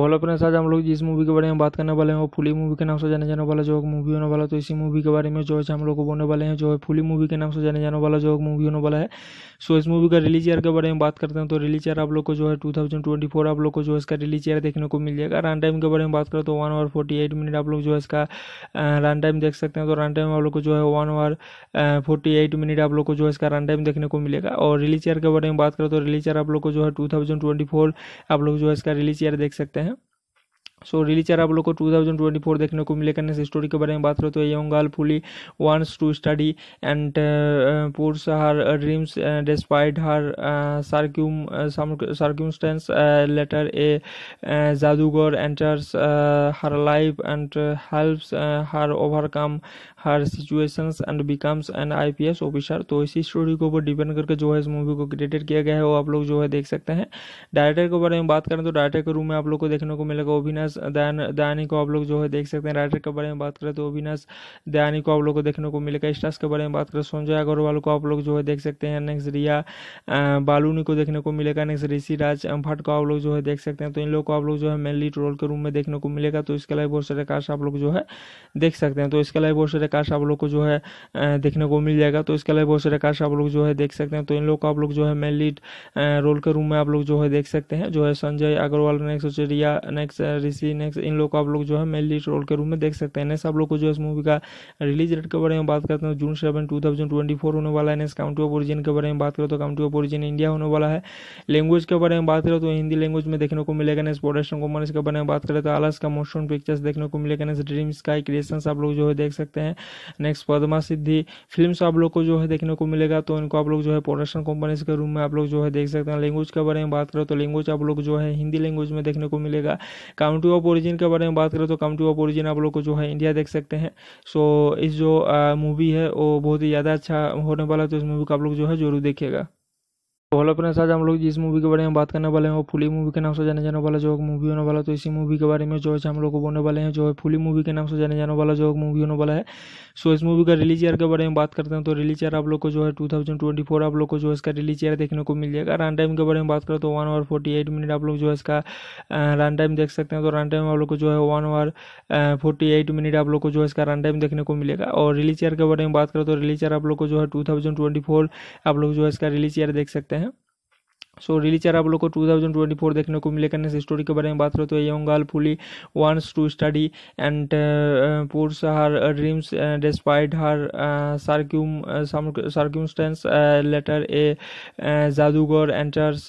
तो hello friends आज हम लोग जिस मूवी के बारे में बात करने वाले हैं वो फुली मूवी के नाम से जाने जाने वाला जो एक मूवी होने वाला तो इसी मूवी के बारे में जो है हम लोग को बोलने वाले हैं जो है फुली मूवी के नाम से जाने जाने वाला जो एक मूवी होने वाला है सो इस मूवी का रिलीज ईयर के बारे में बात करते हैं तो रिलीज ईयर आप लोग को जो है टू आप लोग को जो है इसका रिलीज ईयर देखने को मिल जाएगा रन टाइम के बारे में बात करें तो वन आवर फोर्टी मिनट आप लोग जो है इसका रन टाइम देख सकते हैं तो रन टाइम आप लोग को जो है वन आवर फोर्टी मिनट आप लोग को जो है इसका रन टाइम देखने को मिलेगा और रिलीज ईयर के बारे में बात करें तो रिलीज ईयर आप लोग को जो है टू आप लोग जो है इसका रिलीज ईयर देख सकते हैं सो रिलीज रिलीचर आप लोग को 2024 देखने को मिलेगा नेक्स्ट स्टोरी के बारे में बात करें तो young girl fully wants to study and pursue her dreams despite her सर्क्यूम सर्क्यूमस्टेंस later a जादूगर enters her life and helps her overcome her situations and becomes an IPS officer तो इसी स्टोरी के ऊपर डिपेंड करके जो है इस मूवी को क्रिएटेड किया गया है वो आप लोग जो है देख सकते हैं डायरेक्टर के बारे में बात करें तो डायरेक्टर के रूम में आप लोग को देखने को मिलेगा ओविनाश अविनाश दयान दयानी को आप लोग जो है देख सकते हैं राइटर के बारे में बात करें तो अविनाश दयानी को आप लोग को देखने को मिलेगा स्टार्स के बारे में बात करें संजय अग्रवाल को आप लोग जो है देख सकते हैं नेक्स्ट रिया बालूनी को देखने को मिलेगा नेक्स्ट ऋषि राज भट्ट को आप लोग जो है देख सकते हैं तो इन लोग को आप लोग जो है मेनली ट्रोल के रूम में देखने को मिलेगा तो इसके अलावा बहुत सारे कास्ट आप लोग जो है देख सकते हैं तो इसके अलावा बहुत सारे कास्ट आप लोग को जो है देखने को मिल जाएगा तो इसके अलावा बहुत सारे कास्ट आप लोग जो है देख सकते हैं तो इन लोग को आप लोग जो है मेनली रोल के रूम में आप लोग जो है देख सकते हैं जो है संजय अग्रवाल नेक्स्ट रिया नेक्स्ट ऋषि सी नेक्स्ट इन लोग को आप लोग जो है मेन लीड रोल के रूप में देख सकते हैं नेक्स्ट आप लोग को जो है इस मूवी का रिलीज डेट के बारे में बात करते हैं June seven two thousand twenty four होने वाला है नेक्स्ट काउंटी ऑफ ओरिजिन के बारे में बात करें तो काउंटी ऑफ ओरिजिन इंडिया होने वाला है लैंग्वेज के बारे में बात करें तो हिंदी लैंग्वेज में देखने को मिलेगा नेक्स्ट प्रोडक्शन कंपनी इसके बारे में बात करें तो आलस का मोशन पिक्चर्स देखने को मिलेगा नेक्स्ट ड्रीम स्काई क्रिएशन आप लोग जो है देख सकते हैं नेक्स्ट पदमा सिद्धि फिल्म आप लोग को जो है देखने को मिलेगा तो इनको आप लोग जो है प्रोडक्शन कंपनीज के रूम में आप लोग जो है देख सकते हैं लैंग्वेज के बारे में बात करें तो लैंग्वेज आप लोग जो है हिंदी लैंग्वेज में देखने को मिलेगा काउंटी कंट्री ऑफ ओरिजिन के बारे में बात करें तो कम टू ऑफ ओरिजिन आप लोग को जो है इंडिया देख सकते हैं सो इस जो मूवी है वो बहुत ही ज़्यादा अच्छा होने वाला है तो इस मूवी को आप लोग जो है जरूर देखिएगा तो हेलो फ्रेंड्स आज हम लोग जिस मूवी के बारे में बात करने वाले हैं वो फुली मूवी के नाम से जाने जाने वाला जो है मूवी होने वाला तो इसी मूवी के बारे में जो है हम लोग को बोलने वाले हैं जो है फुली मूवी के नाम से जाने जाने वाला जो है मूवी होने वाला है सो इस मूवी का रिलीज ईयर के बारे में बात करते हैं तो रिलीज ईयर आप लोग को जो है टू आप लोग को जो है इसका रिलीज ईयर देखने को मिल जाएगा रन टाइम के बारे में बात करें तो वन आवर फोर्टी मिनट आप लोग जो है इसका रन टाइम देख सकते हैं तो रन टाइम आप लोग को जो है वन आवर फोर्टी मिनट आप लोग को जो है इसका रन टाइम देखने को मिलेगा और रिलीज ईयर के बारे में बात करें तो रिलीज ईयर आप लोग को जो है टू आप लोग जो है इसका रिलीज ईयर देख सकते हैं सो so, रिलीचर आप लोग को टू 2024 देखने को मिलेगा नेक्स्ट स्टोरी के बारे में बात करें तो young girl fully wants to study and pursue her dreams despite her सर्क्यूम सर्क्यूमस्टेंस later a जादूगर enters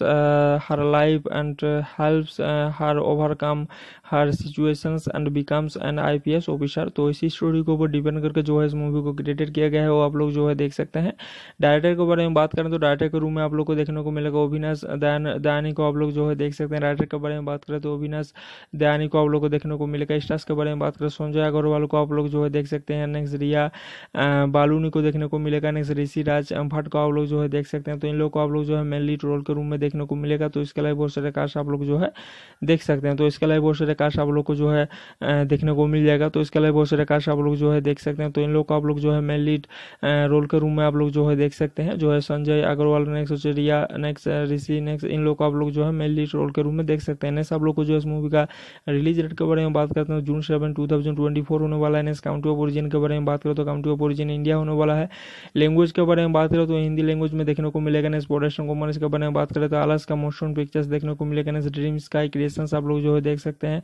her life and helps her overcome her situation and becomes an I P S officer तो इसी story के ऊपर depend करके जो है इस movie को क्रिएटेड किया गया है वो आप लोग जो है देख सकते हैं डायरेक्टर के बारे में बात करें तो डायरेक्टर के रूम में आप लोग को देखने को मिलेगा ओविनास दयानी को आप लोग जो है देख सकते हैं डायरेक्टर के बारे में बात करें तो ओविनास दयानी को आप लोग को देखने को मिलेगा स्टार्स के बारे में बात करें तो संजय अग्रवाल को आप लोग जो है देख सकते हैं नेक्स्ट रिया बालूनी को देखने को मिलेगा नेक्स्ट ऋषि राज भट्ट को आप लोग जो है देख सकते हैं तो इन लोग को आप लोग जो है मेनली ट्रोल के रूम में देखने को मिलेगा तो इसके अलावा बहुत सारे कास्ट आप लोग जो है देख सकते हैं तो इसके अलावा बहुत सारे कार्स आप लोग को जो है देखने को मिल जाएगा तो इसके अलावा बहुत सारे कार्स आप लोग जो है देख सकते हैं तो इन लोग को आप लोग जो है मेन लीड रोल के रूम में आप लोग जो है देख सकते हैं जो है संजय अग्रवाल नेक्स्ट चिड़िया नेक्स्ट ऋषि नेक्स्ट इन लोग को आप लोग जो है मेन लीड रोल के रूम में देख सकते हैं नेक्स्ट आप लोग को जो है इस मूवी का रिलीज डेट के बारे में बात करते हैं June seven two thousand twenty four होने वाला है नेक्स्ट काउंटी ऑफ ओरिजिन के बारे में बात करें तो काउंटी ऑफ ओरिजिन इंडिया होने वाला है लैंग्वेज के बारे में बात करें तो हिंदी लैंग्वेज में देखने को मिलेगा नेक्स्ट प्रोडक्शन कॉमर्स के बारे में बात करें तो आलस का मोशन पिक्चर्स देखने को मिलेगा नेक्स्ट ड्रीम स्काई क्रिएशन आप लोग जो है देख सकते हैं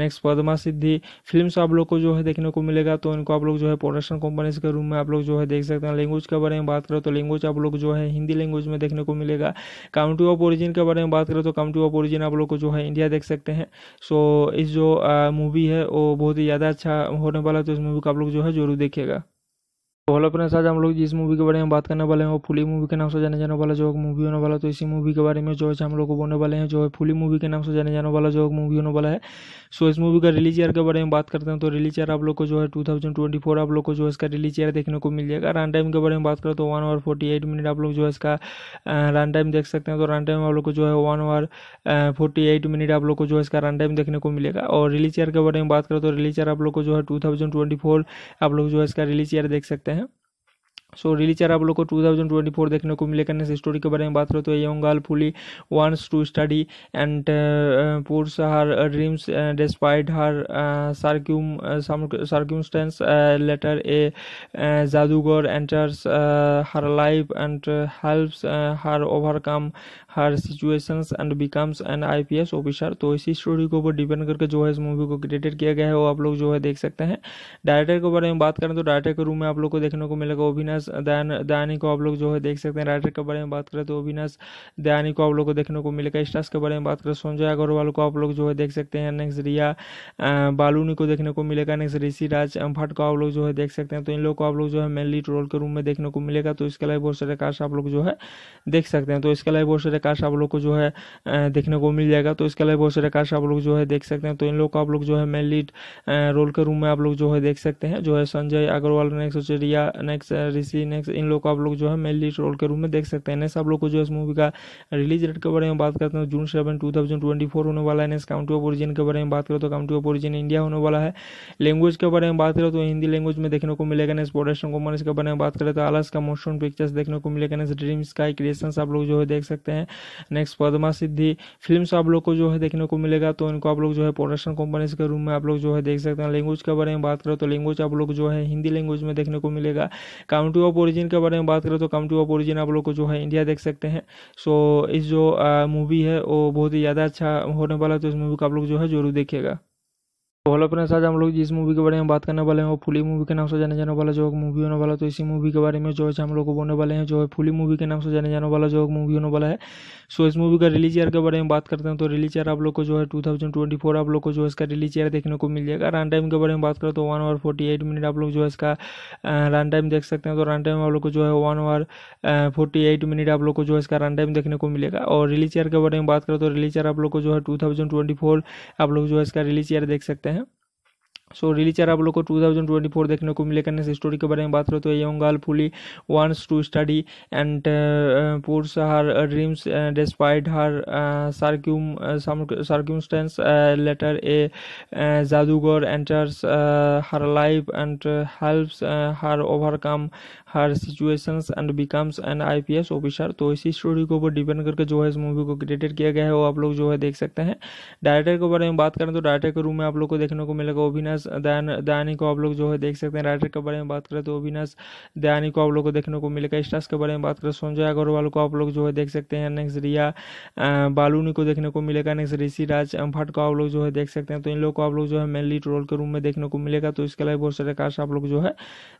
नेक्स्ट पदमा सिद्धि फिल्म्स आप लोग को जो है देखने को मिलेगा तो इनको आप लोग जो है प्रोडक्शन कंपनीज के रूम में आप लोग जो है देख सकते हैं लैंग्वेज के बारे में बात करें तो लैंग्वेज आप लोग जो है हिंदी लैंग्वेज में देखने को मिलेगा काउंटी ऑफ ओरिजिन के बारे में बात करें तो काउंटी ऑफ ओरिजिन आप लोग को जो है इंडिया देख सकते हैं सो इस जो मूवी है वो बहुत ही ज़्यादा अच्छा होने वाला है तो इस मूवी को आप लोग जो है जरूर देखेगा तो हेलो फ्रेंड्स आज हम लोग जिस मूवी के बारे में बात करने वाले हैं वो फुली मूवी के नाम से जाने जाने वाला जो मूवी होने वाला तो इसी मूवी के बारे में जो है हम लोग को बोलने वाले हैं जो है फुली मूवी के नाम से जाने जाने वाला जो मूवी होने वाला है सो इस मूवी का रिलीज ईयर के बारे में बात करते हैं तो रिलीज ईयर आप लोग को जो है टू आप लोग को जो है इसका रिलीज ईयर देखने को मिल जाएगा रन टाइम के बारे में बात करें तो वन आवर फोर्टी मिनट आप लोग जो है इसका रन टाइम देख सकते हैं तो रन टाइम आप लोग को जो है वन आवर फोर्टी मिनट आप लोग को जो है इसका रन टाइम देखने को मिलेगा और रिलीज ईयर के बारे में बात करें तो रिलीज ईयर आप लोग को जो है टू आप लोग जो है इसका रिलीज ईयर देख सकते हैं Steine सो so, आप लोग को 2024 देखने को मिलेगा नेक्स्ट स्टोरी के बारे में बात करें तो young girl fully wants to study and pursue her dreams despite her सर्क्यूम सर्क्यूमस्टेंस later a जादूगर enters her life and helps her overcome her situations and becomes an IPS officer तो इसी स्टोरी के ऊपर डिपेंड करके जो है इस मूवी को क्रिएटेड किया गया है वो आप लोग जो है देख सकते हैं डायरेक्टर के बारे में बात करें तो डायरेक्टर के रूम में आप लोग को देखने को मिलेगा अभिनय अविनाश दयान दयानी को आप लोग जो है देख सकते हैं राइटर के बारे में बात करें तो अविनाश दयानी को आप लोग को देखने को मिलेगा स्टार्स के बारे में बात करें संजय अग्रवाल को आप लोग जो है देख सकते हैं नेक्स्ट रिया बालूनी को देखने को मिलेगा नेक्स्ट ऋषि राज भट्ट को आप लोग जो है देख सकते हैं तो इन लोग को आप लोग जो है मेनली ट्रोल के रूम में देखने को मिलेगा तो इसके अलावा बहुत सारे कास्ट आप लोग जो है देख सकते हैं तो इसके अलावा बहुत सारे कास्ट आप लोग को जो है देखने को मिल जाएगा तो इसके अलावा बहुत सारे कास्ट आप लोग जो है देख सकते हैं तो इन लोग को आप लोग जो है मेन लीड रोल के रूम में आप लोग जो है देख सकते हैं जो है Sanjay Agarwal next Riya next NSV next इन लोग को आप लोग जो है मेन लीड रोल के रूप में देख सकते हैं नेक्स्ट आप लोग को जो इस मूवी का रिलीज डेट के बारे में बात करते हैं June seven two thousand twenty four होने वाला है नेक्स्ट काउंटी ऑफ ओरिजिन के बारे में बात करें तो काउंटी ऑफ ओरिजिन इंडिया होने वाला है लैंग्वेज के बारे में बात करें तो हिंदी लैंग्वेज में देखने को मिलेगा नेक्स्ट प्रोडक्शन कॉमर्स के बारे में बात करें तो आलस का मोशन पिक्चर्स देखने को मिलेगा नेक्स्ट ड्रीम स्काई क्रिएशन आप लोग जो है देख सकते हैं नेक्स्ट पदमा सिद्धि फिल्म आप लोग को जो है देखने को मिलेगा तो इनको आप लोग जो है प्रोडक्शन कंपनीज के रूम में आप लोग जो है देख सकते हैं लैंग्वेज के बारे में बात करें तो लैंग्वेज आप लोग जो है हिंदी लैंग्वेज में देखने को मिलेगा काउंटी कंट्री ऑफ ओरिजिन के बारे में बात करें तो कम टू ऑफ ओरिजिन आप लोग को जो है इंडिया देख सकते हैं सो इस जो मूवी है वो बहुत ही ज़्यादा अच्छा होने वाला है तो इस मूवी को आप लोग जो है जरूर देखिएगा तो हेलो फ्रेंड्स आज हम लोग जिस मूवी के बारे में बात करने वाले हैं वो फुली मूवी के नाम से जाने जाने वाला जो मूवी होने वाला तो इसी मूवी के बारे में जो है हम लोग को बोलने वाले हैं जो है फुली मूवी के नाम से जाने जाने वाला जो मूवी होने वाला है सो इस मूवी का रिलीज ईयर के बारे में बात करते हैं तो रिलीज ईयर आप लोग को जो है टू आप लोग को जो है इसका रिलीज ईयर देखने को मिल जाएगा रन टाइम के बारे में बात करें तो वन आवर फोर्टी मिनट आप लोग जो है इसका रन टाइम देख सकते हैं तो रन टाइम आप लोग को जो है वन आवर फोर्टी मिनट आप लोग को जो है इसका रन टाइम देखने को मिलेगा और रिलीज ईयर के बारे में बात करें तो रिलीज ईयर आप लोग को जो है टू आप लोग जो है इसका रिलीज ईयर देख सकते हैं सो so, रिलीचर really आप लोग को 2024 देखने को मिलेगा नेक्स्ट स्टोरी के बारे में बात करें तो young girl fully wants to study and pursue her dreams despite her सर्क्यूम सर्क्यूमस्टेंस later a जादूगर enters her life and helps her overcome her situation and becomes an I P S officer तो इसी story के ऊपर depend करके जो है इस movie को क्रिएटेड किया गया है वो आप लोग जो है देख सकते हैं डायरेक्टर के बारे में बात करें तो डायरेक्टर के रूम में आप लोग को देखने को मिलेगा ओविनास दयान दयानी को आप लोग जो है देख सकते हैं राइटर के बारे में बात करें तो ओविनास दयानी को आप लोग को देखने को मिलेगा स्टार्स के बारे में बात करें संजय अग्रवाल को आप लोग जो है देख सकते हैं नेक्स्ट रिया बालूनी को देखने को मिलेगा नेक्स्ट ऋषि राज भट्ट को आप लोग जो है देख सकते हैं तो इन लोग को आप लोग जो है मेनली रोल के रूम में देखने को मिलेगा तो इसके अलावा बहुत सारे कास्ट आप लोग जो है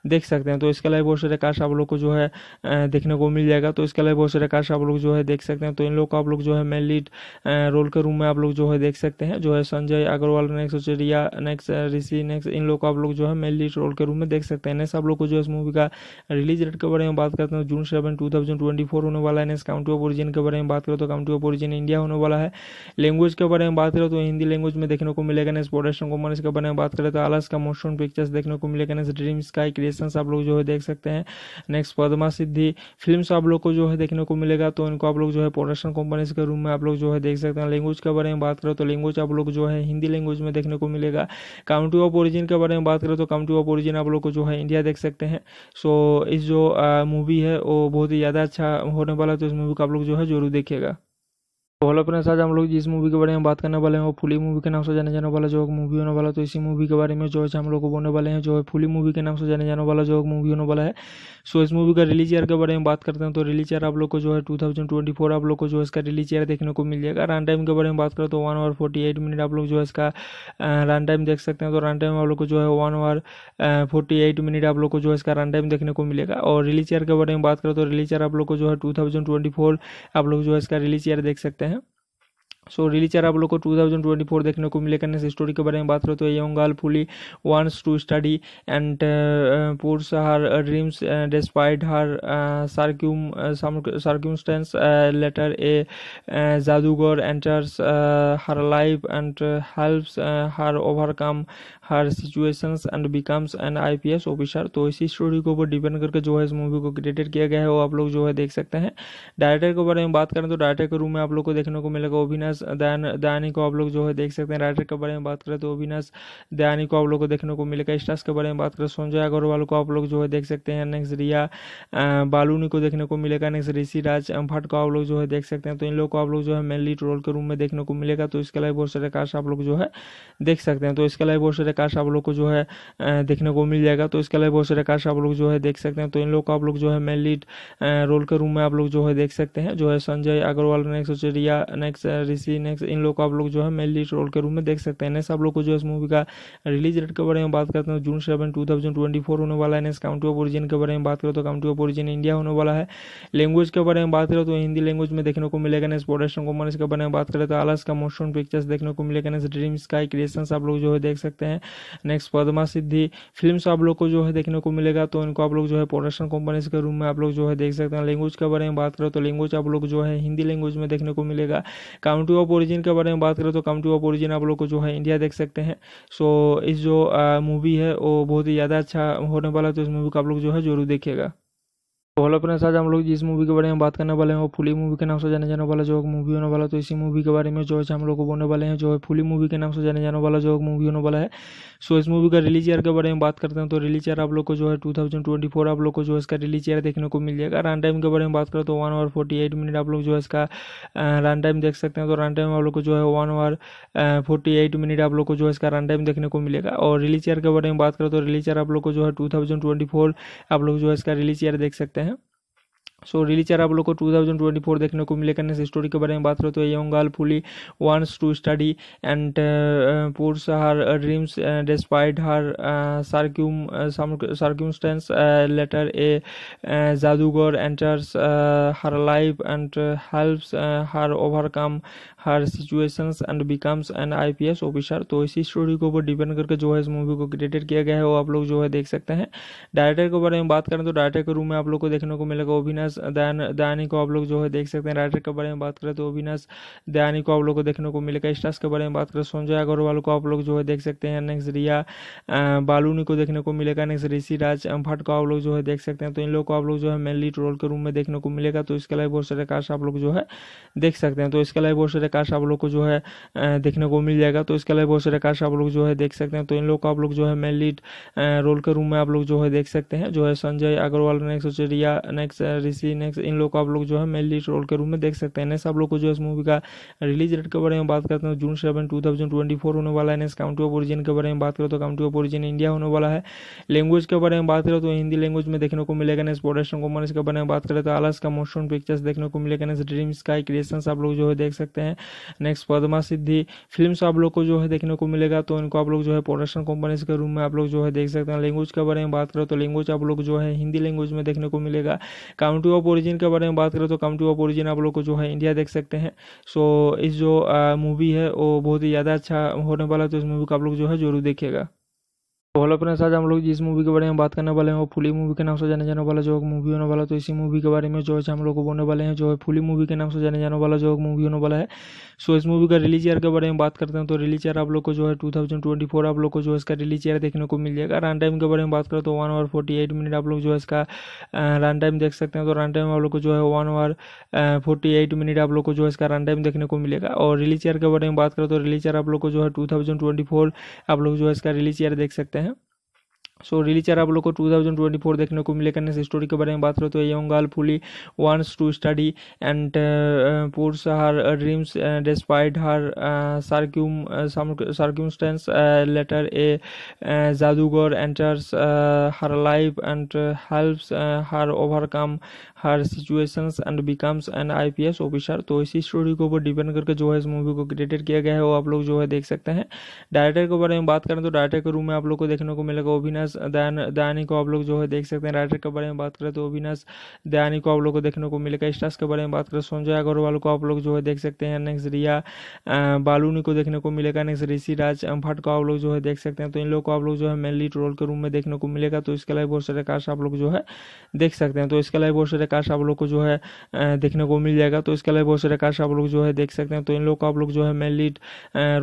देख सकते हैं तो इसके अलावा बहुत सारे कास्ट आप लोग को जो है देखने को मिल जाएगा तो इसके अलावा बहुत सारे कास्ट आप लोग जो है देख सकते हैं तो इन लोग को आप लोग जो है मेन लीड रोल के रूम में आप लोग जो है देख सकते हैं जो है संजय अग्रवाल नेक्स्ट चेरिया नेक्स्ट ऋषि नेक्स्ट इन लोग को आप लोग जो है मेन लीड रोल के रूम में देख सकते हैं नेक्स्ट आप लोग को जो है इस मूवी का रिलीज डेट के बारे में बात करते हैं जून सेवन टू होने वाला है नेक्स्ट काउंटी ऑफ ओरिजिन के बारे में बात करें तो काउंटी ऑफ ओरिजिन इंडिया होने वाला है लैंग्वेज के बारे में बात करें तो हिंदी लैंग्वेज में देखने को मिलेगा नेक्स्ट प्रोडक्शन कंपनीज के बारे में बात करें तो आलस का मोशन पिक्चर्स देखने को मिलेगा नेक्स्ट ड्रीम्स का क्रिएशन आप लोग जो है देख सकते हैं नेक्स्ट पदमा सिद्धि फिल्म आप लोग को जो है देखने को मिलेगा तो इनको आप लोग जो है प्रोडक्शन कंपनीज के रूम में आप लोग जो है देख सकते हैं लैंग्वेज के बारे में बात करें तो लैंग्वेज आप लोग जो है हिंदी लैंग्वेज में देखने को मिलेगा काउंटी ऑफ ओरिजिन के बारे में बात करें तो काउंटी ऑफ ओरिजिन आप लोग को जो है इंडिया देख सकते हैं सो इस जो मूवी है वो बहुत ही ज़्यादा अच्छा होने वाला है तो इस मूवी को आप लोग जो है जरूर देखिएगा तो हेलो फ्रेंड्स आज हम लोग जिस मूवी के बारे में बात करने वाले हैं वो फुली मूवी के नाम से जाने जाने वाला जो मूवी होने वाला तो इसी मूवी के बारे में जो है हम लोग को बोलने वाले हैं जो है फुली मूवी के नाम से जाने जाने वाला जो मूवी होने वाला है सो इस मूवी का रिलीज ईयर के बारे में बात करते हैं तो रिलीज ईयर आप लोग को जो है टू तो तो आप लोग को जो है इसका रिलीज ईयर देखने को मिल जाएगा रन टाइम के बारे में बात करें तो वन आवर फोर्टी मिनट आप लोग जो है इसका रन टाइम देख सकते हैं तो रन टाइम आप लोग को जो है वन आवर फोर्टी मिनट आप लोग को जो है इसका रन टाइम देखने को मिलेगा और रिलीज ईयर के बारे में बात करें तो रिलीज ईयर आप लोग को जो है टू आप लोग जो है इसका रिलीज ईयर देख सकते हैं सो so, रिलीचर आप लोग को टू थाउजेंड ट्वेंटी फोर देखने को मिलेगा नेक्स्ट स्टोरी के बारे में बात करो तो young girl fully wants to study and pursue her dreams despite her circum circumstances later a जादूगर enters her life and help her overcome her situation and becomes an S officer तो इसी story के ऊपर depend करके जो है इस movie को क्रिएटेड किया गया है वो आप लोग जो है देख सकते हैं डायरेक्टर के बारे में बात करें तो डायरेक्टर के रूम में आप लोग को देखने को मिलेगा अभिनाश अविनाश दयान दयानी को आप लोग जो है देख सकते हैं राइटर के बारे में बात करें तो अविनाश दयानी को आप लोग को देखने को मिलेगा स्टार्स के बारे में बात करें संजय अग्रवाल को आप लोग जो है देख सकते हैं नेक्स्ट रिया बालूनी को देखने को मिलेगा नेक्स्ट ऋषि राज भट्ट को आप लोग जो है देख सकते हैं तो इन लोग को आप लोग जो है मेनली ट्रोल के रूम में देखने को मिलेगा तो इसके अलावा बहुत सारे कार्ड्स आप लोग जो है देख सकते हैं तो इसके अलावा बहुत सारे कार्ड्स आप लोग को जो है देखने को मिल जाएगा तो इसके अलावा बहुत सारे कार्ड्स आप लोग जो है देख सकते हैं तो इन लोग को आप लोग जो है मेनली रोल के रूम में आप लोग जो है देख सकते हैं जो है संजय अग्रवाल नेक्स्ट रिया नेक्स्ट सी इन लोग को आप लोग जो है मेन लीड रोल के रूप में देख सकते हैं आप लोग को जो इस मूवी का रिलीज डेट के बारे में बात करते हैं June seven two thousand twenty four होने वाला है नेक्स्ट काउंटी ऑफ ओरिजिन के बारे में बात करें तो काउंटी ऑफ ओरिजिन इंडिया होने वाला है लैंग्वेज के बारे में बात करें तो हिंदी लैंग्वेज में देखने को मिलेगा नेक्स्ट प्रोडक्शन कंपनी के बारे में बात करें तो आलस का मोशन पिक्चर्स देखने को मिलेगा नेक्स्ट ड्रीम स्काई क्रिएशन आप लोग जो है देख सकते हैं नेक्स्ट पदमा सिद्धि फिल्म आप लोग को जो है देखने को मिलेगा तो इनको आप लोग जो है प्रोडक्शन कंपनीज के रूम में आप लोग जो है देख सकते हैं लैंग्वेज के बारे में बात करें तो लैंग्वेज आप लोग जो है हिंदी लैंग्वेज में देखने को मिलेगा काउंट टू ऑफ ओरिजिन के बारे में बात करें तो कम टू ऑफ ओरिजिन आप लोग को जो है इंडिया देख सकते हैं सो इस जो मूवी है वो बहुत ही ज़्यादा अच्छा होने वाला है तो इस मूवी को आप लोग जो है जरूर देखिएगा तो हेलो फ्रेंड्स आज हम लोग जिस मूवी के बारे में बात करने वाले हैं वो फुली मूवी के नाम से जाने जाने वाला जो मूवी होने वाला तो इसी मूवी के बारे में जो है हम लोग को बोलने वाले हैं जो है फुली मूवी के नाम से जाने जाने वाला जो मूवी होने वाला है सो इस मूवी का रिलीज ईयर के बारे में बात करते हैं तो रिलीज ईयर आप लोग को जो है टू आप लोग को जो है इसका रिलीज ईयर देखने को मिल जाएगा रन टाइम के बारे में बात करें तो वन आवर फोर्टी मिनट आप लोग जो है इसका रन टाइम देख सकते हैं तो रन टाइम आप लोग को जो है वन आवर फोर्टी मिनट आप लोग को जो है इसका रन टाइम देखने को मिलेगा और रिलीज ईयर के बारे में बात करें तो रिलीज ईयर आप लोग को जो है टू आप लोग जो है इसका रिलीज ईयर देख सकते हैं सकते हैं सो रिली चार आप लोग को टू देखने को मिलेगा नेक्स्ट स्टोरी के बारे में बात करें तो young girl fully wants to study and pursue her dreams despite her सर्क्यूम सर्क्यूमस्टेंस later a जादूगर enters her life and helps her overcome her situations and becomes an IPS officer तो इसी स्टोरी के ऊपर डिपेंड करके जो है इस मूवी को क्रिएटेड किया गया है वो आप लोग जो है देख सकते हैं डायरेक्टर के बारे में बात करें तो डायरेक्टर के रूम में आप लोग को देखने को मिलेगा ओविनास दयान दयानी को आप लोग जो है देख सकते हैं राइटर के बारे में बात करें तो अविनाश दयानी को आप लोग को देखने को मिलेगा स्टार्स के बारे में बात करें संजय अग्रवाल को आप लोग जो है देख सकते हैं नेक्स्ट रिया बालूनी को देखने को मिलेगा नेक्स्ट ऋषि राज भट्ट को आप लोग जो है देख सकते हैं तो इन लोग को आप लोग जो है मेनली रोल के रूम में देखने को मिलेगा तो इसके अलावा बहुत सारे कास्ट आप लोग जो है देख सकते हैं तो इसके अलावा बहुत सारे कार्ड्स आप लोग को जो है देखने को मिल जाएगा तो इसके अलावा बहुत सारे कार्ड्स आप लोग जो है देख सकते हैं तो इन लोग को आप लोग जो है मेन लीड रोल के रूम में आप लोग जो है देख सकते हैं जो है Sanjay Agarwal next Riya next Rishi next इन लोग को आप लोग जो है मेन लीड रोल के रूम में देख सकते हैं नेक्स्ट आप लोग को जो है इस मूवी का रिलीज डेट के बारे में बात करते हैं June seven two thousand twenty four होने वाला है नेक्स्ट काउंटी ऑफ ओरिजिन के बारे में बात करें तो काउंटी ऑफ ओरिजिन इंडिया होने वाला है लैंग्वेज के बारे में बात करें तो हिंदी लैंग्वेज में देखने को मिलेगा नेक्स्ट प्रोडक्शन कॉमर्स के बारे में बात करें तो आलस का मोशन पिक्चर्स देखने को मिलेगा नेक्स्ट ड्रीम स्काई क्रिएशन आप लोग जो है देख सकते हैं नेक्स्ट पदमा सिद्धि फिल्म आप लोग को जो है देखने को मिलेगा तो इनको आप लोग जो है प्रोडक्शन कंपनीज के रूम में आप लोग जो है देख सकते हैं लैंग्वेज के बारे में बात करें तो लैंग्वेज आप लोग जो है हिंदी लैंग्वेज में देखने को मिलेगा काउंट्री ऑफ ओरिजिन के बारे में बात करें तो काउंट्री ऑफ ओरिजिन आप लोग को जो है इंडिया देख सकते हैं सो इस जो मूवी है वो बहुत ही ज़्यादा अच्छा होने वाला है तो इस मूवी को आप लोग जो है जरूर देखिएगा तो हेलो फ्रेंड्स आज हम लोग जिस मूवी के बारे में बात करने वाले हैं वो फुली मूवी के नाम से जाने जाने वाला जो मूवी होने वाला तो इसी मूवी के बारे में जो है हम लोग को बोलने वाले हैं जो है फुली मूवी के नाम से जाने जाने वाला जो मूवी होने वाला है सो इस मूवी का रिलीज ईयर के बारे में बात करते हैं तो रिलीज ईयर आप लोग को जो है टू आप लोग को जो है इसका रिलीज ईयर देखने को मिल जाएगा रन टाइम के बारे में बात करें तो वन आवर फोर्टी मिनट आप लोग जो है इसका रन टाइम देख सकते हैं तो रन टाइम आप लोग को जो है वन आवर फोर्टी मिनट आप लोग को जो है इसका रन टाइम देखने को मिलेगा और रिलीज ईयर के बारे में बात करें तो रिलीज ईयर आप लोग को जो है टू आप लोग जो है इसका रिलीज ईयर देख सकते हैं सो रिलीज आ रहा आप लोग को 2024 देखने को मिलेगा नेक्स्ट स्टोरी के बारे में बात करें तो young girl fully wants to study and puts her dreams despite her सर्क्यूम सर्क्यूमस्टेंस later a जादूगर enters her life and helps her overcome her situation and becomes an I P S officer तो इसी story के ऊपर depend करके जो है इस movie को क्रिएटेड किया गया है वो आप लोग जो है देख सकते हैं डायरेक्टर के बारे में बात करें तो डायरेक्टर के रूम में आप लोग को देखने को मिलेगा ओविनास दयान दयानी को आप लोग जो है देख सकते हैं राइटर के बारे में बात करें तो ओविनास दयानी को आप लोग को देखने को मिलेगा स्टार्स के बारे में बात करें संजय अग्रवाल को आप लोग जो है देख सकते हैं नेक्स्ट रिया बालूनी को देखने को मिलेगा नेक्स्ट ऋषि राज भट्ट को आप लोग जो है देख सकते हैं तो इन लोग को आप लोग जो है मेनली रोल के रूम में देखने को मिलेगा तो इसके अलावा बहुत सारे कास्ट आप लोग जो है देख सकते हैं तो इसके अलावा बहुत सारे कार्ड्स आप लोग को जो है देखने को मिल जाएगा तो इसके अलावा बहुत सारे कार्ड्स आप लोग जो है देख सकते हैं तो इन लोग को आप लोग जो है मेन लीड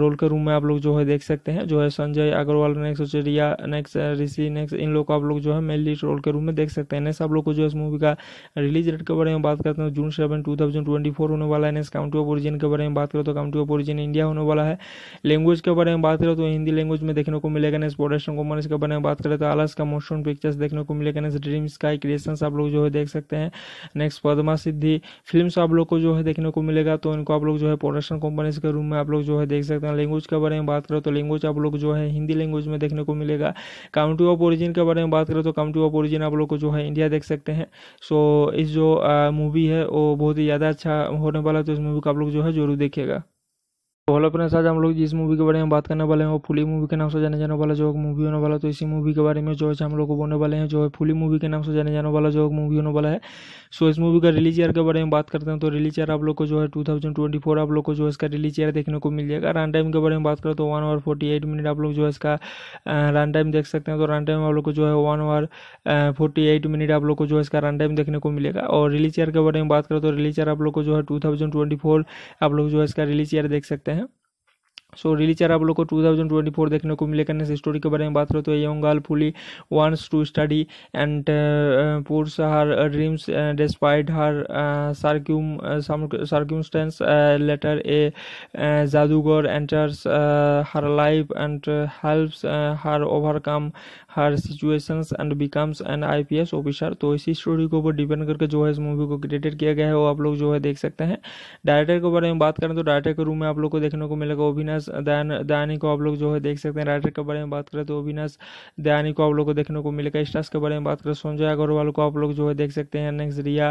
रोल के रूम में आप लोग जो है देख सकते हैं जो है संजय अग्रवाल नेक्स्ट चेरिया नेक्स्ट ऋषि नेक्स्ट इन लोग को आप लोग जो है मेन लीड रोल के रूम में देख सकते हैं नेक्स्ट आप लोग को जो है इस मूवी का रिलीज डेट के बारे में बात करते हैं June seven two thousand twenty four होने वाला है नेक्स्ट काउंटी ऑफ ओरिजिन के बारे में बात करें तो काउंटी ऑफ ओरिजिन इंडिया होने वाला है लैंग्वेज के बारे में बात करें तो हिंदी लैंग्वेज में देखने को मिलेगा नेक्स्ट प्रोडक्शन कॉमर्स के बारे में बात करें तो आलस का मोशन पिक्चर्स देखने को मिलेगा नेक्स्ट ड्रीम्स का क्रिएशन आप लोग जो है देख सकते हैं नेक्स्ट पदमा सिद्धि फिल्म आप लोग को जो है देखने को मिलेगा तो इनको आप लोग जो है प्रोडक्शन कंपनीज के रूम में आप लोग जो है देख सकते हैं लैंग्वेज के बारे में बात करें तो लैंग्वेज आप लोग जो है हिंदी लैंग्वेज में देखने को मिलेगा काउंटी ऑफ ओरिजिन के बारे में बात करें तो काउंटी ऑफ ओरिजिन आप लोग को जो है इंडिया देख सकते हैं सो इस जो मूवी है वो बहुत ही ज़्यादा अच्छा होने वाला है तो इस मूवी को आप लोग जो है जरूर देखिएगा तो हेलो फ्रेंड्स आज हम लोग जिस मूवी के बारे में बात करने वाले हैं वो फुली मूवी के नाम से जाने जाने वाला जो मूवी होने वाला तो इसी मूवी के बारे में जो है हम लोग को बोलने वाले हैं जो है फुली मूवी के नाम से जाने जाने वाला जो मूवी होने वाला है सो इस मूवी का रिलीज ईयर के बारे में बात करते हैं तो रिलीज ईयर आप लोग को जो है टू आप लोग को जो है इसका रिलीज ईयर देखने को मिल जाएगा रन टाइम के बारे में बात करें तो वन आवर फोर्टी मिनट आप लोग जो है इसका रन टाइम देख सकते हैं तो रन टाइम आप लोग को जो है वन आवर फोर्टी मिनट आप लोग को जो है इसका रन टाइम देखने को मिलेगा और रिलीज ईयर के बारे में बात करें तो रिलीज ईयर आप लोग को जो है टू आप लोग जो है इसका रिलीज ईयर देख सकते हैं सो so, रिलीचर आप लोग को 2024 देखने को मिलेगा नेक्स्ट स्टोरी के बारे में बात करें तो young girl fully wants to study and pursue her dreams despite her सर्क्यूम सर्क्यूमस्टेंस later a जादूगर enters her life and helps her overcome her situation and becomes an I P S officer तो इसी story के ऊपर depend करके जो है इस movie को क्रिएटेड किया गया है वो आप लोग जो है देख सकते हैं डायरेक्टर के बारे में बात करें तो डायरेक्टर के रूम में आप लोग को देखने को मिलेगा ओविनस दयानी को आप लोग जो है देख सकते हैं राइटर के बारे में बात करें तो ओविनस दयानी को आप लोग को देखने को मिलेगा स्टार्स के बारे में बात करें तो संजय अग्रवाल को आप लोग जो है देख सकते हैं नेक्स्ट रिया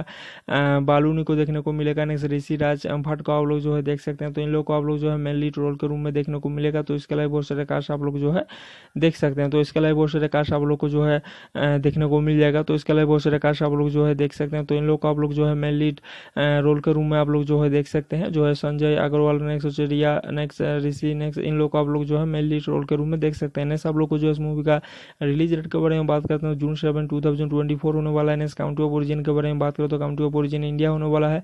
बालूनी को देखने को मिलेगा नेक्स्ट ऋषि राज भट्ट को आप लोग जो है देख सकते हैं तो इन लोग को आप लोग जो है मेनली ट्रोल रोल के रूम में देखने को मिलेगा तो इसके अलावा बहुत सारे कास्ट आप लोग जो है देख सकते हैं तो इसके अलावा बहुत सारे कार्स आप लोग को जो है देखने को मिल जाएगा तो इसके अलावा बहुत सारे कार्स आप लोग जो है देख सकते हैं तो इन लोग को आप लोग जो है मेन लीड रोल के रूम में आप लोग जो है देख सकते हैं जो है संजय अग्रवाल नेक्स्ट चिड़िया नेक्स्ट ऋषि नेक्स्ट इन लोग आप लोग जो है मेन लीड रोल के रूम में देख सकते हैं नेक्स्ट आप लोग को जो है इस मूवी का रिलीज डेट के बारे में बात करते हैं June seven two thousand twenty four होने वाला है नेक्स्ट काउंटी ऑफ ओरिजिन के बारे में बात करें तो काउंटी ऑफ ओरिजिन इंडिया होने वाला है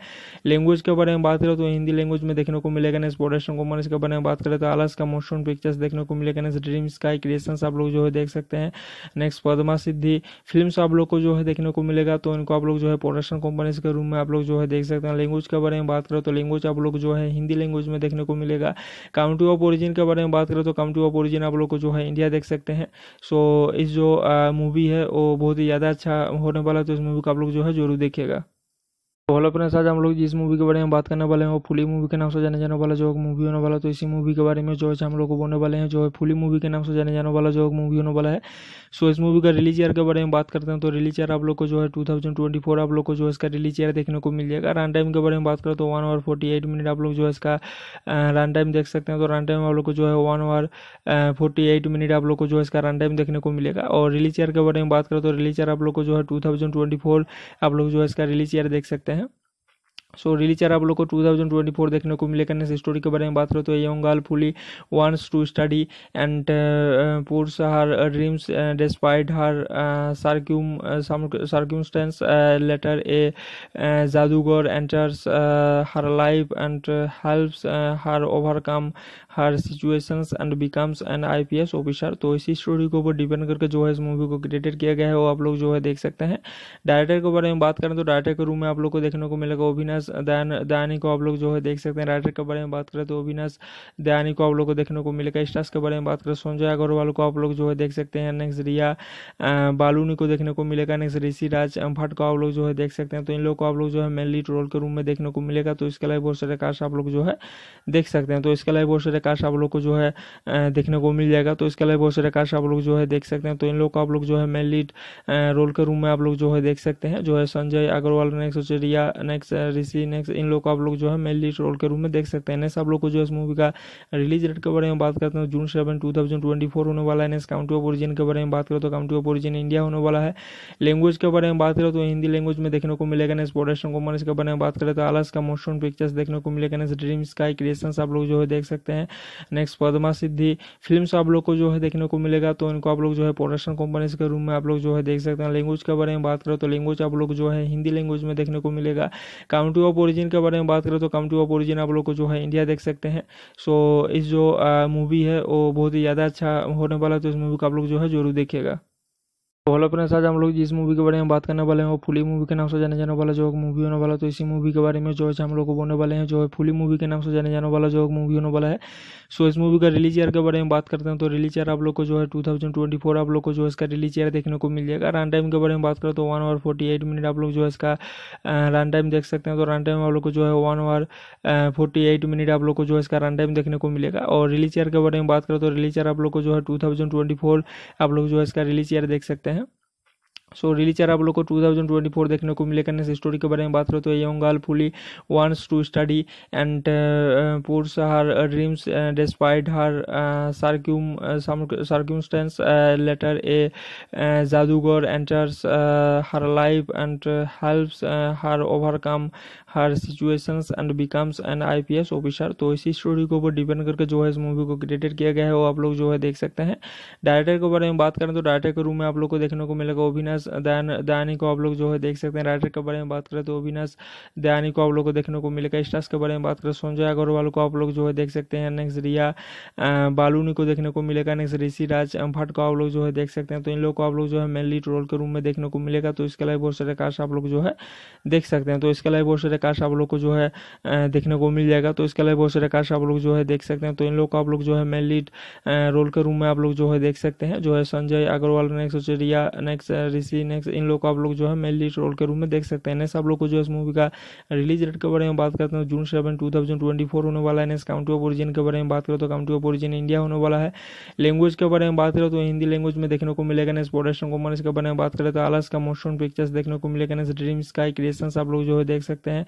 लैंग्वेज के बारे में बात करें तो हिंदी लैंग्वेज में देखने को मिलेगा नेक्स्ट प्रोडक्शन कॉमर्स के बारे में बात करें तो आलस का मोशन पिक्चर्स देखने को मिलेगा नेक्स्ट ड्रीम स्काई क्रिएशन आप लोग जो है देख सकते हैं नेक्स्ट पदमा सिद्धि फिल्म आप लोग को जो है देखने को मिलेगा तो इनको आप लोग जो है प्रोडक्शन कंपनीज के रूम में आप लोग जो है देख सकते हैं लैंग्वेज के बारे में बात करें तो लैंग्वेज आप लोग जो है हिंदी लैंग्वेज में देखने को मिलेगा काउंटी ऑफ ओरिजिन के बारे में बात करें तो काउंटी ऑफ ओरिजिन आप लोग को जो है इंडिया देख सकते हैं सो इस जो मूवी है वो बहुत ही ज़्यादा अच्छा होने वाला है तो इस मूवी को आप लोग जो है जरूर देखिएगा तो हेलो फ्रेंड्स आज हम लोग जिस मूवी के बारे में बात करने वाले हैं वो फुली मूवी के नाम से जाने जाने वाला जो मूवी होने वाला तो इसी मूवी के बारे में जो है हम लोग को बोलने वाले हैं जो है फुली मूवी के नाम से जाने जाने वाला जो मूवी होने वाला है सो इस मूवी का रिलीज ईयर के बारे में बात करते हैं तो रिलीज ईयर आप लोग को जो है टू आप लोग को जो है इसका रिलीज ईयर देखने को मिल जाएगा रन टाइम के बारे में बात करें तो वन आवर फोर्टी मिनट आप लोग जो है इसका रन टाइम देख सकते हैं तो रन टाइम आप लोग को जो है वन आवर फोर्टी मिनट आप लोग को जो है इसका रन टाइम देखने को मिलेगा और रिलीज ईयर के बारे में बात करें तो रिलीज ईयर आप लोग को जो है टू आप लोग जो है इसका रिलीज ईयर देख सकते हैं सो so, रिलीचर really आप लोग को 2024 देखने को मिलेगा नेक्स्ट स्टोरी के बारे में बात करें तो young girl fully wants to study and pursue her dreams despite her सर्क्यूम सर्क्यूमस्टेंस later a जादूगर enters her life and helps her overcome her situations and becomes an IPS officer तो इसी स्टोरी के ऊपर डिपेंड करके जो है इस मूवी को क्रिएटेड किया गया है वो आप लोग जो है देख सकते हैं डायरेक्टर के बारे में बात करें तो डायरेक्टर के रूम में आप लोग को देखने को मिलेगा ओविनास दयान दयानी को आप लोग जो है देख सकते हैं राइटर के बारे में बात करें तो अविनाश दयानी को आप लोग को देखने को मिलेगा स्टार्स के बारे में बात करें संजय अग्रवाल को आप लोग जो है देख सकते हैं नेक्स्ट रिया बालूनी को देखने को मिलेगा नेक्स्ट ऋषि राज भट्ट को आप लोग जो है देख सकते हैं तो इन लोग को आप लोग जो है मेनली रोल के रूम में देखने को मिलेगा तो इसके अलावा बहुत सारे कास्ट आप लोग जो है देख सकते हैं तो इसके अलावा बहुत सारे कार्ड्स आप लोग को जो है देखने को मिल जाएगा तो इसके अलावा बहुत सारे कार्ड्स आप लोग जो है देख सकते हैं तो इन लोग को आप लोग जो है मेन लीड रोल के रूम में आप लोग जो है देख सकते हैं जो है Sanjay Agarwal next Riya next Rishi next इन लोग को आप लोग जो है मेन लीड रोल के रूम में देख सकते हैं आप लोग को जो है इस मूवी का रिलीज डेट के बारे में बात करते हैं June seven two thousand twenty four होने वाला है काउंटी ऑफ ओरिजिन के बारे में बात करें तो काउंटी ऑफ ओरिजिन इंडिया होने वाला है लैंग्वेज के बारे में बात करें तो हिंदी लैंग्वेज में देखने को मिलेगा नेक्स्ट प्रोडक्शन कॉमर्स के बारे में बात करें तो आलस का मोशन पिक्चर्स देखने को मिलेगा नेक्स्ट ड्रीम्स का क्रिएशन आप लोग जो है देख सकते हैं नेक्स्ट पदमा सिद्धि फिल्म आप लोग को जो है देखने को मिलेगा तो इनको आप लोग जो है प्रोडक्शन कंपनीज के रूम में आप लोग जो है देख सकते हैं लैंग्वेज के बारे में बात करो तो लैंग्वेज आप लोग जो है हिंदी लैंग्वेज में देखने को मिलेगा काउंटी ऑफ ओरिजिन के बारे में बात करो तो काउंटी ऑफ ओरिजिन आप लोग को जो है इंडिया देख सकते हैं सो इस जो मूवी है वो बहुत ही ज़्यादा अच्छा होने वाला है तो इस मूवी को आप लोग जो है जरूर देखिएगा तो हेलो फ्रेंड्स आज हम लोग जिस मूवी के बारे में बात करने वाले हैं वो फुली मूवी के नाम से जाने जाने वाला जो मूवी होने वाला तो इसी मूवी के बारे में जो है हम लोग को बोलने वाले हैं जो है फुली मूवी के नाम से जाने जाने वाला जो मूवी होने वाला है सो इस मूवी का रिलीज ईयर के बारे में बात करते हैं तो रिलीज ईयर आप लोग को जो है टू आप लोग को जो है इसका रिलीज ईयर देखने को मिल जाएगा रन टाइम के बारे में बात करें तो वन आवर फोर्टी मिनट आप लोग जो है इसका रन टाइम देख सकते हैं तो रन टाइम आप लोग को जो है वन आवर फोर्टी मिनट आप लोग को जो है इसका रन टाइम देखने को मिलेगा और रिलीज ईयर के बारे में बात करें तो रिलीज ईयर आप लोग को जो है टू आप लोग जो है इसका रिलीज ईयर देख सकते हैं सो so, रिलीचर आप लोग को 2024 देखने को मिलेगा नेक्स्ट स्टोरी के बारे में बात करें तो young girl fully wants to study and pursue her dreams despite her सर्क्यूम सर्क्यूमस्टेंस later a जादूगर enters her life and helps her overcome her situation and becomes an I P S officer तो इसी story के ऊपर depend करके जो है इस movie को क्रिएटेड किया गया है वो आप लोग जो है देख सकते हैं डायरेक्टर के बारे में बात करें तो डायरेक्टर के रूम में आप लोग को देखने को मिलेगा ओविनास दयान दयानी को आप लोग जो है देख सकते हैं राइटर के बारे में बात करें तो ओविनास दयानी को आप लोग को देखने को मिलेगा स्टार्स के बारे में बात करें संजय अग्रवाल को आप लोग जो है देख सकते हैं नेक्स्ट रिया बालूनी को देखने को मिलेगा नेक्स्ट ऋषि राज भट्ट को आप लोग जो है देख सकते हैं तो इन लोग को आप लोग जो है मेनली ट्रोल रोल के रूम में देखने को मिलेगा तो इसके अलावा बहुत सारे कास्ट आप लोग जो है देख सकते हैं तो इसके अलावा बहुत सारे कार्स आप लोग को जो है देखने को मिल जाएगा तो इसके अलावा बहुत सारे आकाश आप लोग जो है देख सकते हैं तो इन लोग को आप लोग जो है मेन लीड रोल के रूम में आप लोग जो है देख सकते हैं जो है संजय अग्रवाल नेक्स्ट उचरिया नेक्स्ट ऋषि नेक्स्ट इन लोग को आप लोग जो है मेन लीड रोल के रूम में देख सकते हैं नेक्स्ट आप लोग को जो है इस मूवी का रिलीज डेट के बारे में बात करते हैं June seven two twenty four होने वाला है नेक्स्ट काउंटी ऑफ ओरिजिन के बारे में बात करें तो काउंटी ऑफ ओरिजिन इंडिया होने वाला है लैंग्वेज के बारे में बात करें तो हिंदी लैंग्वेज में देखने को मिलेगा नेक्स्ट प्रोडक्शन कॉमर्स के बारे में बात करें तो आलस का मोशन पिक्चर्स देखने को मिलेगा नेक्स्ट ड्रीम्स का क्रिएशन आप लोग जो है देख सकते हैं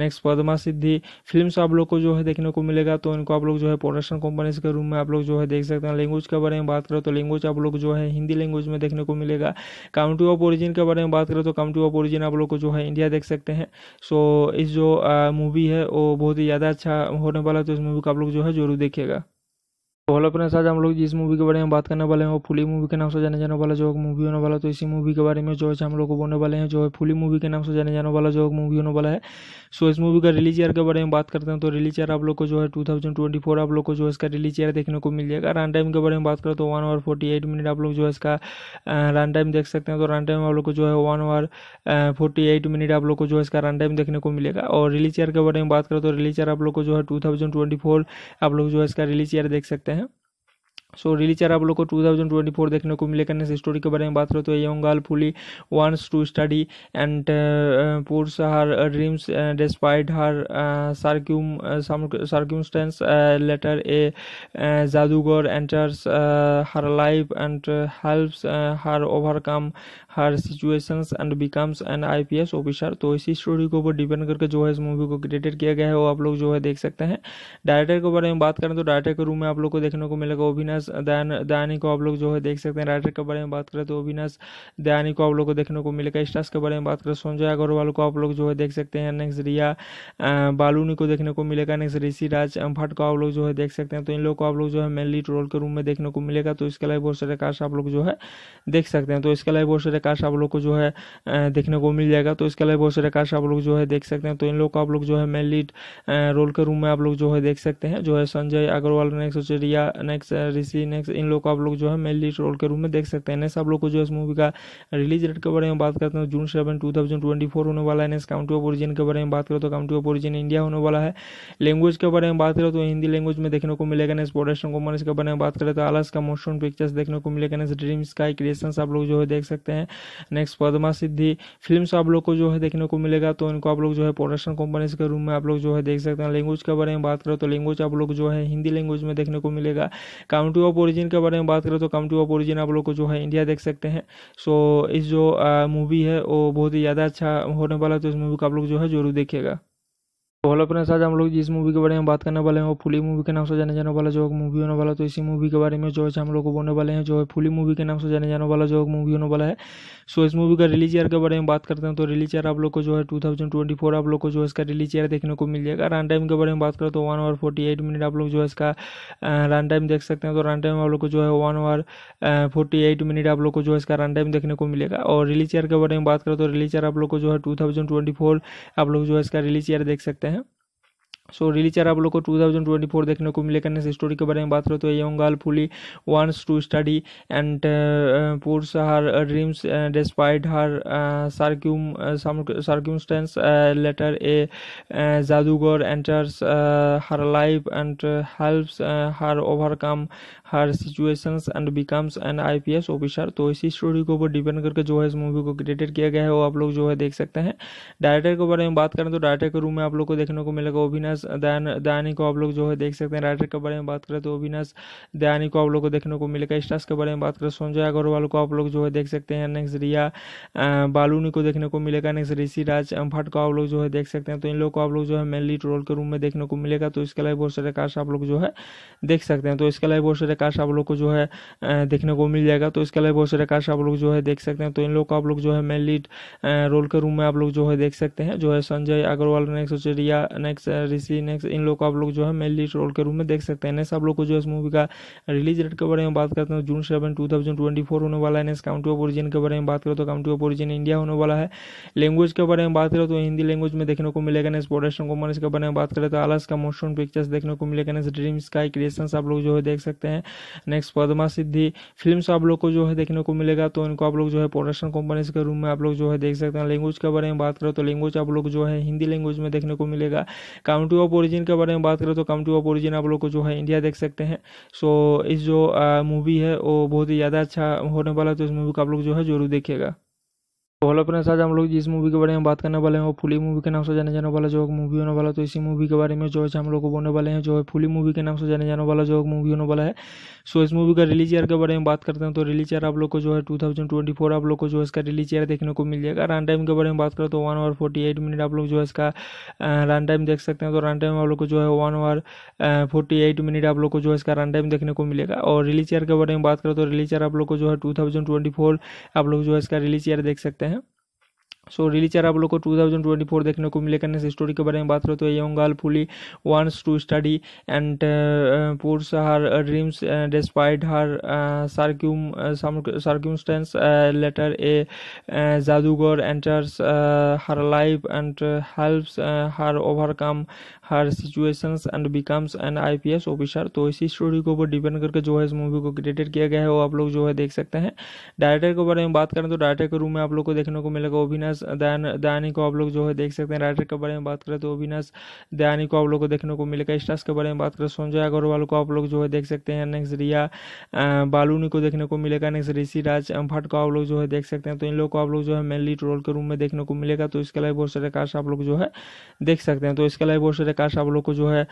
नेक्स्ट पदमा सिद्धि फिल्म आप लोग को जो है देखने को मिलेगा तो इनको आप लोग जो है प्रोडक्शन कंपनीज के रूम में आप लोग जो है देख सकते हैं लैंग्वेज के बारे में बात करें तो लैंग्वेज आप लोग जो है हिंदी लैंग्वेज में देखने को मिलेगा काउंटी ऑफ ओरिजिन के बारे में बात करें तो काउंटी ऑफ ओरिजिन आप लोग को जो है इंडिया देख सकते हैं सो इस जो मूवी है वो बहुत ही ज़्यादा अच्छा होने वाला है तो इस मूवी को आप लोग जो है जरूर देखिएगा तो हेलो फ्रेंड्स आज हम लोग जिस मूवी के बारे में बात करने वाले हैं वो फुली मूवी के नाम से जाने जाने वाला जो मूवी होने वाला तो इसी मूवी के बारे में जो है हम लोग को बोलने वाले हैं जो है फुली मूवी के नाम से जाने जाने वाला जो मूवी होने वाला है सो इस मूवी का रिलीज ईयर के बारे में बात करते हैं तो रिलीज ईयर आप लोग को जो है टू आप लोग को जो है इसका रिलीज ईयर देखने को मिल जाएगा रन टाइम के बारे में बात करें तो वन आवर फोर्टी मिनट आप लोग जो है इसका रन टाइम देख सकते हैं तो रन टाइम आप लोग को जो है वन आवर फोर्टी मिनट आप लोग को जो है इसका रन टाइम देखने को मिलेगा और रिलीज ईयर के बारे में बात करें तो रिलीज ईयर आप लोग को जो है टू आप लोग जो है इसका रिलीज ईयर देख सकते हैं सो so, रिलीचर आप लोग को 2024 देखने को मिलेगा नेक्स्ट स्टोरी के बारे में बात करें तो young girl fully wants to study and pursue her dreams despite her सर्क्यूम सर्क्यूमस्टेंस later a जादूगर enters her life and helps her overcome her situation and becomes an I P S officer तो इसी story के ऊपर depend करके जो है इस movie को क्रिएटेड किया गया है वो आप लोग जो है देख सकते हैं डायरेक्टर के बारे में बात करें तो डायरेक्टर के रूम में आप लोग को देखने को मिलेगा ओविनस दयान दयानी को आप लोग जो है देख सकते हैं डायरेक्टर के बारे में बात करें तो ओविनस दयानी को आप लोग को देखने को मिलेगा स्टार्स के बारे में बात करें तो संजय अग्रवाल को आप लोग जो है देख सकते हैं नेक्स्ट रिया बालूनी को देखने को मिलेगा नेक्स्ट ऋषि राज भट्ट को आप लोग जो है देख सकते हैं तो इन लोग को आप लोग जो है मेनली लीड रोल के रूम में देखने को मिलेगा तो इसके अलावा बहुत सारे कास्ट आप लोग जो है देख सकते हैं तो इसके अलावा बहुत सारे कार्स आप लोग को जो है देखने को मिल जाएगा तो इसके अलावा बहुत सारे कार्स आप लोग जो है देख सकते हैं तो इन लोग को आप लोग जो है मेन लीड रोल के रूम में आप लोग जो है देख सकते हैं जो है संजय अग्रवाल नेक्स्ट चिड़िया नेक्स्ट ऋषि नेक्स्ट इन लोग को आप लोग जो है मेन लीड रोल के रूम में देख सकते हैं नेक्स्ट आप लोग को जो है इस मूवी का रिलीज डेट के बारे में बात करते हैं June seven two thousand twenty four होने वाला है नेक्स्ट काउंटी ऑफ ओरिजिन के बारे में बात करें तो काउंटी ऑफ ओरिजिन इंडिया होने वाला है लैंग्वेज के बारे में बात करें तो हिंदी लैंग्वेज में देखने को मिलेगा नेक्स्ट प्रोडक्शन कंपनीज के बारे में बात करें तो आलस का मोशन पिक्चर्स देखने को मिलेगा नेक्स्ट ड्रीम्स का क्रिएशन आप लोग जो है देख सकते हैं नेक्स्ट पदमा सिद्धि फिल्म आप लोग को जो है देखने को मिलेगा तो इनको आप लोग जो है प्रोडक्शन कंपनीज के रूम में आप लोग जो है देख सकते हैं लैंग्वेज के बारे में बात करें तो लैंग्वेज आप लोग जो है हिंदी लैंग्वेज में देखने को मिलेगा काउंटी ऑफ ओरिजिन के बारे में बात करें तो काउंटी ऑफ ओरिजिन आप लोग को जो है इंडिया देख सकते हैं सो इस जो मूवी है वो बहुत ही ज़्यादा अच्छा होने वाला है तो इस मूवी को आप लोग जो है जरूर देखेगा तो हेलो फ्रेंड्स आज हम लोग जिस मूवी के बारे में बात करने वाले हैं वो फुली मूवी के नाम से जाने जाने वाला जो मूवी होने वाला तो इसी मूवी के बारे में जो है हम लोग को बोलने वाले हैं जो है फुली मूवी के नाम से जाने जाने वाला जो मूवी होने वाला है सो इस मूवी का रिलीज ईयर के बारे में बात करते हैं तो रिलीज ईयर आप लोग को जो है टू आप लोग को जो है इसका रिलीज ईयर देखने को मिल जाएगा रन टाइम के बारे में बात करें तो वन आवर फोर्टी मिनट आप लोग जो है इसका रन टाइम देख सकते हैं तो रन टाइम आप लोग को जो है वन आवर फोर्टी मिनट आप लोग को जो है इसका रन टाइम देखने को मिलेगा और रिलीज ईयर के बारे में बात करें तो रिलीज ईयर आप लोग को जो है टू आप लोग जो है इसका रिलीज ईयर देख सकते हैं सो so, रिलीचर आप लोग को 2024 देखने को मिलेगा नेक्स्ट स्टोरी के बारे में बात करो तो young girl fully wants to study and pursue her dreams despite her सर्क्यूम सर्क्यूमस्टेंस later a जादूगर enters her life and helps her overcome her situations and becomes an IPS officer तो इसी स्टोरी के ऊपर डिपेंड करके जो है इस मूवी को क्रिएटेड किया गया है वो आप लोग जो है देख सकते हैं डायरेक्टर के बारे में बात करें तो डायरेक्टर के रूम में आप लोग को देखने को मिलेगा ओविनाश अविनाश दयान दयानी को आप लोग जो है देख सकते हैं राइटर के बारे में बात करें तो अविनाश दयानी को आप लोग को देखने को मिलेगा स्टार्स के बारे में बात करें संजय अग्रवाल को आप लोग जो है देख सकते हैं नेक्स्ट रिया बालूनी को देखने को मिलेगा नेक्स्ट ऋषि राज भट्ट को आप लोग जो है देख सकते हैं तो इन लोग को आप लोग जो है मेनली ट्रोल के रूम में देखने को मिलेगा तो इसके अलावा बहुत सारे कास्ट आप लोग जो है देख सकते हैं तो इसके अलावा बहुत सारे कास्ट आप लोग को जो है देखने को मिल जाएगा तो इसके अलावा बहुत सारे कास्ट आप लोग जो है देख सकते हैं तो इन लोग को आप लोग जो है मेनली रोल के रूम में आप लोग जो है देख सकते हैं जो है संजय अग्रवाल नेक्स्ट रिया नेक्स्ट ऋषि सी नेक्स्ट इन लोग को आप लोग जो है मेन लीड रोल के रूप में देख सकते हैं नेक्स्ट आप लोग को जो है इस मूवी का रिलीज डेट के बारे में बात करते हैं June seven two thousand twenty four होने वाला है नेक्स्ट काउंटी ऑफ ओरिजिन के बारे में बात करें तो काउंटी ऑफ ओरिजिन इंडिया होने वाला है लैंग्वेज के बारे में बात करें तो हिंदी लैंग्वेज में देखने को मिलेगा नेक्स्ट प्रोडक्शन कंपनी इसके बारे में बात करें तो आलस का मोशन पिक्चर्स देखने को मिलेगा नेक्स्ट ड्रीम स्काई क्रिएशन आप लोग जो है देख सकते हैं नेक्स्ट पदमा सिद्धि फिल्म आप लोग को जो है देखने को मिलेगा तो इनको आप लोग जो है प्रोडक्शन कंपनीज के रूम में आप लोग जो है देख सकते हैं लैंग्वेज के बारे में बात करें तो लैंग्वेज आप लोग जो है हिंदी लैंग्वेज में देखने को मिलेगा काउंटी कंट्री ऑफ ओरिजिन के बारे में बात करें तो कम टू ऑफ ओरिजिन आप लोग को जो है इंडिया देख सकते हैं सो इस जो मूवी है वो बहुत ही ज़्यादा अच्छा होने वाला है तो इस मूवी को आप लोग जो है जरूर देखिएगा तो हेलो फ्रेंड्स आज हम लोग जिस मूवी के बारे में बात करने वाले हैं वो फुली मूवी के नाम से जाने जाने वाला जो मूवी होने वाला तो इसी मूवी के बारे में जो है हम लोग को बोलने वाले हैं जो है फुली मूवी के नाम से जाने जाने वाला जो मूवी होने वाला है सो इस मूवी का रिलीज ईयर के बारे में बात करते हैं तो रिलीज ईयर आप लोग को जो है टू आप लोग को जो है इसका रिलीज ईयर देखने को मिल जाएगा रन टाइम के बारे में बात करें तो वन आवर फोर्टी मिनट आप लोग जो है इसका रन टाइम देख सकते हैं तो रन टाइम आप लोग को जो है वन आवर फोर्टी मिनट आप लोग को जो है इसका रन टाइम देखने को मिलेगा और रिलीज ईयर के बारे में बात करें तो रिलीज ईयर आप लोग को जो है टू आप लोग जो है इसका रिलीज ईयर देख सकते हैं सो so, रिलीचर आप लोग को 2024 देखने को मिलेगा नेक्स्ट स्टोरी के बारे में बात करें तो young girl fully wants to study and pursue her dreams despite her सर्क्यूम सर्क्यूमस्टेंस later a जादूगर enters her life and helps her overcome her situations and becomes an IPS officer तो इसी स्टोरी के ऊपर डिपेंड करके जो है इस मूवी को क्रिएटेड किया गया है वो आप लोग जो है देख सकते हैं डायरेक्टर के बारे में बात करें तो डायरेक्टर के रूम में आप लोग को देखने को मिलेगा अभिनाश अविनाश दयान दयानी को आप लोग जो है देख सकते हैं राइटर के बारे में बात करें तो अविनाश दयानी को आप लोग को देखने को मिलेगा स्टार्स के बारे में बात करें संजय अग्रवाल को आप लोग जो है देख सकते हैं नेक्स्ट रिया बालूनी को देखने को मिलेगा नेक्स्ट ऋषि राज भट्ट को आप लोग जो है देख सकते हैं तो इन लोग को आप लोग जो है मेनली ट्रोल के रूम में देखने को मिलेगा तो इसके अलावा बहुत सारे कार्ड्स आप लोग जो है देख सकते हैं तो इसके अलावा बहुत सारे कार्ड्स आप लोग को जो है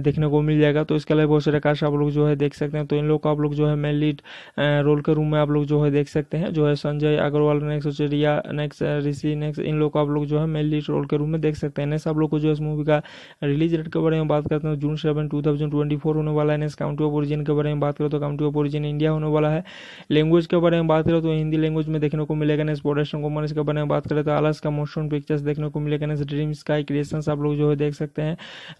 देखने को मिल जाएगा तो इसके अलावा बहुत सारे कार्ड्स आप लोग जो है देख सकते हैं तो इन लोग को आप लोग जो है मेनली रोल के रूम में आप लोग जो है देख सकते हैं जो है संजय अग्रवाल नेक्स्ट रिया नेक्स्ट ऋषि सी नेक्स्ट इन लोग को आप लोग जो है मेन लीड रोल के रूप में देख सकते हैं नेक्स्ट आप लोग को जो है इस मूवी का रिलीज डेट के बारे में बात करते हैं June seven two thousand twenty four होने वाला है नेक्स्ट काउंटी ऑफ ओरिजिन के बारे में बात करें तो काउंटी ऑफ ओरिजिन इंडिया होने वाला है लैंग्वेज के बारे में बात करें तो हिंदी लैंग्वेज में देखने को मिलेगा नेक्स्ट प्रोडक्शन कॉमर्स के बारे में बात करें तो आलस का मोशन पिक्चर्स देखने को मिलेगा नेक्स्ट ड्रीम स्काई क्रिएशन आप लोग जो है देख सकते हैं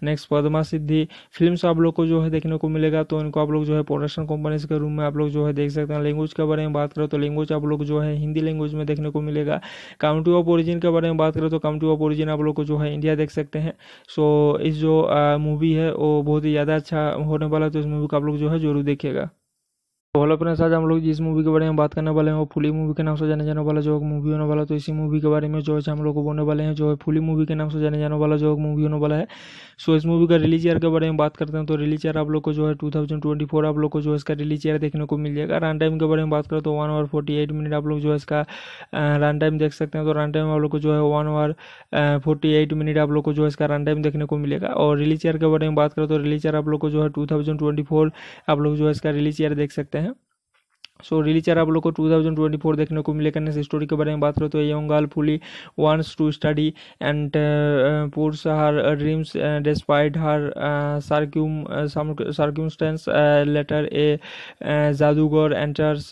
नेक्स्ट पदमा सिद्धि फिल्म आप लोग को जो है देखने को मिलेगा तो इनको आप लोग जो है प्रोडक्शन कंपनीज के रूम में आप लोग जो है देख सकते हैं लैंग्वेज के बारे में बात करें तो लैंग्वेज आप लोग जो है हिंदी लैंग्वेज में देखने को मिलेगा काउंट कंट्री ऑफ ओरिजिन के बारे में बात करें तो कंट्री ऑफ ओरिजिन आप लोग को जो है इंडिया देख सकते हैं सो इस जो मूवी है वो बहुत ही ज़्यादा अच्छा होने वाला है तो इस मूवी को आप लोग जो है जरूर देखिएगा तो हेलो फ्रेंड्स आज हम लोग जिस मूवी के बारे में बात करने वाले हैं वो फुली मूवी के नाम से जाने जाने वाला जो मूवी होने वाला तो इसी मूवी के बारे में जो है हम लोग को बोलने वाले हैं जो है फुली मूवी के नाम से जाने जाने वाला जो मूवी होने वाला है सो इस मूवी का रिलीज ईयर के बारे में बात करते हैं तो रिलीज ईयर आप लोग को जो है टू आप लोग को जो है इसका रिलीज ईयर देखने को मिल जाएगा रन टाइम के बारे में बात करें तो वन आवर फोर्टी मिनट आप लोग जो है इसका रन टाइम देख सकते हैं तो रन टाइम आप लोग को जो है वन आवर फोर्टी मिनट आप लोग को जो है इसका रन टाइम देखने को मिलेगा और रिलीज ईयर के बारे में बात करें तो रिलीज ईयर आप लोग को जो है टू आप लोग जो है इसका रिलीज ईयर देख सकते हैं सो रिली चार आप लोग को 2024 देखने को मिलेगा नेक्स्ट स्टोरी के बारे में बात करें तो young girl fully wants to study and pursue her dreams despite her सर्क्यूम सर्क्यूमस्टेंस later a जादूगर enters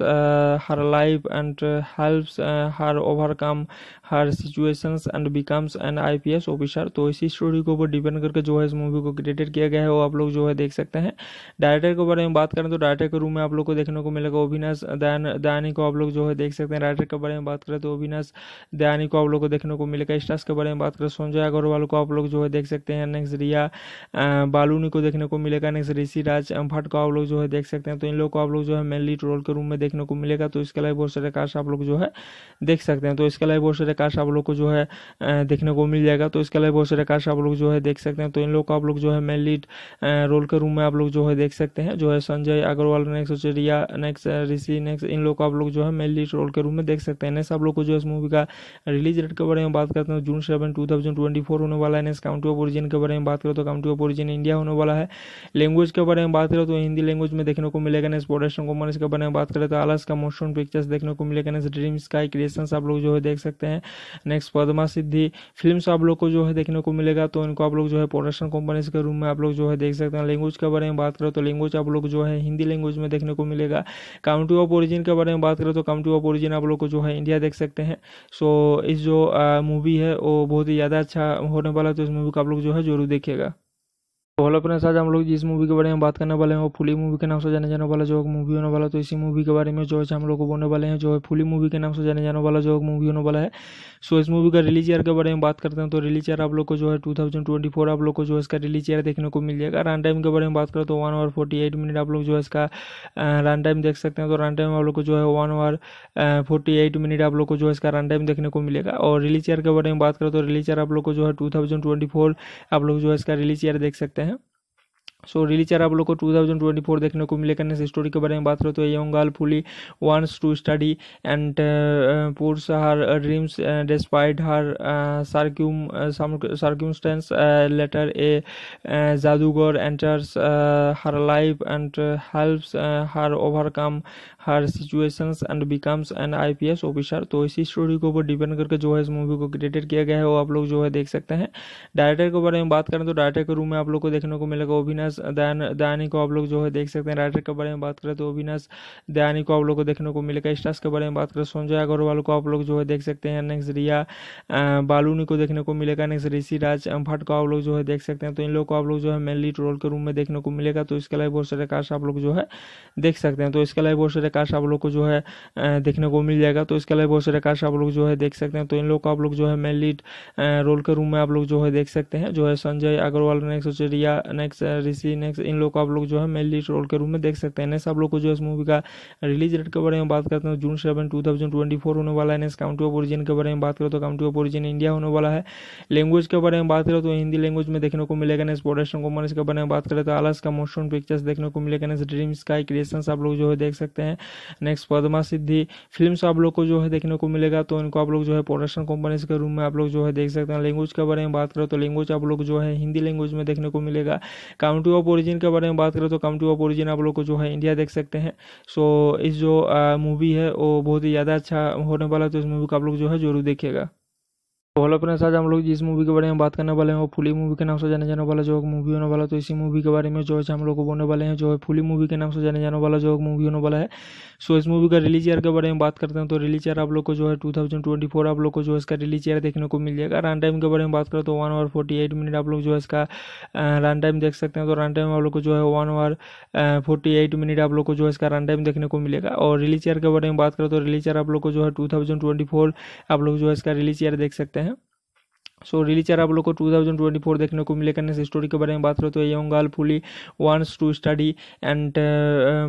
her life and helps her overcome her situation and becomes an I P S officer तो इसी story के ऊपर depend करके जो है इस movie को क्रिएटेड किया गया है वो आप लोग जो है देख सकते हैं डायरेक्टर के बारे में बात करें तो डायरेक्टर के रूम में आप लोग को देखने को मिलेगा ओबिनास दयानी को आप लोग जो है देख सकते हैं डायरेक्टर के बारे में बात करें तो ओबिनास दयानी को आप लोग को देखने को मिलेगा स्टार्स के बारे में बात करें संजय अग्रवाल को आप लोग जो है देख सकते हैं नेक्स्ट रिया बालूनी को देखने को मिलेगा नेक्स्ट ऋषि राज भट्ट को आप लोग जो है देख सकते हैं तो इन लोग को आप लोग जो है मेनली लीड रोल के रूम में देखने को मिलेगा तो इसके अलावा बहुत सारे कास्ट आप लोग जो है देख सकते हैं तो इसके अलावा बहुत सारे कार्स आप लोग को जो है देखने को मिल जाएगा तो इसके अलावा बहुत सारे कार्स आप लोग जो है देख सकते हैं तो इन लोग को आप लोग जो है मेन लीड रोल के रूम में आप लोग जो है देख सकते हैं जो है संजय अग्रवाल नेक्स्ट चिड़िया नेक्स्ट ऋषि नेक्स्ट इन लोग को आप लोग जो है मेन लीड रोल के रूम में देख सकते हैं नेक्स्ट आप लोग को जो है इस मूवी का रिलीज डेट के बारे में बात करते हैं June seven two thousand twenty four होने वाला है नेक्स्ट काउंटी ऑफ ओरिजिन के बारे में बात करें तो काउंटी ऑफ ओरिजिन इंडिया होने वाला है लैंग्वेज के बारे में बात करें तो हिंदी लैंग्वेज में देखने को मिलेगा नेक्स्ट प्रोडक्शन के बारे में बात करें तो आलस का मोशन पिक्चर्स देखने को मिलेगा नेक्स्ट ड्रीम स्काई क्रिएशन आप लोग जो है देख सकते हैं नेक्स्ट पदमा सिद्धि फिल्म आप लोग को जो है देखने को मिलेगा तो इनको आप लोग जो है प्रोडक्शन कंपनीज के रूम में आप लोग जो है देख सकते हैं लैंग्वेज के बारे में बात करें तो लैंग्वेज आप लोग जो है हिंदी लैंग्वेज में देखने को मिलेगा काउंटी ऑफ ओरिजिन के बारे में बात करें तो काउंटी ऑफ ओरिजिन आप लोग को जो है इंडिया देख सकते हैं सो इस जो मूवी है वो बहुत ही ज़्यादा अच्छा होने वाला है तो इस मूवी को आप लोग जो है जरूर देखिएगा तो हेलो फ्रेंड्स आज हम लोग जिस मूवी के बारे में बात करने वाले हैं वो फुली मूवी के नाम से जाने जाने वाला जो मूवी होने वाला तो इसी मूवी के बारे में जो है हम लोग को बोलने वाले हैं जो है फुली मूवी के नाम से जाने जाने वाला जो मूवी होने वाला है सो इस मूवी का रिलीज ईयर के बारे में बात करते हैं तो रिलीज ईयर आप लोग को जो है टू आप लोग को जो है इसका रिलीज ईयर देखने को मिल जाएगा रन टाइम के बारे में बात करें तो वन आवर फोर्टी मिनट आप लोग जो है इसका रन टाइम देख सकते हैं तो रन टाइम आप लोग को जो है वन आवर फोर्टी मिनट आप लोग को जो है इसका रन टाइम देखने को मिलेगा और रिलीज ईयर के बारे में बात करें तो रिलीज ईयर आप लोग को जो है टू आप लोग जो है इसका रिलीज ईयर देख सकते हैं सो so, रिली आप लोग को 2024 देखने को मिलेगा नेक्स्ट स्टोरी के बारे में बात करो तो young girl fully wants to study and pursue her dreams despite her सर्क्यूम सर्क्यूमस्टेंस later a जादूगर enters her life and helps her overcome her situations and becomes an IPS officer तो इसी स्टोरी के ऊपर डिपेंड करके जो है इस मूवी को क्रिएटेड किया गया है वो आप लोग जो है देख सकते हैं डायरेक्टर के बारे में बात करें तो डायरेक्टर के रूम में आप लोग को देखने को मिलेगा अभिनय अविनाश दयान दयानी को आप लोग जो है देख सकते हैं राइटर के बारे में बात करें तो अविनाश दयानी को आप लोग को देखने को मिलेगा स्टार्स के बारे में बात करें संजय अग्रवाल को आप लोग जो है देख सकते हैं नेक्स्ट रिया बालूनी को देखने को मिलेगा नेक्स्ट ऋषि राज भट्ट को आप लोग जो है देख सकते हैं तो इन लोग को आप लोग जो है मेनली रोल के रूम में देखने को मिलेगा तो इसके अलावा बहुत सारे कास्ट आप लोग जो है देख सकते हैं तो इसके अलावा बहुत सारे कास्ट आप लोग को जो है देखने को मिल जाएगा तो इसके अलावा बहुत सारे कास्ट आप लोग जो है देख सकते हैं तो इन लोग को आप लोग जो है मेनली रोल के रूम में आप लोग जो है देख सकते हैं जो है संजय अग्रवाल नेक्स्ट रिया नेक्स्ट ऋषि सी नेक्स्ट इन लोग को आप लोग जो है मेन लीड रोल के रूप में देख सकते हैं नेक्स्ट आप लोग को जो है इस मूवी का रिलीज डेट के बारे में बात करते हैं June seven two thousand twenty four होने वाला है नेक्स्ट काउंटी ऑफ ओरिजिन के बारे में बात करें तो काउंटी ऑफ ओरिजिन इंडिया होने वाला है लैंग्वेज के बारे में बात करें तो हिंदी लैंग्वेज में देखने को मिलेगा नेक्स्ट प्रोडक्शन कंपनीज इसके बारे में बात करें तो आलस का मोशन पिक्चर्स देखने को मिलेगा नेक्स्ट ड्रीम स्काई क्रिएशन आप लोग जो है देख सकते हैं नेक्स्ट पदमा सिद्धि फिल्म आप लोग को जो है देखने को मिलेगा तो इनको आप लोग जो है प्रोडक्शन कंपनीज के रूम में आप लोग जो है देख सकते हैं लैंग्वेज के बारे में बात करें तो लैंग्वेज आप लोग जो है हिंदी लैंग्वेज में देखने को मिलेगा काउंटी कंट्री ऑफ ओरिजिन के बारे में बात करें तो कम टू ऑफ ओरिजिन आप लोग को जो है इंडिया देख सकते हैं सो इस जो मूवी है वो बहुत ही ज़्यादा अच्छा होने वाला है तो इस मूवी को आप लोग जो है जरूर देखिएगा तो हेलो फ्रेंड्स आज हम लोग जिस मूवी के बारे में बात करने वाले हैं वो फुली मूवी के नाम से जाने जाने वाला जो मूवी होने वाला तो इसी मूवी के बारे में जो है हम लोग को बोलने वाले हैं जो है फुली मूवी के नाम से जाने जाने वाला जो मूवी होने वाला है सो इस मूवी का रिलीज ईयर के बारे में बात करते हैं तो रिलीज ईयर आप लोग को जो है टू आप लोग को जो है इसका रिलीज ईयर देखने को मिल जाएगा रन टाइम के बारे में बात करें तो वन आवर फोर्टी मिनट आप लोग जो है इसका रन टाइम देख सकते हैं तो रन टाइम आप लोग को जो है वन आवर फोर्टी मिनट आप लोग को जो है इसका रन टाइम देखने को मिलेगा और रिलीज ईयर के बारे में बात करें तो रिलीज ईयर आप लोग को जो है टू आप लोग जो है इसका रिलीज ईयर देख सकते हैं सो so, रिलीचर आप लोग को फोर देखने को मिलेगा नेक्स्ट स्टोरी के बारे में बात करें तो young girl fully wants to study and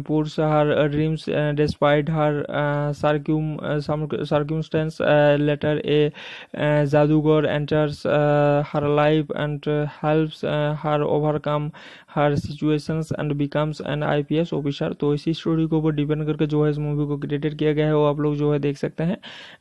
puts her dreams despite her सर्क्यूम सर्क्यूमस्टेंस later a जादूगर enters her life and helps her overcome her situation and becomes an I P S officer तो इसी story के ऊपर depend करके जो है इस movie को क्रिएटेड किया गया है वो आप लोग जो है देख सकते हैं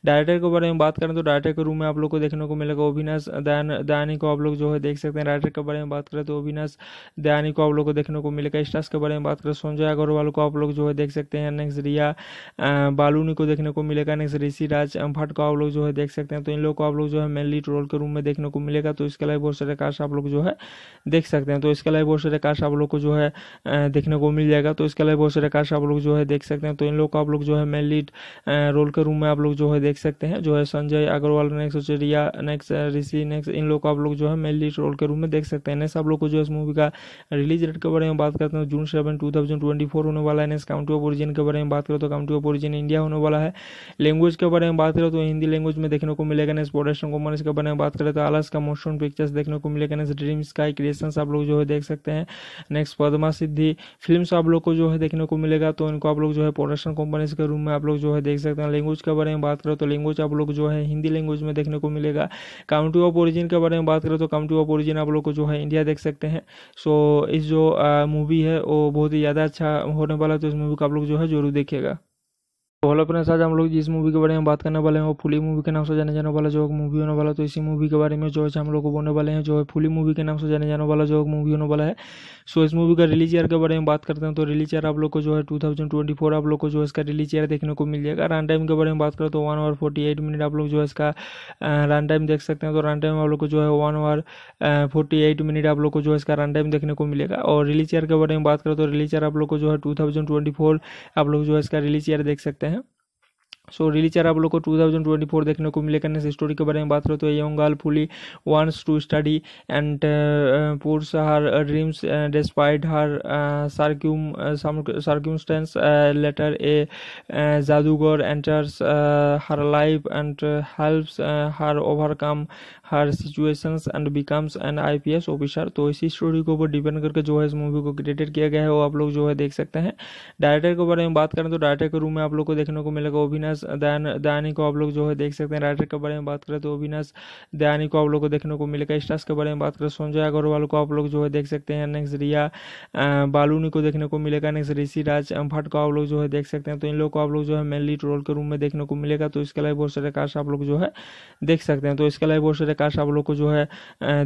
डायरेक्टर के बारे में बात करें तो डायरेक्टर के रूम में आप लोग को देखने को मिलेगा ओबिनास दयान दयानी को आप लोग जो है देख सकते हैं डायरेक्टर के बारे में बात करें तो ओबिनास दयानी को आप लोग को देखने को मिलेगा स्टार्स के बारे में बात करें संजय अग्रवाल को आप लोग जो है देख सकते हैं नेक्स्ट रिया बालूनी को देखने को मिलेगा नेक्स्ट ऋषि राज भट्ट को आप लोग जो है देख सकते हैं तो इन लोग को आप लोग जो है मेनली रोल के रूम में देखने को मिलेगा तो इसके अलावा बहुत सारे कास्ट आप लोग जो है देख सकते हैं तो इसके अलावा बहुत सारे कार्स आप लोग को जो है देखने को मिल जाएगा तो इसके अलावा बहुत सारे कार्स आप लोग जो है देख सकते हैं तो इन लोग को आप लोग जो है मेन लीड रोल के रूम में आप लोग जो है देख सकते हैं जो है Sanjay Agarwal next Riya next Rishi next इन लोग को आप लोग जो है मेन लीड रोल के रूम में देख सकते हैं नेक्स्ट आप लोग को जो है इस मूवी का रिलीज डेट के बारे में बात करते हैं June seven two thousand twenty four होने वाला है नेक्स्ट काउंटी ऑफ ओरिजिन के बारे में बात करें तो काउंटी ऑफ ओरिजिन इंडिया होने वाला है लैंग्वेज के बारे में बात करें तो हिंदी लैंग्वेज में देखने को मिलेगा नेक्स्ट प्रोडक्शन कॉमर्स के बारे में बात करें तो आलस का मोशन पिक्चर्स देखने को मिलेगा नेक्स्ट ड्रीम स्काई क्रिएशन आप लोग जो है देख सकते हैं नेक्स्ट पदमा सिद्धि फिल्म आप लोग को जो है देखने को मिलेगा तो इनको आप लोग जो है प्रोडक्शन कंपनीज के रूम में आप लोग जो है देख सकते हैं लैंग्वेज के बारे में बात करें तो लैंग्वेज आप लोग जो है हिंदी लैंग्वेज में देखने को मिलेगा काउंटी ऑफ ओरिजिन के बारे में बात करें तो काउंटी ऑफ ओरिजिन आप लोग को जो है इंडिया देख सकते हैं सो इस जो मूवी है वो बहुत ही ज़्यादा अच्छा होने वाला है तो इस मूवी को आप लोग जो है जरूर देखेगा तो हेलो फ्रेंड्स आज हम लोग जिस मूवी के बारे में बात करने वाले हैं वो फुली मूवी के नाम से जाने जाने वाला जो मूवी होने वाला तो इसी मूवी के बारे में जो है हम लोग को बोलने वाले हैं जो है फुली मूवी के नाम से जाने जाने वाला जो मूवी होने वाला है सो इस मूवी का रिलीज ईयर के बारे में बात करते हैं तो रिलीज ईयर आप लोग को जो है टू आप लोग को जो है इसका रिलीज ईयर देखने को मिल जाएगा रन टाइम के बारे में बात करें तो वन आवर फोर्टी मिनट आप लोग जो है इसका रन टाइम देख सकते हैं तो रन टाइम आप लोग को जो है वन आवर फोर्टी मिनट आप लोग को जो है इसका रन टाइम देखने को मिलेगा और रिलीज ईयर के बारे में बात करें तो रिलीज ईयर आप लोग को जो है टू आप लोग जो है इसका रिलीज ईयर देख सकते हैं सो रिली चार आप लोग को 2024 देखने को मिलेगा नेक्स्ट स्टोरी के बारे में बात करें तो young girl fully wants to study and pursue her dreams despite her circum circumstances later a जादूगर enters her life and helps her overcome her situations and becomes an IPS officer तो इसी story के ऊपर depend करके जो है इस movie को क्रिएटेड किया गया है वो आप लोग जो है देख सकते हैं डायरेक्टर के बारे में बात करें तो डायरेक्टर के रूम में आप लोग को देखने को मिलेगा अभिनय अविनाश दयान दयानी को आप लोग जो है देख सकते हैं राइटर के बारे में बात करें तो अविनाश दयानी को आप लोग को देखने को मिलेगा स्टार्स के बारे में बात करें संजय अग्रवाल को आप लोग जो है देख सकते हैं नेक्स्ट रिया बालूनी को देखने को मिलेगा नेक्स्ट ऋषि राज भट्ट को आप लोग जो है देख सकते हैं तो इन लोग को आप लोग जो है मेनली ट्रोल के रूम में देखने को मिलेगा तो इसके अलावा बहुत सारे कार्ड्स आप लोग जो है देख सकते हैं तो इसके अलावा बहुत सारे कार्ड्स आप लोग को जो है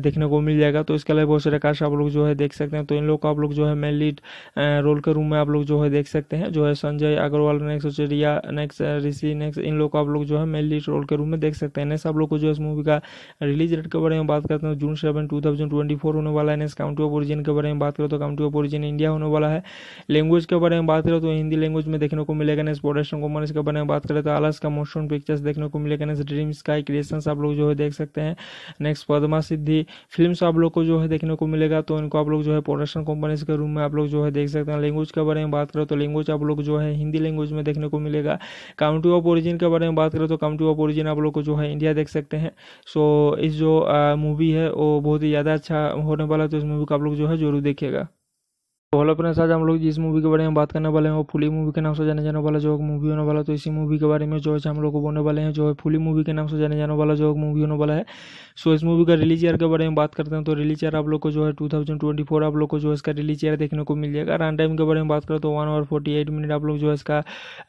देखने को मिल जाएगा तो इसके अलावा बहुत सारे कार्ड्स आप लोग जो है देख सकते हैं तो इन लोग को आप लोग जो है मेनली रोल के रूम में आप लोग जो है देख सकते हैं जो है संजय अग्रवाल नेक्स्ट रिया नेक्स्ट सी नेक्स्ट इन लोग को आप लोग जो है मेन लीड रोल के रूप में देख सकते हैं नेक्स्ट आप लोग को जो इस मूवी का रिलीज डेट के बारे में बात करते हैं June seven two thousand twenty four होने वाला है नेक्स्ट काउंटी ऑफ ओरिजिन के बारे में बात करें तो काउंटी ऑफ ओरिजिन इंडिया होने वाला है लैंग्वेज के बारे में बात करें तो हिंदी लैंग्वेज में देखने को मिलेगा नेक्स्ट प्रोडक्शन कंपनी इसके बारे में बात करें तो आलस का मोशन पिक्चर्स देखने को मिलेगा नेक्स्ट ड्रीम स्काई क्रिएशन आप लोग जो है देख सकते हैं नेक्स्ट पदमा सिद्धि फिल्म आप लोग को जो है देखने को मिलेगा तो इनको आप लोग जो है प्रोडक्शन कंपनीज के रूम में आप लोग जो है देख सकते हैं लैंग्वेज के बारे में बात करें तो लैंग्वेज आप लोग जो है हिंदी लैंग्वेज में देखने को मिलेगा काउंटी कंट्री ऑफ ओरिजिन के बारे में बात करें तो कम टू ऑफ ओरिजिन आप लोग को जो है इंडिया देख सकते हैं सो इस जो मूवी है वो बहुत ही ज़्यादा अच्छा होने वाला है तो इस मूवी को आप लोग जो है जरूर देखिएगा तो हेलो फ्रेंड्स आज हम लोग जिस मूवी के बारे में बात करने वाले हैं वो फुली मूवी के नाम से जाने जाने वाला जो मूवी होने वाला तो इसी मूवी के बारे में जो है हम लोग को बोलने वाले हैं जो है फुली मूवी के नाम से जाने जाने वाला जो मूवी होने वाला है सो इस मूवी का रिलीज ईयर के बारे में बात करते हैं तो रिलीज ईयर आप लोग को जो है टू आप लोग को जो है इसका रिलीज ईयर देखने को मिल जाएगा रन टाइम के बारे में बात करें तो वन आवर फोर्टी मिनट आप लोग जो है इसका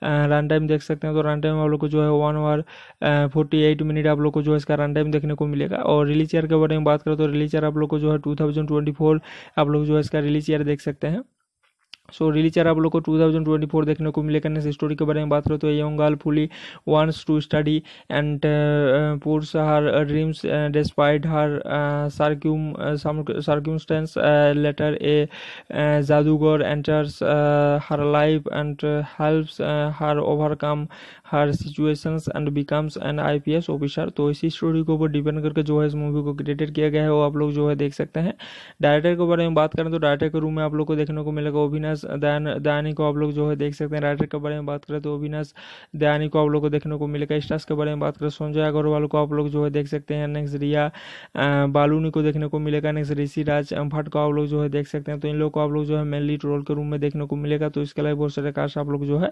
रन टाइम देख सकते हैं तो रन टाइम आप लोग को जो है वन आवर फोर्टी मिनट आप लोग को जो है इसका रन टाइम देखने को मिलेगा और रिलीज ईयर के बारे में बात करें तो रिलीज ईयर आप लोग को जो है टू आप लोग जो है इसका रिलीज ईयर देख सकते हैं सो so, रिलीचर आप लोग को 2024 देखने को मिलेगा नेक्स्ट स्टोरी के बारे में बात करें तो young girl fully wants to study and pursue her dreams despite her सर्क्यूम सर्क्यूमस्टेंस later a जादूगर enters her life and helps her overcome her situation and becomes an I P S officer तो इसी story के ऊपर depend करके जो है इस movie को क्रिएटेड किया गया है वो आप लोग जो है देख सकते हैं डायरेक्टर के बारे में बात करें तो डायरेक्टर के रूम में आप लोग को देखने को मिलेगा ओविनास दयान दयानी को आप लोग जो है देख सकते हैं राइटर के बारे में बात करें तो ओविनास दयानी को आप लोग को देखने को मिलेगा स्टार्स के बारे में बात करें संजय अग्रवाल को आप लोग जो है देख सकते हैं नेक्स्ट रिया बालूनी को देखने को मिलेगा नेक्स्ट ऋषि राज भट्ट को आप लोग जो है देख सकते हैं तो इन लोग को आप लोग जो है मेनली ट्रोल रोल के रूम में देखने को मिलेगा तो इसके अलावा बहुत सारे कास्ट आप लोग जो है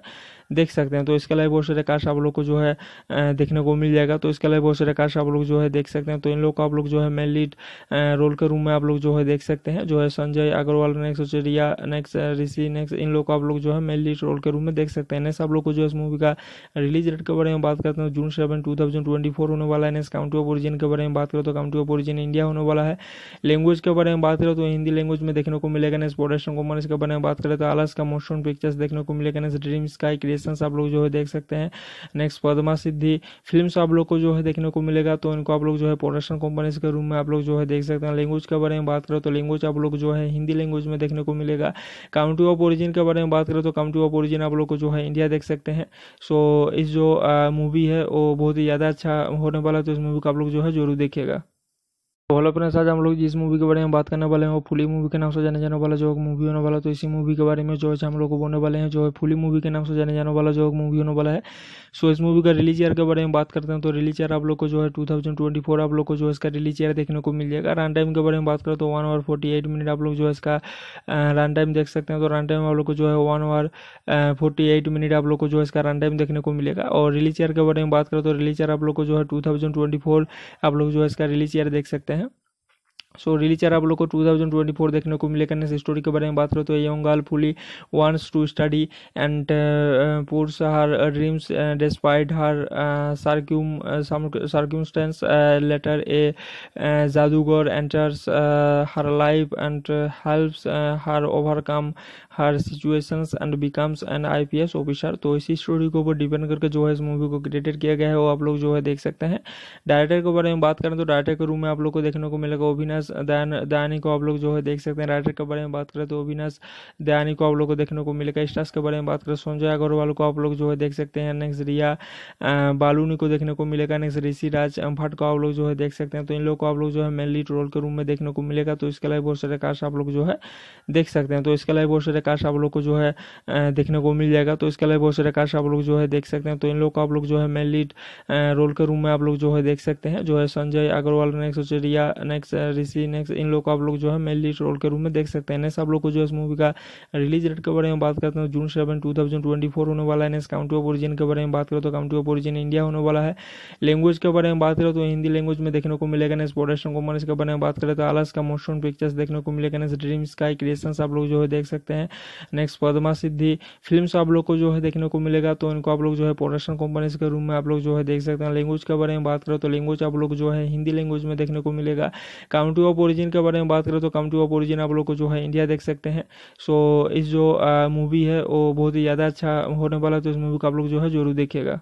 देख सकते हैं तो इसके अलावा बहुत सारे कार्स आप लोग को जो है देखने को मिल जाएगा तो इसके अलावा बहुत सारे आकाश आप लोग जो है देख सकते हैं तो इन लोग को आप लोग जो है मेन लीड रोल के रूम में आप लोग जो है देख सकते हैं जो है संजय अग्रवाल नेक्स्ट उचरिया नेक्स्ट ऋषि नेक्स्ट इन लोग को आप लोग जो है मेन लीड रोल के रूम में देख सकते हैं नेक्स्ट आप लोग को जो है इस मूवी का रिलीज डेट के बारे में बात करते हैं June seven two twenty four होने वाला है नेक्स्ट काउंटी ऑफ ओरिजिन के बारे में बात करें तो काउंटी ऑफ ओरिजिन इंडिया होने वाला है लैंग्वेज के बारे में बात करें तो हिंदी लैंग्वेज में देखने को मिलेगा नेक्स्ट प्रोडक्शन कॉमर्स के बारे में बात करें तो आलस का मोशन पिक्चर्स देखने को मिलेगा नेक्स्ट ड्रीम्स का क्रिएशन आप लोग जो है देख सकते हैं नेक्स्ट पदमा सिद्धि फिल्म आप लोग को जो है देखने को मिलेगा तो इनको आप लोग जो है प्रोडक्शन कंपनीज के रूम में आप लोग जो है देख सकते हैं लैंग्वेज के बारे में बात करें तो लैंग्वेज आप लोग जो है हिंदी लैंग्वेज में देखने को मिलेगा काउंटी ऑफ ओरिजिन के बारे में बात करें तो काउंटी ऑफ ओरिजिन आप लोग को जो है इंडिया देख सकते हैं सो इस जो मूवी है वो बहुत ही ज़्यादा अच्छा होने वाला है तो इस मूवी को आप लोग जो है जरूर देखिएगा तो हेलो फ्रेंड्स आज हम लोग जिस मूवी के बारे में बात करने वाले हैं वो फुली मूवी के नाम से जाने जाने वाला जो मूवी होने वाला तो इसी मूवी के बारे में जो है हम लोग को बोलने वाले हैं जो है फुली मूवी के नाम से जाने जाने वाला जो मूवी होने वाला है सो इस मूवी का रिलीज ईयर के बारे में बात करते हैं तो रिलीज ईयर आप लोग को जो है टू आप लोग को जो है इसका रिलीज ईयर देखने को मिल जाएगा रन टाइम के बारे में बात करें तो वन आवर फोर्टी मिनट आप लोग जो है इसका रन टाइम देख सकते हैं तो रन टाइम आप लोग को जो है वन आवर फोर्टी मिनट आप लोग को जो है इसका रन टाइम देखने को मिलेगा और रिलीज ईयर के बारे में बात करें तो रिलीज ईयर आप लोग को जो है टू आप लोग जो है इसका रिलीज ईयर देख सकते हैं सो so, रिलीचर आप लोग को 2024 देखने को मिलेगा नेक्स्ट स्टोरी के बारे में बात करें तो young girl fully wants to study and pursue her dreams despite her सर्क्यूम सर्क्यूमस्टेंस later a जादूगर enters her life and helps her overcome her situation and becomes an I P S officer तो इसी story के ऊपर depend करके जो है इस movie को क्रिएटेड किया गया है वो आप लोग जो है देख सकते हैं डायरेक्टर के बारे में बात करें तो डायरेक्टर के रूम में आप लोग को देखने को मिलेगा ओविनास दयान दयानी को आप लोग जो है देख सकते हैं डायरेक्टर के बारे में बात करें तो ओविनास दयानी को आप लोग को देखने को मिलेगा स्टार्स के बारे में बात करें संजय अग्रवाल को आप लोग जो है देख सकते हैं नेक्स्ट रिया बालूनी को देखने को मिलेगा नेक्स्ट ऋषि राज भट्ट को आप लोग जो है देख सकते हैं तो इन लोग को आप लोग जो है मेनली ट्रोल के रूम में देखने को मिलेगा तो इसके अलावा बहुत सारे कास्ट आप लोग जो है देख सकते हैं तो इसके अलावा बहुत सारे कार्ड्स आप लोग को जो है देखने को मिल जाएगा तो इसके अलावा बहुत सारे कार्ड्स आप लोग जो है देख सकते हैं तो इन लोग को आप लोग जो है मेन लीड रोल के रूम में आप लोग जो है देख सकते हैं जो है संजय अग्रवाल नेक्स्ट चेरिया नेक्स्ट ऋषि नेक्स्ट इन लोग को आप लोग जो है मेन लीड रोल के रूम में देख सकते हैं नेक्स्ट आप लोग को जो है इस मूवी का रिलीज डेट के बारे में बात करते हैं June seven two thousand twenty four होने वाला है नेक्स्ट काउंटी ऑफ ओरिजिन के बारे में बात करें तो काउंटी ऑफ ओरिजिन इंडिया होने वाला है लैंग्वेज के बारे में बात करें तो हिंदी लैंग्वेज में देखने को मिलेगा नेक्स्ट प्रोडक्शन कॉमर्स के बारे में बात करें तो आलस का मोशन पिक्चर्स देखने को मिलेगा नेक्स्ट ड्रीम स्काई क्रिएशन आप लोग जो है देख सकते हैं नेक्स्ट पदमा सिद्धि फिल्म आप लोग को जो है देखने को मिलेगा तो इनको आप लोग जो है प्रोडक्शन कंपनीज के रूम में आप लोग जो है देख सकते हैं लैंग्वेज के बारे में बात करें तो लैंग्वेज आप लोग जो है हिंदी लैंग्वेज में देखने को मिलेगा काउंटी ऑफ ओरिजिन के बारे में बात करें तो काउंटी ऑफ ओरिजिन आप लोग को जो है इंडिया देख सकते हैं सो इस जो मूवी है वो बहुत ही ज़्यादा अच्छा होने वाला है तो इस मूवी को आप लोग जो है जरूर देखिएगा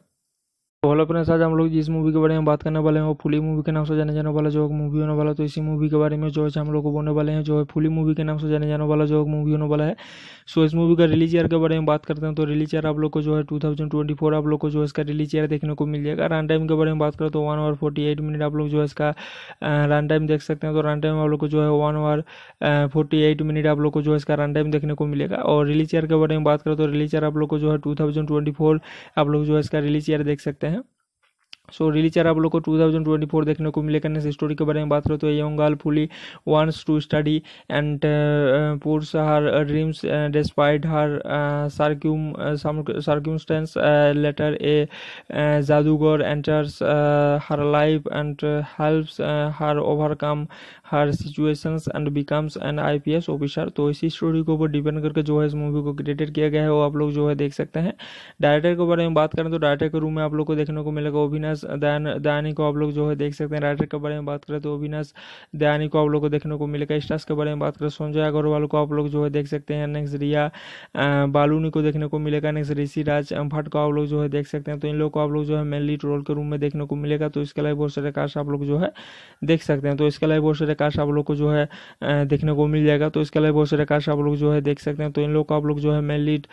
तो हेलो फ्रेंड्स आज हम लोग जिस मूवी के बारे में बात करने वाले हैं वो फुली मूवी के नाम से जाने जाने वाला जो मूवी होने वाला तो इसी मूवी के बारे में जो है हम लोग को बोलने वाले हैं जो है फुली मूवी के नाम से जाने जाने वाला जो मूवी होने वाला है सो इस मूवी का रिलीज ईयर के बारे में बात करते हैं तो रिलीज ईयर आप लोग को जो है टू आप लोग को जो है इसका रिलीज ईयर देखने को मिल जाएगा रन टाइम के बारे में बात करें तो वन आवर फोर्टी मिनट आप लोग जो है इसका रन टाइम देख सकते हैं तो रन टाइम आप लोग को जो है वन आवर फोर्टी मिनट आप लोग को जो है इसका रन टाइम देखने को मिलेगा और रिलीज ईयर के बारे में बात करें तो रिलीज ईयर आप लोग को जो है टू आप लोग जो है इसका रिलीज ईयर देख सकते हैं सो रिलीज चार आप लोग को 2024 देखने को मिलेगा नेक्स्ट स्टोरी के बारे में बात करें तो young girl fully wants to study and pursue her dreams despite her सर्क्यूम सर्क्यूमस्टेंस later a जादूगर enters her life and helps her overcome her situation and becomes an I P S officer तो इसी story के ऊपर डिपेंड करके जो है इस movie को क्रिएटेड किया गया है वो आप लोग जो है देख सकते हैं डायरेक्टर के बारे में बात करें तो डायरेक्टर के रूम में आप लोग को देखने को मिलेगा अभिनाश दयान दयानी को आप लोग जो है देख सकते हैं डायरेक्टर के बारे में बात करें तो अभिनाश दयानी को आप लोग को देखने को मिलेगा स्टार्स के बारे में बात करें संजय अग्रवाल को आप लोग जो है देख सकते हैं नेक्स्ट रिया बालूनी को देखने को मिलेगा नेक्स्ट ऋषि राज भट्ट को आप लोग जो है देख सकते हैं तो इन लोग को आप लोग जो है मेनली ट्रोल रोल के रूम में देखने को मिलेगा तो इसके अलावा बहुत सारे कास्ट आप लोग जो है देख सकते हैं तो इसके अलावा बहुत सारे सारे कार्ड्स आप लोग को जो है देखने को मिल जाएगा तो इसके अलावा बहुत सारे कार्ड्स आप लोग जो है देख सकते हैं तो इन लोग को आप लोग जो है मेन लीड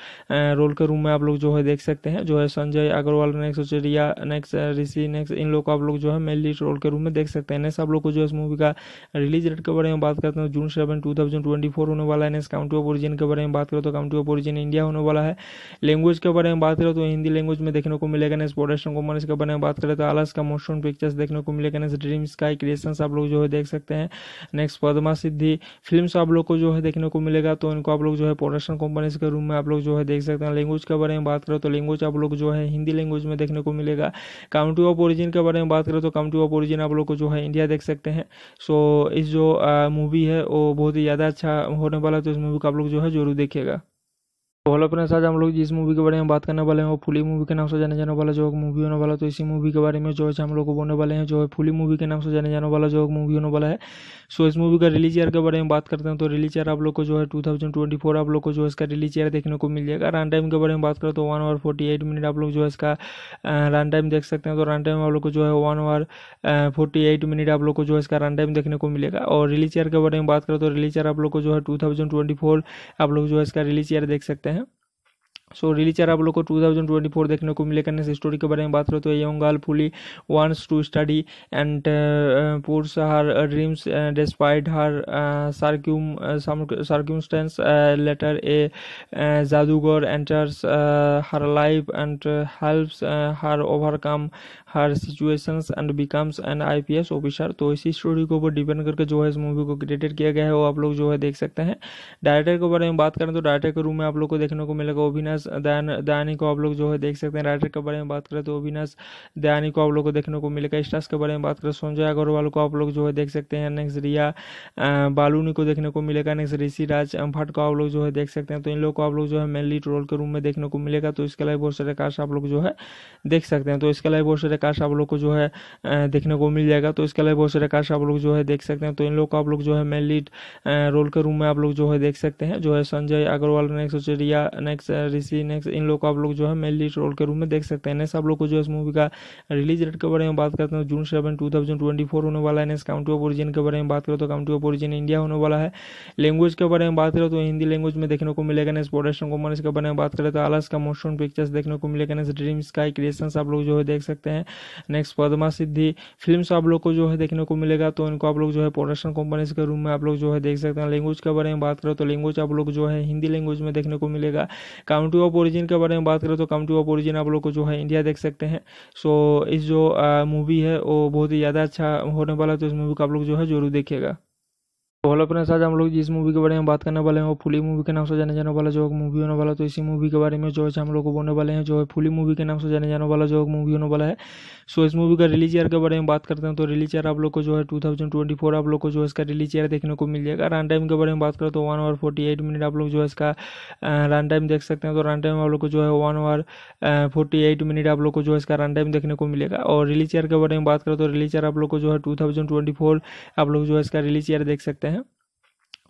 रोल के रूम में आप लोग जो है देख सकते हैं जो है Sanjay Agarwal next Riya next Rishi next इन लोग को आप लोग जो है मेन लीड रोल के रूम में देख सकते हैं नेक्स्ट आप लोग को जो है इस मूवी का रिलीज डेट के बारे में बात करते हैं June seven two thousand twenty four होने वाला है नेक्स्ट काउंटी ऑफ ओरिजिन के बारे में बात करें तो काउंटी ऑफ ओरिजिन इंडिया होने वाला है लैंग्वेज के बारे में बात करें तो हिंदी लैंग्वेज में देखने को मिलेगा नेक्स्ट प्रोडक्शन कॉमर्स के बारे में बात करें तो आलस का मोशन पिक्चर्स देखने को मिलेगा नेक्स्ट ड्रीम स्काई क्रिएशन आप लोग जो है देख सकते हैं नेक्स्ट पदमा सिद्धि फिल्म आप लोग को जो है देखने को मिलेगा तो इनको आप लोग जो है प्रोडक्शन कंपनीज के रूम में आप लोग जो है देख सकते हैं लैंग्वेज के बारे में बात करें तो लैंग्वेज आप लोग जो है हिंदी लैंग्वेज में देखने को मिलेगा काउंटी ऑफ ओरिजिन के बारे में बात करें तो काउंटी ऑफ ओरिजिन आप लोग को जो है इंडिया देख सकते हैं सो इस जो मूवी है वो बहुत ही ज़्यादा अच्छा होने वाला है तो इस मूवी को आप लोग जो है जरूर देखिएगा तो हेलो फ्रेंड्स आज हम लोग जिस मूवी के बारे में बात करने वाले हैं वो फुली मूवी के नाम से जाने जाने वाला जो मूवी होने वाला तो इसी मूवी के बारे में जो है हम लोग को बोलने वाले हैं जो है फुली मूवी के नाम से जाने जाने वाला जो मूवी होने वाला है सो इस मूवी का रिलीज ईयर के बारे में बात करते हैं तो रिलीज ईयर आप लोग को जो है टू आप लोग को जो है इसका रिलीज ईयर देखने को मिल जाएगा रन टाइम के बारे में बात करें तो वन आवर फोर्टी मिनट आप लोग जो है इसका रन टाइम देख सकते हैं तो रन टाइम आप लोग को जो है वन आवर फोर्टी मिनट आप लोग को जो है इसका रन टाइम देखने को मिलेगा और रिलीज ईयर के बारे में बात करें तो रिलीज ईयर आप लोग को जो है टू आप लोग जो है इसका रिलीज ईयर देख सकते हैं सो so, रिलीचर आप लोग को 2024 देखने को मिलेगा नेक्स्ट स्टोरी के बारे में बात करें तो young girl fully wants to study and pursue her dreams despite her सर्क्यूम सर्क्यूमस्टेंस later a जादूगर enters her life and helps her overcome her situation and becomes an I P S officer तो इसी story के ऊपर depend करके जो है इस movie को क्रिएटेड किया गया है वो आप लोग जो है देख सकते हैं डायरेक्टर के बारे में बात करें तो डायरेक्टर के रूम में आप लोग को देखने को मिलेगा ओबिनस दयान दयानी को आप लोग जो है देख सकते हैं राइटर के बारे में बात करें तो ओबिनस दयानी को आप लोग को देखने को मिलेगा स्टार्स के बारे में बात करें संजय अग्रवाल को आप लोग जो है देख सकते हैं नेक्स्ट रिया बालूनी को देखने को मिलेगा नेक्स्ट ऋषि राज भट्ट को आप लोग जो है देख सकते हैं तो इन लोग को आप लोग जो है मेनली रोल के रूम में देखने को मिलेगा तो इसके अलावा बहुत सारे कास्ट आप लोग जो है देख सकते हैं तो इसके अलावा बहुत सारे कार्ड्स आप लोग को जो है देखने को मिल जाएगा तो इसके अलावा बहुत सारे कार्ड्स आप लोग जो है देख सकते हैं तो इन लोग को आप लोग जो है मेन लीड रोल के रूम में आप लोग जो है देख सकते हैं जो है संजय अग्रवाल नेक्स्ट उचरिया नेक्स्ट ऋषि नेक्स्ट इन लोग को आप लोग जो है मेन लीड रोल के रूम में देख सकते हैं नेक्स्ट आप लोग को जो है इस मूवी का रिलीज डेट के बारे में बात करते हैं June seven two thousand twenty four होने वाला है नेक्स्ट काउंटी ऑफ ओरिजिन के बारे में बात करें तो काउंटी ऑफ ओरिजिन इंडिया होने वाला है लैंग्वेज के बारे में बात करें तो हिंदी लैंग्वेज में देखने को मिलेगा नेक्स्ट प्रोडक्शन कॉमर्स के बारे में बात करें तो आलस का मोशन पिक्चर्स देखने को मिलेगा नेक्स्ट ड्रीम्स का क्रिएशन आप लोग जो है देख सकते हैं नेक्स्ट पदमा सिद्धि फिल्म आप लोग को जो है देखने को मिलेगा तो इनको आप लोग जो है प्रोडक्शन कंपनीज के रूम में आप लोग जो है देख सकते हैं लैंग्वेज के बारे में बात करें तो लैंग्वेज आप लोग जो है हिंदी लैंग्वेज में देखने को मिलेगा काउंटी ऑफ ओरिजिन के बारे में बात करें तो काउंटी ऑफ ओरिजिन आप लोग को जो है इंडिया देख सकते हैं सो इस जो मूवी है वो बहुत ही ज़्यादा अच्छा होने वाला है तो इस मूवी को आप लोग जो है जरूर देखिएगा तो हेलो फ्रेंड्स आज हम लोग जिस मूवी के बारे में बात करने वाले हैं वो फुली मूवी के नाम से जाने जाने वाला जो है मूवी होने वाला तो इसी मूवी के बारे में जो है हम लोग को बोलने वाले हैं जो है फुली मूवी के नाम से जाने जाने वाला जो है मूवी होने वाला है सो इस मूवी का रिलीज ईयर के बारे में बात करते हैं तो रिलीज ईयर आप लोग को जो है टू आप लोग को जो है इसका रिलीज ईयर देखने को मिल जाएगा रन टाइम के बारे में बात करें तो वन आवर फोर्टी मिनट आप लोग जो है इसका रन टाइम देख सकते हैं तो रन टाइम आप लोग को जो है वन आवर फोर्टी मिनट आप लोग को जो है इसका रन टाइम देखने को मिलेगा और रिलीज ईयर के बारे में बात करें तो रिलीज ईयर आप लोग को जो है टू आप लोग जो है इसका रिलीज ईयर देख सकते हैं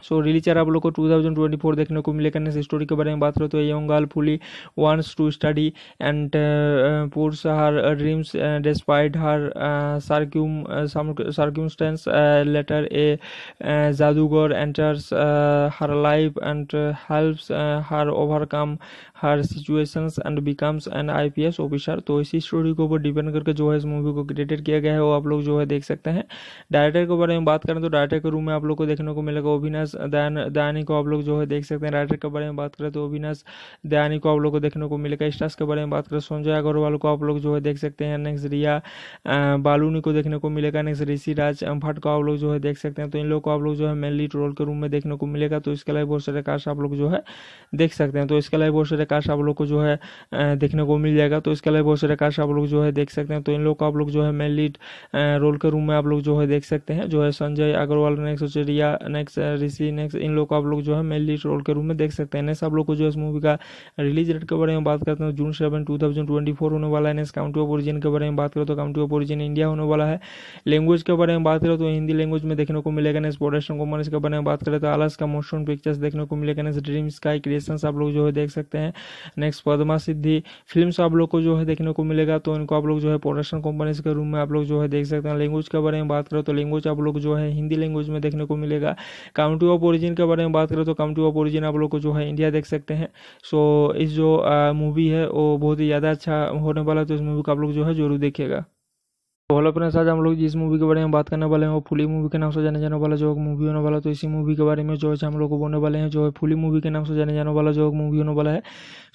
सो so, रिलीचर आप लोग को 2024 देखने को मिलेगा नेक्स्ट स्टोरी के बारे में बात करें तो young girl fully wants to study and pursue her dreams despite her सर्क्यूम सर्क्यूमस्टेंस later a जादूगर enters her life and helps her overcome her situation and becomes an I P S officer तो इसी story के ऊपर depend करके जो है इस movie को क्रिएटेड किया गया है वो आप लोग जो है देख सकते हैं डायरेक्टर के बारे में बात करें तो डायरेक्टर के रूम में आप लोग को देखने को मिलेगा ओबिनस दयानी को आप लोग जो है देख सकते हैं डायरेक्टर के बारे में बात करें तो ओबिनस दयानी को आप लोग को देखने को मिलेगा स्टार्स के बारे में बात करें तो संजय अग्रवाल को आप लोग जो है देख सकते हैं नेक्स्ट रिया बालूनी को देखने को मिलेगा नेक्स्ट ऋषि राज भट्ट को आप लोग जो है देख सकते हैं तो इन लोग को आप लोग जो है मेनली ट्रोल के रूम में देखने को मिलेगा तो इसके अलावा बहुत सारे कास्ट आप लोग जो है देख सकते हैं तो इसके अलावा बहुत सारे कार्स आप लोग को जो है देखने को मिल जाएगा तो इसके अलावा बहुत सारे कार्स आप लोग जो है देख सकते हैं तो इन लोग को आप लोग जो है मेन लीड रोल के रूम में आप लोग जो है देख सकते हैं जो है संजय अग्रवाल नेक्स्ट चिड़िया नेक्स्ट ऋषि नेक्स्ट इन लोग को आप लोग जो है मेन लीड रोल के रूम में देख सकते हैं नेक्स्ट आप लोग को जो है इस मूवी का रिलीज डेट के बारे में बात करते हैं June seven two thousand twenty four होने वाला है नेक्स्ट काउंटी ऑफ ओरिजिन के बारे में बात करें तो काउंटी ऑफ ओरिजिन इंडिया होने वाला है लैंग्वेज के बारे में बात करें तो हिंदी लैंग्वेज में देखने को मिलेगा नेक्स्ट प्रोडक्शन कंपनीज के बारे में बात करें तो आलस का मोशन पिक्चर्स देखने को मिलेगा नेक्स्ट ड्रीम स्काई क्रिएशन आप लोग जो है देख सकते हैं नेक्स्ट पदमा सिद्धि फिल्म्स आप लोग को जो है देखने को मिलेगा तो इनको आप लोग जो है प्रोडक्शन कंपनीज के रूम में आप लोग जो है देख सकते हैं लैंग्वेज के बारे में बात करें तो लैंग्वेज आप लोग जो है हिंदी लैंग्वेज में देखने को मिलेगा काउंटी ऑफ ओरिजिन के बारे में बात करें तो काउंटी ऑफ ओरिजिन आप लोग को जो है इंडिया देख सकते हैं सो इस जो मूवी है वो बहुत ही ज़्यादा अच्छा होने वाला है तो इस मूवी को आप लोग जो है जरूर देखेगा तो हेलो फ्रेंड्स आज हम लोग जिस मूवी के बारे में बात करने वाले हैं वो फुली मूवी के नाम से जाने जाने वाला जो मूवी होने वाला तो इसी मूवी के बारे में जो है हम लोग को बोलने वाले हैं जो है फुली मूवी के नाम से जाने जाने वाला जो मूवी होने वाला है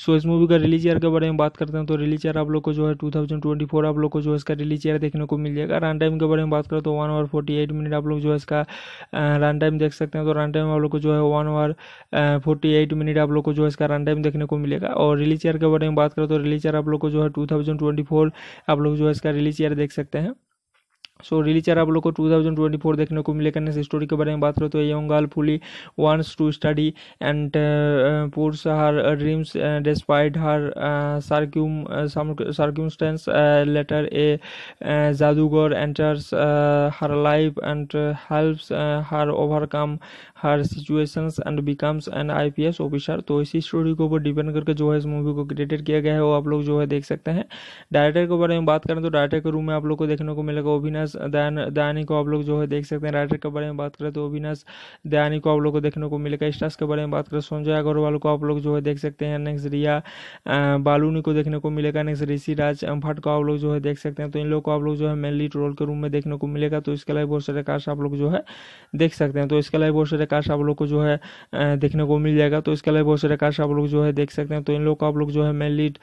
सो इस मूवी का रिलीज ईयर के बारे में बात करते हैं तो रिलीज ईयर आप लोग को जो है टू आप लोग को जो है इसका रिलीज ईयर देखने को मिल जाएगा रन टाइम के बारे में बात करें तो वन आवर फोर्टी मिनट आप लोग जो है इसका रन टाइम देख सकते हैं तो रन टाइम आप लोग को जो है वन आवर फोर्टी मिनट आप लोग को जो है इसका रन टाइम देखने को मिलेगा और रिलीज ईयर के बारे में बात करें तो रिलीज ईयर आप लोग को जो है टू आप लोग जो है इसका रिलीज ईयर देख सकते हैं सो रिली चार आप लोग को 2024 देखने को मिलेगा नेक्स्ट स्टोरी के बारे में बात करें तो young girl fully wants to study and pursue her dreams despite her सर्क्यूम सर्क्यूमस्टेंस later a जादूगर enters her life and helps her overcome her situation and becomes an I P S officer तो इसी story के ऊपर depend करके जो है इस movie को क्रिएटेड किया गया है वो आप लोग जो है देख सकते हैं डायरेक्टर के बारे में बात करें तो डायरेक्टर के रूम में आप लोग को देखने को मिलेगा अभिनाश दयान दयानी को आप लोग जो है देख सकते हैं डायरेक्टर के बारे में बात करें तो अभिनाश दयानी को आप लोग को देखने को मिलेगा स्टार्स के बारे में बात करें संजय अग्रवाल को आप लोग जो है देख सकते हैं नेक्स्ट रिया बालूनी को देखने को मिलेगा नेक्स्ट ऋषि राज भट्ट को आप लोग जो है देख सकते हैं तो इन लोग को आप लोग जो है मेनली ट्रोल रोल के रूम में देखने को मिलेगा तो इसके अलावा बहुत सारे कास्ट आप लोग जो है देख सकते हैं तो इसके अलावा बहुत सारे कार्ड्स आप लोग को जो है देखने को मिल जाएगा तो इसके अलावा बहुत सारे कार्ड्स आप लोग जो है देख सकते हैं तो इन लोग को आप लोग जो है मेन लीड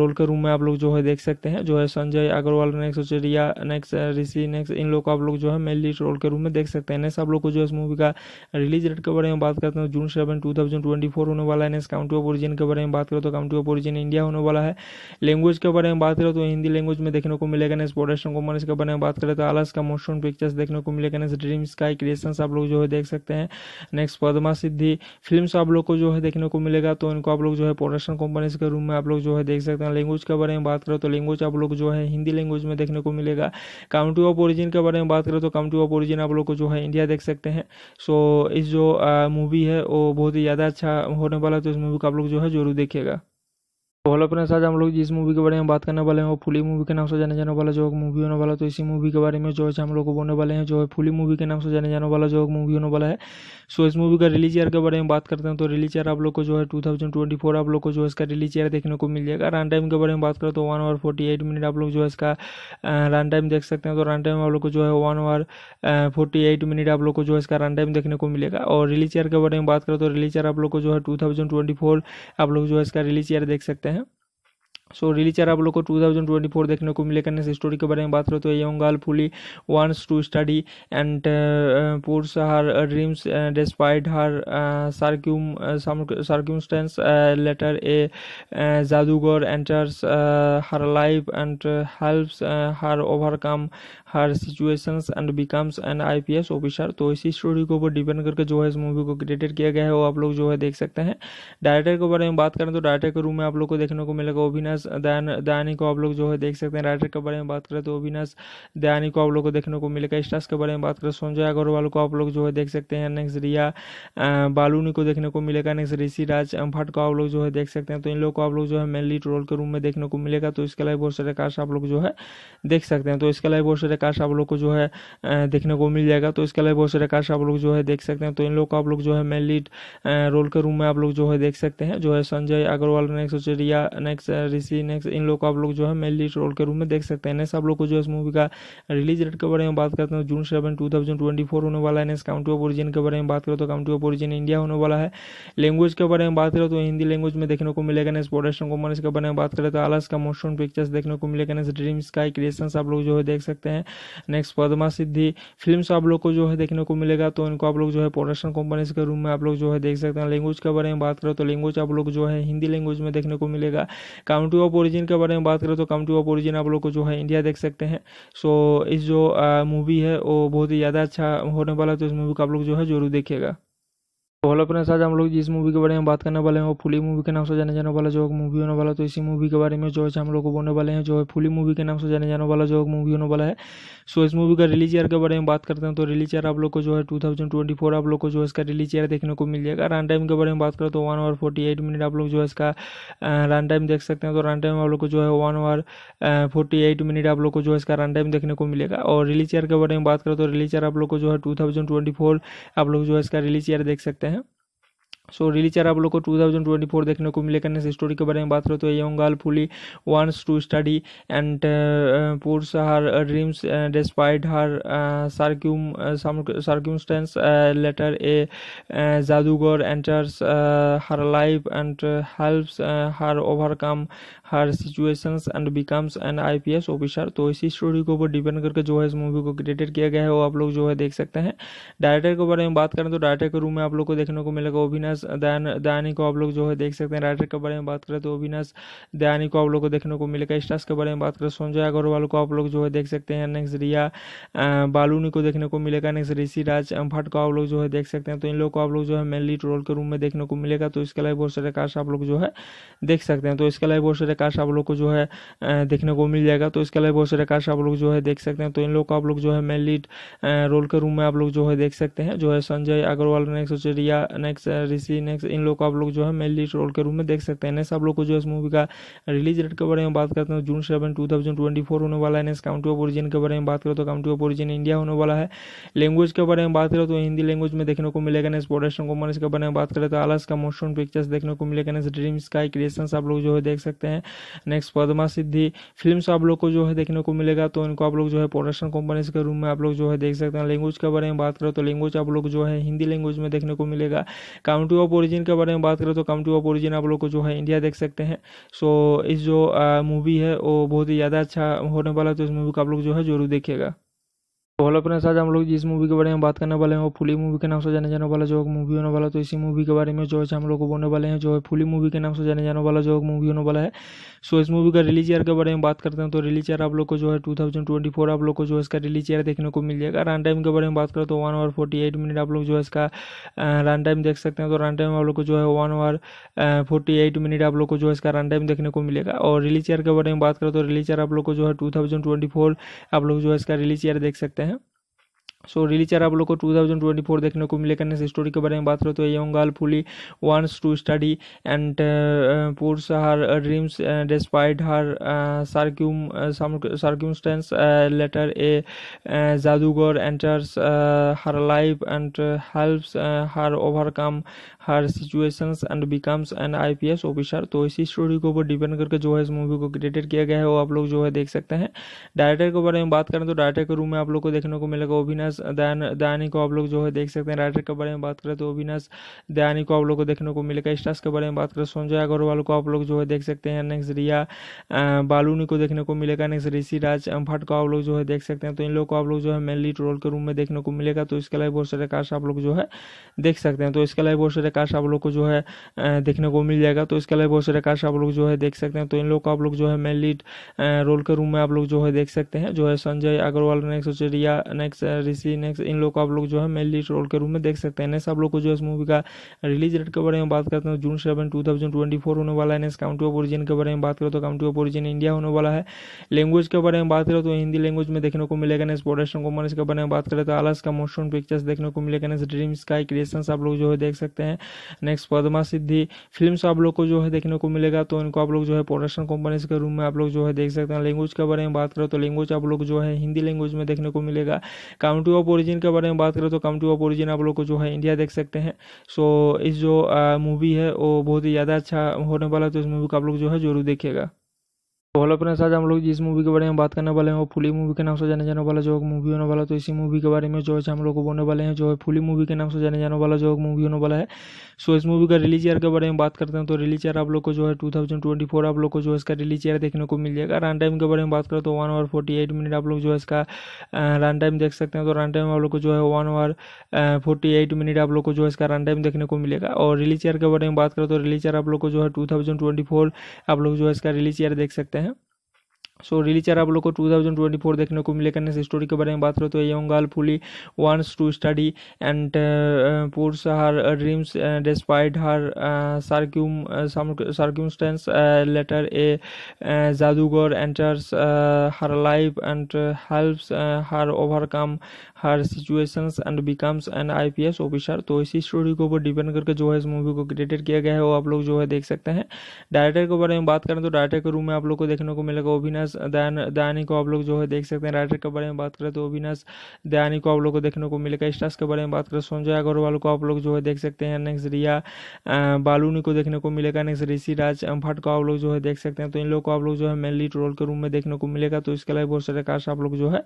रोल के रूम में आप लोग जो है देख सकते हैं जो है Sanjay Agarwal next Riya next Rishi next इन लोग को आप लोग जो है मेन लीड रोल के रूम में देख सकते हैं नेक्स्ट आप लोग को जो है इस मूवी का रिलीज डेट के बारे में बात करते हैं June seven two thousand twenty four होने वाला है नेक्स्ट काउंटी ऑफ ओरिजिन के बारे में बात करें तो काउंटी ऑफ ओरिजिन इंडिया होने वाला है लैंग्वेज के बारे में बात करें तो हिंदी लैंग्वेज में देखने को मिलेगा नेक्स्ट प्रोडक्शन कंपनीज के बारे में बात करें तो आलस का मोशन पिक्चर्स देखने को मिलेगा नेक्स्ट ड्रीम स्काई क्रिएशन आप लोग जो है देख सकते हैं नेक्स्ट पदमा सिद्धि फिल्म आप लोग को जो है देखने को मिलेगा तो इनको आप लोग जो है प्रोडक्शन कंपनीज के रूम में आप लोग जो है देख सकते हैं लैंग्वेज के बारे में बात करें तो लैंग्वेज आप लोग जो है हिंदी लैंग्वेज में देखने को मिलेगा काउंटी ऑफ ओरिजिन के बारे में बात करें तो काउंटी ऑफ ओरिजिन आप लोग को जो है इंडिया देख सकते हैं सो इस जो मूवी है वो बहुत ही ज़्यादा अच्छा होने वाला है तो इस मूवी को आप लोग जो है जरूर देखिएगा तो हेलो फ्रेंड्स आज हम लोग जिस मूवी के बारे में बात करने वाले हैं वो फुली मूवी के नाम से जाने जाने वाला जो मूवी होने वाला तो इसी मूवी के बारे में जो है हम लोग को बोलने वाले हैं जो है फुली मूवी के नाम से जाने जाने वाला जो मूवी होने वाला है सो इस मूवी का रिलीज ईयर के बारे में बात करते हैं तो रिलीज ईयर आप लोग को जो है टू आप लोग को जो है इसका रिलीज ईयर देखने को मिल जाएगा रन टाइम के बारे में बात करें तो वन आवर फोर्टी मिनट आप लोग जो है इसका रन टाइम देख सकते हैं तो रन टाइम आप लोग को जो है वन आवर फोर्टी मिनट आप लोग को जो है इसका रन टाइम देखने को मिलेगा और रिलीज ईयर के बारे में बात करें तो रिलीज ईयर आप लोग को जो है टू आप लोग जो है इसका रिलीज ईयर देख सकते हैं सो so, रिलीचर आप लोग को 2024 देखने को मिलेगा नेक्स्ट स्टोरी के बारे में बात करो तो young girl fully wants to study and pursue her dreams despite her सर्क्यूम सर्क्यूमस्टेंस later a जादूगर enters her life and helps her overcome her situations and becomes an IPS officer तो इसी स्टोरी के ऊपर डिपेंड करके जो है इस मूवी को क्रिएटेड किया गया है वो आप लोग जो है देख सकते हैं डायरेक्टर के बारे में बात करें तो डायरेक्टर के रूम में आप लोग को देखने को मिलेगा अभिनाश अविनाश दयान दयानी को आप लोग जो है देख सकते हैं राइटर के बारे में बात करें तो अविनाश दयानी को आप लोग को देखने को मिलेगा स्टार्स के बारे में बात करें संजय अग्रवाल को आप लोग जो है देख सकते हैं नेक्स्ट रिया बालूनी को देखने को मिलेगा नेक्स्ट ऋषि राज भट्ट को आप लोग जो है देख सकते हैं तो इन लोग को आप लोग जो है मेनली ट्रोल के रूम में देखने को मिलेगा तो इसके अलावा बहुत सारे कार्ड्स आप लोग जो है देख सकते हैं तो इसके अलावा बहुत सारे कार्ड्स आप लोग को जो है देखने को मिल जाएगा तो इसके अलावा बहुत सारे कार्ड्स आप लोग जो है देख सकते हैं तो इन लोग को आप लोग जो है मेनली रोल के रूम में आप लोग जो है देख सकते हैं जो है संजय अग्रवाल नेक्स्ट रिया नेक्स्ट ऋषि सी नेक्स इन लोग को आप लोग जो है मेन लीड रोल के रूप में देख सकते हैं नेक्स्ट आप लोग को जो है इस मूवी का रिलीज डेट के बारे में बात करते हैं June seven two thousand twenty four होने वाला है नेक्स्ट काउंटी ऑफ ओरिजिन के बारे में बात करें तो काउंटी ऑफ ओरिजिन इंडिया होने वाला है लैंग्वेज के बारे में बात करें तो हिंदी लैंग्वेज में देखने को मिलेगा नेक्स्ट प्रोडक्शन कॉमर्स के बारे में बात करें तो आलस का मोशन पिक्चर्स देखने को मिलेगा नेक्स्ट ड्रीम स्काई क्रिएशन आप लोग जो है देख सकते हैं नेक्स्ट पदमा सिद्धि फिल्म आप लोग को जो है देखने को मिलेगा तो इनको आप लोग जो है प्रोडक्शन कंपनीज के रूम में आप लोग जो है देख सकते हैं लैंग्वेज के बारे में बात करें तो लैंग्वेज आप लोग जो है हिंदी लैंग्वेज में देखने को मिलेगा काउंट्री ऑफ ओरिजिन के बारे में बात करें तो कम टू ऑफ ओरिजिन आप लोग को जो है इंडिया देख सकते हैं सो इस जो मूवी है वो बहुत ही ज़्यादा अच्छा होने वाला है तो इस मूवी को आप लोग जो है जरूर देखिएगा तो हेलो फ्रेंड्स आज हम लोग जिस मूवी के बारे में बात करने वाले हैं वो फुली मूवी के नाम से जाने जाने वाला जो मूवी होने वाला तो इसी मूवी के बारे में जो है हम लोग को बोलने वाले हैं जो है फुली मूवी के नाम से जाने जाने वाला जो मूवी होने वाला है सो इस मूवी का रिलीज ईयर के बारे में बात करते हैं तो रिलीज ईयर आप लोग को जो है टू तो तो आप लोग को जो है इसका रिलीज ईयर देखने को मिल जाएगा रन टाइम के बारे में बात करें तो वन आवर फोर्टी मिनट आप लोग जो है इसका रन टाइम देख सकते हैं तो रन टाइम आप लोग को जो है वन आवर फोर्टी मिनट आप लोग को जो है इसका रन टाइम देखने को मिलेगा और रिलीज ईयर के बारे में बात करें तो रिलीज ईयर आप लोग को जो है टू आप लोग जो है इसका रिलीज ईयर देख सकते हैं सो रिली चार आप लोग को 2024 देखने को मिलेगा नेक्स्ट स्टोरी के बारे में बात करें तो young girl fully wants to study and pursue her dreams despite her सर्क्यूम सर्क्यूमस्टेंस later a जादूगर enters her life and helps her overcome her situation and becomes an I P S officer तो इसी story के ऊपर depend करके जो है इस movie को क्रिएटेड किया गया है वो आप लोग जो है देख सकते हैं डायरेक्टर के बारे में बात करें तो डायरेक्टर के रूम में आप लोग को देखने को मिलेगा अभिनाश दयानी को आप लोग जो है देख सकते हैं डायरेक्टर के बारे में बात करें तो अभिनाश दयानी को आप लोग को देखने को मिलेगा स्टार्स के बारे में बात करें तो संजय अग्रवाल को आप लोग जो है देख सकते हैं नेक्स्ट रिया बालूनी को देखने को मिलेगा नेक्स्ट ऋषि राज भट्ट को आप लोग जो है देख सकते हैं तो इन लोग को आप लोग जो है मेनली ट्रोल रोल के रूम में देखने को मिलेगा तो इसके अलावा बहुत सारे कास्ट आप लोग जो है देख सकते हैं तो इसके अलावा बहुत सारे कार्स आप लोग को जो है देखने को मिल जाएगा तो इसके अलावा बहुत सारे कार्स आप लोग जो है देख सकते हैं तो इन लोग को आप लोग जो है मेन लीड रोल के रूम में आप लोग जो है देख सकते हैं जो है संजय अग्रवाल नेक्स्ट चिड़िया नेक्स्ट ऋषि नेक्स्ट इन लोग को आप लोग जो है मेन लीड रोल के रूम में देख सकते हैं नेक्स्ट आप लोग को जो है इस मूवी का रिलीज डेट के बारे में बात करते हैं June seven two thousand twenty four होने वाला है नेक्स्ट काउंटी ऑफ ओरिजिन के बारे में बात करें तो काउंटी ऑफ ओरिजिन इंडिया होने वाला है लैंग्वेज के बारे में बात करें तो हिंदी लैंग्वेज में देखने को मिलेगा नेक्स्ट प्रोडक्शन कंपनीज के बारे में बात करें तो आलस का मोशन पिक्चर्स देखने को मिलेगा नेक्स्ट ड्रीम स्काई क्रिएशन आप लोग जो है देख सकते हैं नेक्स्ट पदमा सिद्धि फिल्म आप लोग को जो है देखने को मिलेगा तो इनको आप लोग जो है प्रोडक्शन कंपनीज के रूम में आप लोग जो है देख सकते हैं लैंग्वेज के बारे में बात करें तो लैंग्वेज आप लोग जो है हिंदी लैंग्वेज में देखने को मिलेगा काउंटी ऑफ ओरिजिन के बारे में बात करें तो काउंटी ऑफ ओरिजिन आप लोग को जो है इंडिया देख सकते हैं सो इस जो मूवी है वो बहुत ही ज़्यादा अच्छा होने वाला है तो इस मूवी को आप लोग जो है जरूर देखेगा तो हेलो फ्रेंड्स आज हम लोग जिस मूवी के बारे में बात करने वाले हैं वो फुली मूवी के नाम से जाने जाने वाला जो मूवी होने वाला तो इसी मूवी के बारे में जो है हम लोग को बोलने वाले हैं जो है फुली मूवी के नाम से जाने जाने वाला जो मूवी होने वाला है सो इस मूवी का रिलीज ईयर के बारे में बात करते हैं तो रिलीज ईयर आप लोग को जो है टू आप लोग को जो है इसका रिलीज ईयर देखने को मिल जाएगा रन टाइम के बारे में बात करें तो वन आवर फोर्टी मिनट आप लोग जो है इसका रन टाइम देख सकते हैं तो रन टाइम आप लोग को जो है वन आवर फोर्टी मिनट आप लोग को जो है इसका रन टाइम देखने को मिलेगा और रिलीज ईयर के बारे में बात करें तो रिलीज ईयर आप लोग को जो है टू आप लोग जो है इसका रिलीज ईयर देख सकते हैं सो so, रिलीज चार आप लोग को 2024 देखने को मिलेगा नेक्स्ट स्टोरी के बारे में बात करें तो young girl fully wants to study and pursue her dreams despite her circum circumstances later a जादूगर enters her life and helps her overcome her situations and becomes an IPS officer तो इसी story के ऊपर depend करके जो है इस movie को क्रिएटेड किया गया है वो आप लोग जो है देख सकते हैं डायरेक्टर के बारे में बात करें तो डायरेक्टर के रूम में आप लोग को देखने को मिलेगा अभिनय अविनाश दयान दयानी को आप लोग जो है देख सकते हैं राइटर के बारे में बात करें तो अविनाश दयानी को आप लोग को देखने को मिलेगा स्टार्स के बारे में बात करें संजय अग्रवाल को आप लोग जो है देख सकते हैं नेक्स्ट रिया बालूनी को देखने को मिलेगा नेक्स्ट ऋषि राज भट्ट को आप लोग जो है देख सकते हैं तो इन लोग को आप लोग जो है मेनली ट्रोल के रूम में देखने को मिलेगा तो इसके अलावा बहुत सारे कास्ट आप लोग जो है देख सकते हैं तो इसके अलावा बहुत सारे कास्ट आप लोग को जो है देखने को मिल जाएगा तो इसके अलावा बहुत सारे कास्ट आप लोग जो है देख सकते हैं तो इन लोग को आप लोग जो है मेनली रोल के रूम में आप लोग जो है देख सकते हैं जो है संजय अग्रवाल नेक्स्ट रिया नेक्स्ट ऋषि एनएसवी नेक्स्ट इन लोग को आप लोग जो है मेन लीड रोल के रूप में देख सकते हैं नेक्स्ट आप लोग को जो इस मूवी का रिलीज डेट के बारे में बात करते हैं June seven two thousand twenty four होने वाला है नेक्स्ट काउंटी ऑफ ओरिजिन के बारे में बात करें तो काउंटी ऑफ ओरिजिन इंडिया होने वाला है लैंग्वेज के बारे में बात करें तो हिंदी लैंग्वेज में देखने को मिलेगा नेक्स्ट प्रोडक्शन कॉमर्स के बारे में बात करें तो आलस का मोशन पिक्चर्स देखने को मिलेगा नेक्स्ट ड्रीम स्काई क्रिएशन आप लोग जो है देख सकते हैं नेक्स्ट पदमा सिद्धि फिल्म आप लोग को जो है देखने को मिलेगा तो इनको आप लोग जो है प्रोडक्शन कंपनीज के रूम में आप लोग जो है देख सकते हैं लैंग्वेज के बारे में बात करें तो लैंग्वेज आप लोग जो है हिंदी लैंग्वेज में देखने को मिलेगा काउंटी कंट्री ऑफ ओरिजिन के बारे में बात करें तो कम टू ऑफ ओरिजिन आप लोग को जो है इंडिया देख सकते हैं सो इस जो मूवी है वो बहुत ही ज़्यादा अच्छा होने वाला है तो इस मूवी को आप लोग जो है जरूर देखिएगा तो हेलो फ्रेंड्स आज हम लोग जिस मूवी के बारे में बात करने वाले हैं वो फुली मूवी के नाम से जाने जाने वाला जो है मूवी होने वाला तो इसी मूवी के बारे में जो है हम लोग को बोलने वाले हैं जो है फुली मूवी के नाम से जाने जाने वाला जो है मूवी होने वाला है सो इस मूवी का रिलीज ईयर के बारे में बात करते हैं तो रिलीज ईयर आप लोग को जो है टू आप लोग को जो है इसका रिलीज ईयर देखने को मिल जाएगा रन टाइम के बारे में बात करें तो वन आवर फोर्टी मिनट आप लोग जो है इसका रन टाइम देख सकते हैं तो रन टाइम आप लोग को जो है वन आवर फोर्टी मिनट आप लोग को जो है इसका रन टाइम देखने को मिलेगा और रिलीज ईयर के बारे में बात करें तो रिलीज ईयर आप लोग को जो है टू आप लोग जो है इसका रिलीज ईयर देख सकते हैं सो so, रिलीचर आप लोग को 2024 देखने को मिले करने से स्टोरी के बारे में बात करें तो young girl fully wants to study and pursue her dreams despite her सर्क्यूम सर्क्यूमस्टेंस later a जादूगर enters her life and helps her overcome her situation and becomes an I P S officer तो इसी story के ऊपर depend करके जो है इस movie को क्रिएटेड किया गया है वो आप लोग जो है देख सकते हैं डायरेक्टर के बारे में बात करें तो डायरेक्टर के रूम में आप लोग को देखने को मिलेगा ओबिनस दयान दयानी को आप लोग जो है देख सकते हैं राइटर के बारे में बात करें तो ओबिनस दयानी को आप लोग को देखने को मिलेगा स्टार्स के बारे में बात करें संजय अग्रवाल को आप लोग जो है देख सकते हैं नेक्स्ट रिया बालूनी को देखने को मिलेगा नेक्स्ट ऋषि राज भट्ट को आप लोग जो है देख सकते हैं तो इन लोग को आप लोग जो है मेनली ट्रोल के रूम में देखने को मिलेगा तो इसके अलावा बहुत सारे कास्ट आप लोग जो है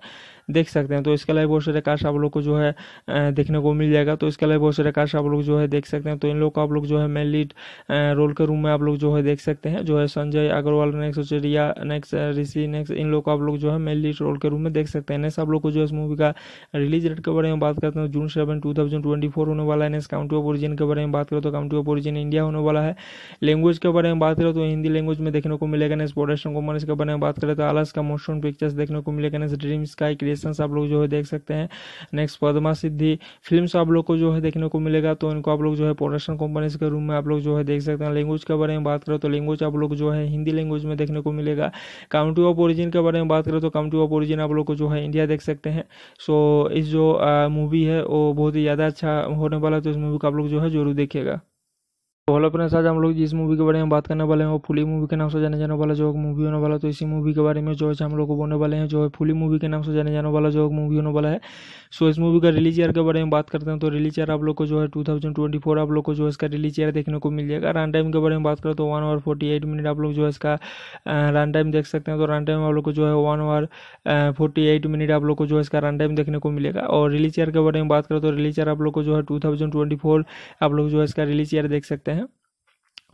देख सकते हैं तो इसके अलावा बहुत सारे कार्ड्स आप लोग को जो है देखने को मिल जाएगा तो इसके अलावा बहुत सारे कार्ड्स आप लोग जो है देख सकते हैं तो इन लोग को आप लोग जो है मेन लीड रोल के रूम में आप लोग जो है देख सकते हैं जो है Sanjay Agarwal next Riya next Rishi next इन लोग को आप लोग जो है मेन लीड रोल के रूम में देख सकते हैं नेक्स्ट आप लोग को जो है इस मूवी का रिलीज डेट के बारे में बात करते हैं June seven two thousand twenty four होने वाला है नेक्स्ट काउंटी ऑफ ओरिजिन के बारे में बात करें तो काउंटी ऑफ ओरिजिन इंडिया होने वाला है लैंग्वेज के बारे में बात करें तो हिंदी लैंग्वेज में देखने को मिलेगा नेक्स्ट प्रोडक्शन कॉमर्स के बारे में बात करें तो आलस का मोशन पिक्चर्स देखने को मिलेगा नेक्स्ट ड्रीम स्काई क्रिएशन आप लोग जो है देख सकते हैं नेक्स्ट पदमा सिद्धि फिल्म आप लोग को जो है देखने को मिलेगा तो इनको आप लोग जो है प्रोडक्शन कंपनीज के रूम में आप लोग जो है देख सकते हैं लैंग्वेज के बारे में बात करें तो लैंग्वेज आप लोग जो है हिंदी लैंग्वेज में देखने को मिलेगा काउंटी ऑफ ओरिजिन के बारे में बात करें तो काउंटी ऑफ ओरिजिन आप लोग को जो है इंडिया देख सकते हैं सो इस जो मूवी है वो बहुत ही ज़्यादा अच्छा होने वाला है तो इस मूवी को आप लोग जो है जरूर देखिएगा तो हेलो फ्रेंड्स आज हम लोग जिस मूवी के बारे में बात करने वाले हैं वो फुली मूवी के नाम से जाने जाने वाला जो मूवी होने वाला तो इसी मूवी के बारे में जो है हम लोग को बोलने वाले हैं जो है फुली मूवी के नाम से जाने जाने वाला जो मूवी होने वाला है सो इस मूवी का रिलीज ईयर के बारे में बात करते हैं तो रिलीज ईयर आप लोग को जो है टू आप लोग को जो है इसका रिलीज ईयर देखने को मिल जाएगा रन टाइम के बारे में बात करें तो वन आवर फोर्टी मिनट आप लोग जो है इसका रन टाइम देख सकते हैं तो रन टाइम आप लोग को जो है वन आवर फोर्टी मिनट आप लोग को जो है इसका रन टाइम देखने को मिलेगा और रिलीज ईयर के बारे में बात करें तो रिलीज ईयर आप लोग को जो है टू आप लोग जो है इसका रिलीज ईयर देख सकते हैं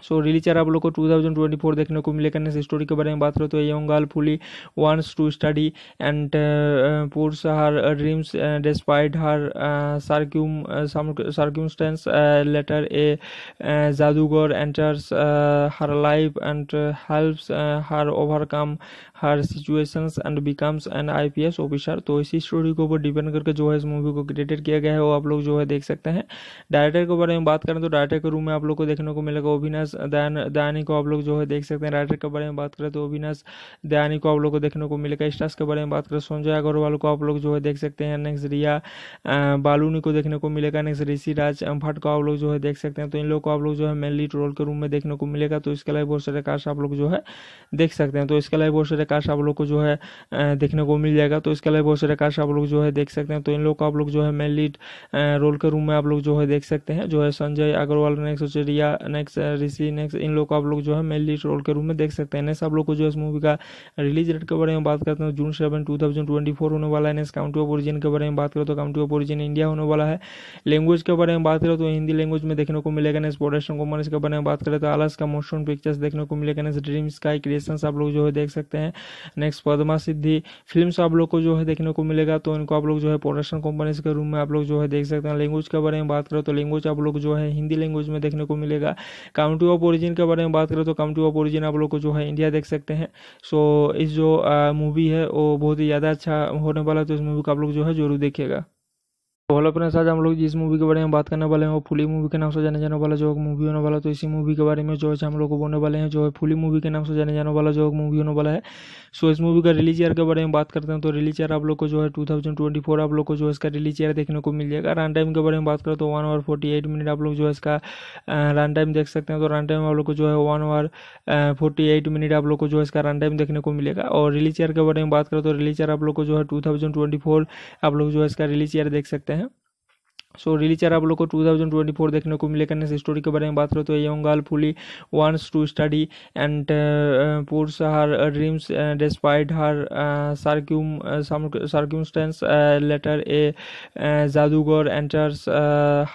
सो so, रिलीचर आप लोग को 2024 देखने को मिलेगा नेक्स्ट स्टोरी के बारे में बात करें तो young girl fully wants to study and pursue her dreams despite her सर्क्यूम सर्क्यूमस्टेंस later a जादूगर enters her life and helps her overcome her situation and becomes an I P S officer तो इसी story के ऊपर depend करके जो है इस movie को क्रिएटेड किया गया है वो आप लोग जो है देख सकते हैं डायरेक्टर के बारे में बात करें तो डायरेक्टर के रूम में आप लोग को देखने को मिलेगा ओविनस दयानी को आप लोग जो है देख सकते हैं राइटर के बारे में बात करें तो ओविनस दयानी को आप लोग को देखने को मिलेगा स्टार्स के बारे में बात करें तो संजय अग्रवाल को आप लोग जो है देख सकते हैं नेक्स्ट रिया बालूनी को देखने को मिलेगा नेक्स्ट ऋषि राज भट्ट को आप लोग जो है देख सकते हैं तो इन लोग को आप लोग जो है मेनली ट्रोल रोल के रूम में देखने को मिलेगा तो इसके अलावा बहुत सारे कास्ट आप लोग जो है देख सकते हैं तो इसके अलावा बहुत सारे कार्स आप लोग को जो है देखने को मिल जाएगा तो इसके अलावा बहुत सारे कार्स आप लोग जो है देख सकते हैं तो इन लोग आप लोग जो है मेन लीड रोल के रूम में आप लोग जो है देख सकते हैं जो है संजय अग्रवाल नेक्स्ट चिड़िया नेक्स्ट ऋषि नेक्स्ट इन लोग को आप लोग जो है मेन लीड रोल के रूम में देख सकते हैं नेक्स्ट आप लोग को जो है इस मूवी का रिलीज डेट के बारे में बात करते हैं June seven two thousand twenty four होने वाला है नेक्स्ट काउंटी ऑफ ओरिजिन के बारे में बात करें तो काउंटी ऑफ ओरिजिन इंडिया होने वाला है लैंग्वेज के बारे में बात करें तो हिंदी लैंग्वेज में देखने को मिलेगा नेक्स्ट प्रोडक्शन कॉमर्स के बारे में बात करें तो आलस का मोशन पिक्चर्स देखने को मिलेगा नेक्स्ट ड्रीम स्काई क्रिएशन आप लोग जो है देख सकते हैं नेक्स्ट पदमा सिद्धि फिल्म आप लोग को जो है देखने को मिलेगा तो इनको आप लोग जो है प्रोडक्शन कंपनीज के रूम में आप लोग जो है देख सकते हैं लैंग्वेज के बारे में बात करें तो लैंग्वेज आप लोग जो है हिंदी लैंग्वेज में देखने को मिलेगा काउंटी ऑफ ओरिजिन के बारे में बात करें तो काउंटी ऑफ ओरिजिन आप लोग को जो है इंडिया देख सकते हैं सो इस जो मूवी है वो बहुत ही ज़्यादा अच्छा होने वाला है तो इस मूवी को आप लोग जो है जरूर देखेगा तो हेलो फ्रेंड्स आज हम लोग जिस मूवी के बारे में बात करने वाले हैं वो फुली मूवी के नाम से जाने जाने वाला जो मूवी होने वाला तो इसी मूवी के बारे में जो है हम लोग को बोलने वाले हैं जो है फुली मूवी के नाम से जाने जाने वाला जो मूवी होने वाला है सो इस मूवी का रिलीज ईयर के बारे में बात करते हैं तो रिलीज ईयर आप लोग को जो है टू आप लोग को जो है इसका रिलीज ईयर देखने को मिल जाएगा रन टाइम के बारे में बात करें तो वन आवर फोर्टी मिनट आप लोग जो है इसका रन टाइम देख सकते हैं तो रन टाइम आप लोग को जो है वन आवर फोर्टी मिनट आप लोग को जो है इसका रन टाइम देखने को मिलेगा और रिलीज ईयर के बारे में बात करें तो रिलीज ईयर आप लोग को जो है टू आप लोग जो है इसका रिलीज ईयर देख सकते हैं सो so, रिलीचर really आप लोग को 2024 देखने को मिलेगा नेक्स्ट स्टोरी के बारे में बात करें तो young girl fully wants to study and pursue her dreams despite her सर्क्यूम सर्क्यूमस्टेंस later a जादूगर enters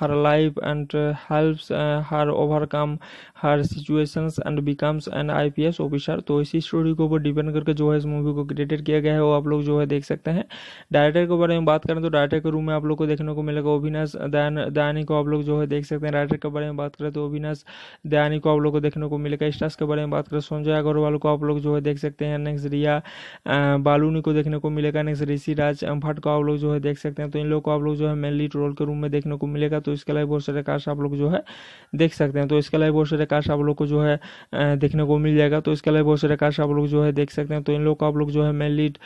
her life and helps her overcome her situations and becomes an IPS officer तो इसी स्टोरी के ऊपर डिपेंड करके जो है इस मूवी को क्रिएटेड किया गया है वो आप लोग जो है देख सकते हैं डायरेक्टर के बारे में बात करें तो डायरेक्टर के रूम में आप लोग को देखने को मिलेगा ओविनास दयान दयानी को आप लोग जो है देख सकते हैं राइटर के बारे में बात करें तो अविनाश दयानी को आप लोग को देखने को मिलेगा स्टार्स के बारे में बात करें संजय अग्रवाल को आप लोग जो है देख सकते हैं नेक्स्ट रिया बालूनी को देखने को मिलेगा नेक्स्ट ऋषि राज भट्ट को आप लोग जो है देख सकते हैं तो इन लोग को आप लोग जो है मेनली ट्रोल के रूम में देखने को मिलेगा तो इसके अलावा बहुत सारे कास्ट आप लोग जो है देख सकते हैं तो इसके अलावा बहुत सारे कास्ट आप लोग को जो है देखने को मिल जाएगा तो इसके अलावा बहुत सारे कास्ट आप लोग जो है देख सकते हैं तो इन लोग को आप लोग जो है मेन लीड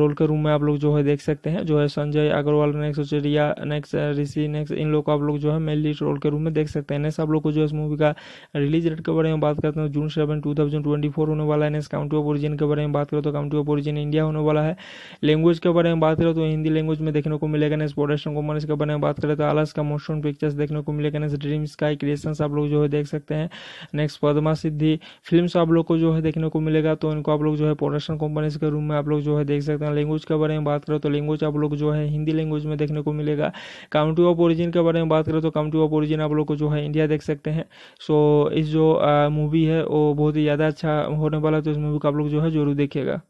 रोल के रूम में आप लोग जो है देख सकते हैं जो है Sanjay Agarwal next Riya next Rishi next इन लोग को आप लोग जो है मेन लीड रोल के रूम में देख सकते हैं आप लोग को जो है इस मूवी का रिलीज डेट के बारे में बात करते हैं June seven two thousand twenty four होने वाला है काउंटी ऑफ ओरिजिन के बारे में बात करें तो काउंटी ऑफ ओरिजिन इंडिया होने वाला है लैंग्वेज के बारे में बात करें तो हिंदी लैंग्वेज में देखने को मिलेगा नेक्स्ट प्रोडक्शन कॉमर्स के बारे में बात करें तो आलस का मोशन पिक्चर्स देखने को मिलेगा नेक्स्ट ड्रीम्स का क्रिएशन आप लोग जो है देख सकते हैं नेक्स्ट पदमा सिद्धि फिल्म आप लोग को जो है देखने को मिलेगा तो इनको आप लोग जो है प्रोडक्शन कंपनीज के रूम में आप लोग जो है देख सकते हैं लैंग्वेज के बारे में बात करो तो लैंग्वेज आप लोग जो है हिंदी लैंग्वेज में देखने को मिलेगा काउंटी ऑफ ओरिजिन के बारे में बात करो तो काउंटी ऑफ ओरिजिन आप लोग को जो है इंडिया देख सकते हैं सो इस जो मूवी है वो बहुत ही ज़्यादा अच्छा होने वाला है तो इस मूवी को आप लोग जो है जरूर देखिएगा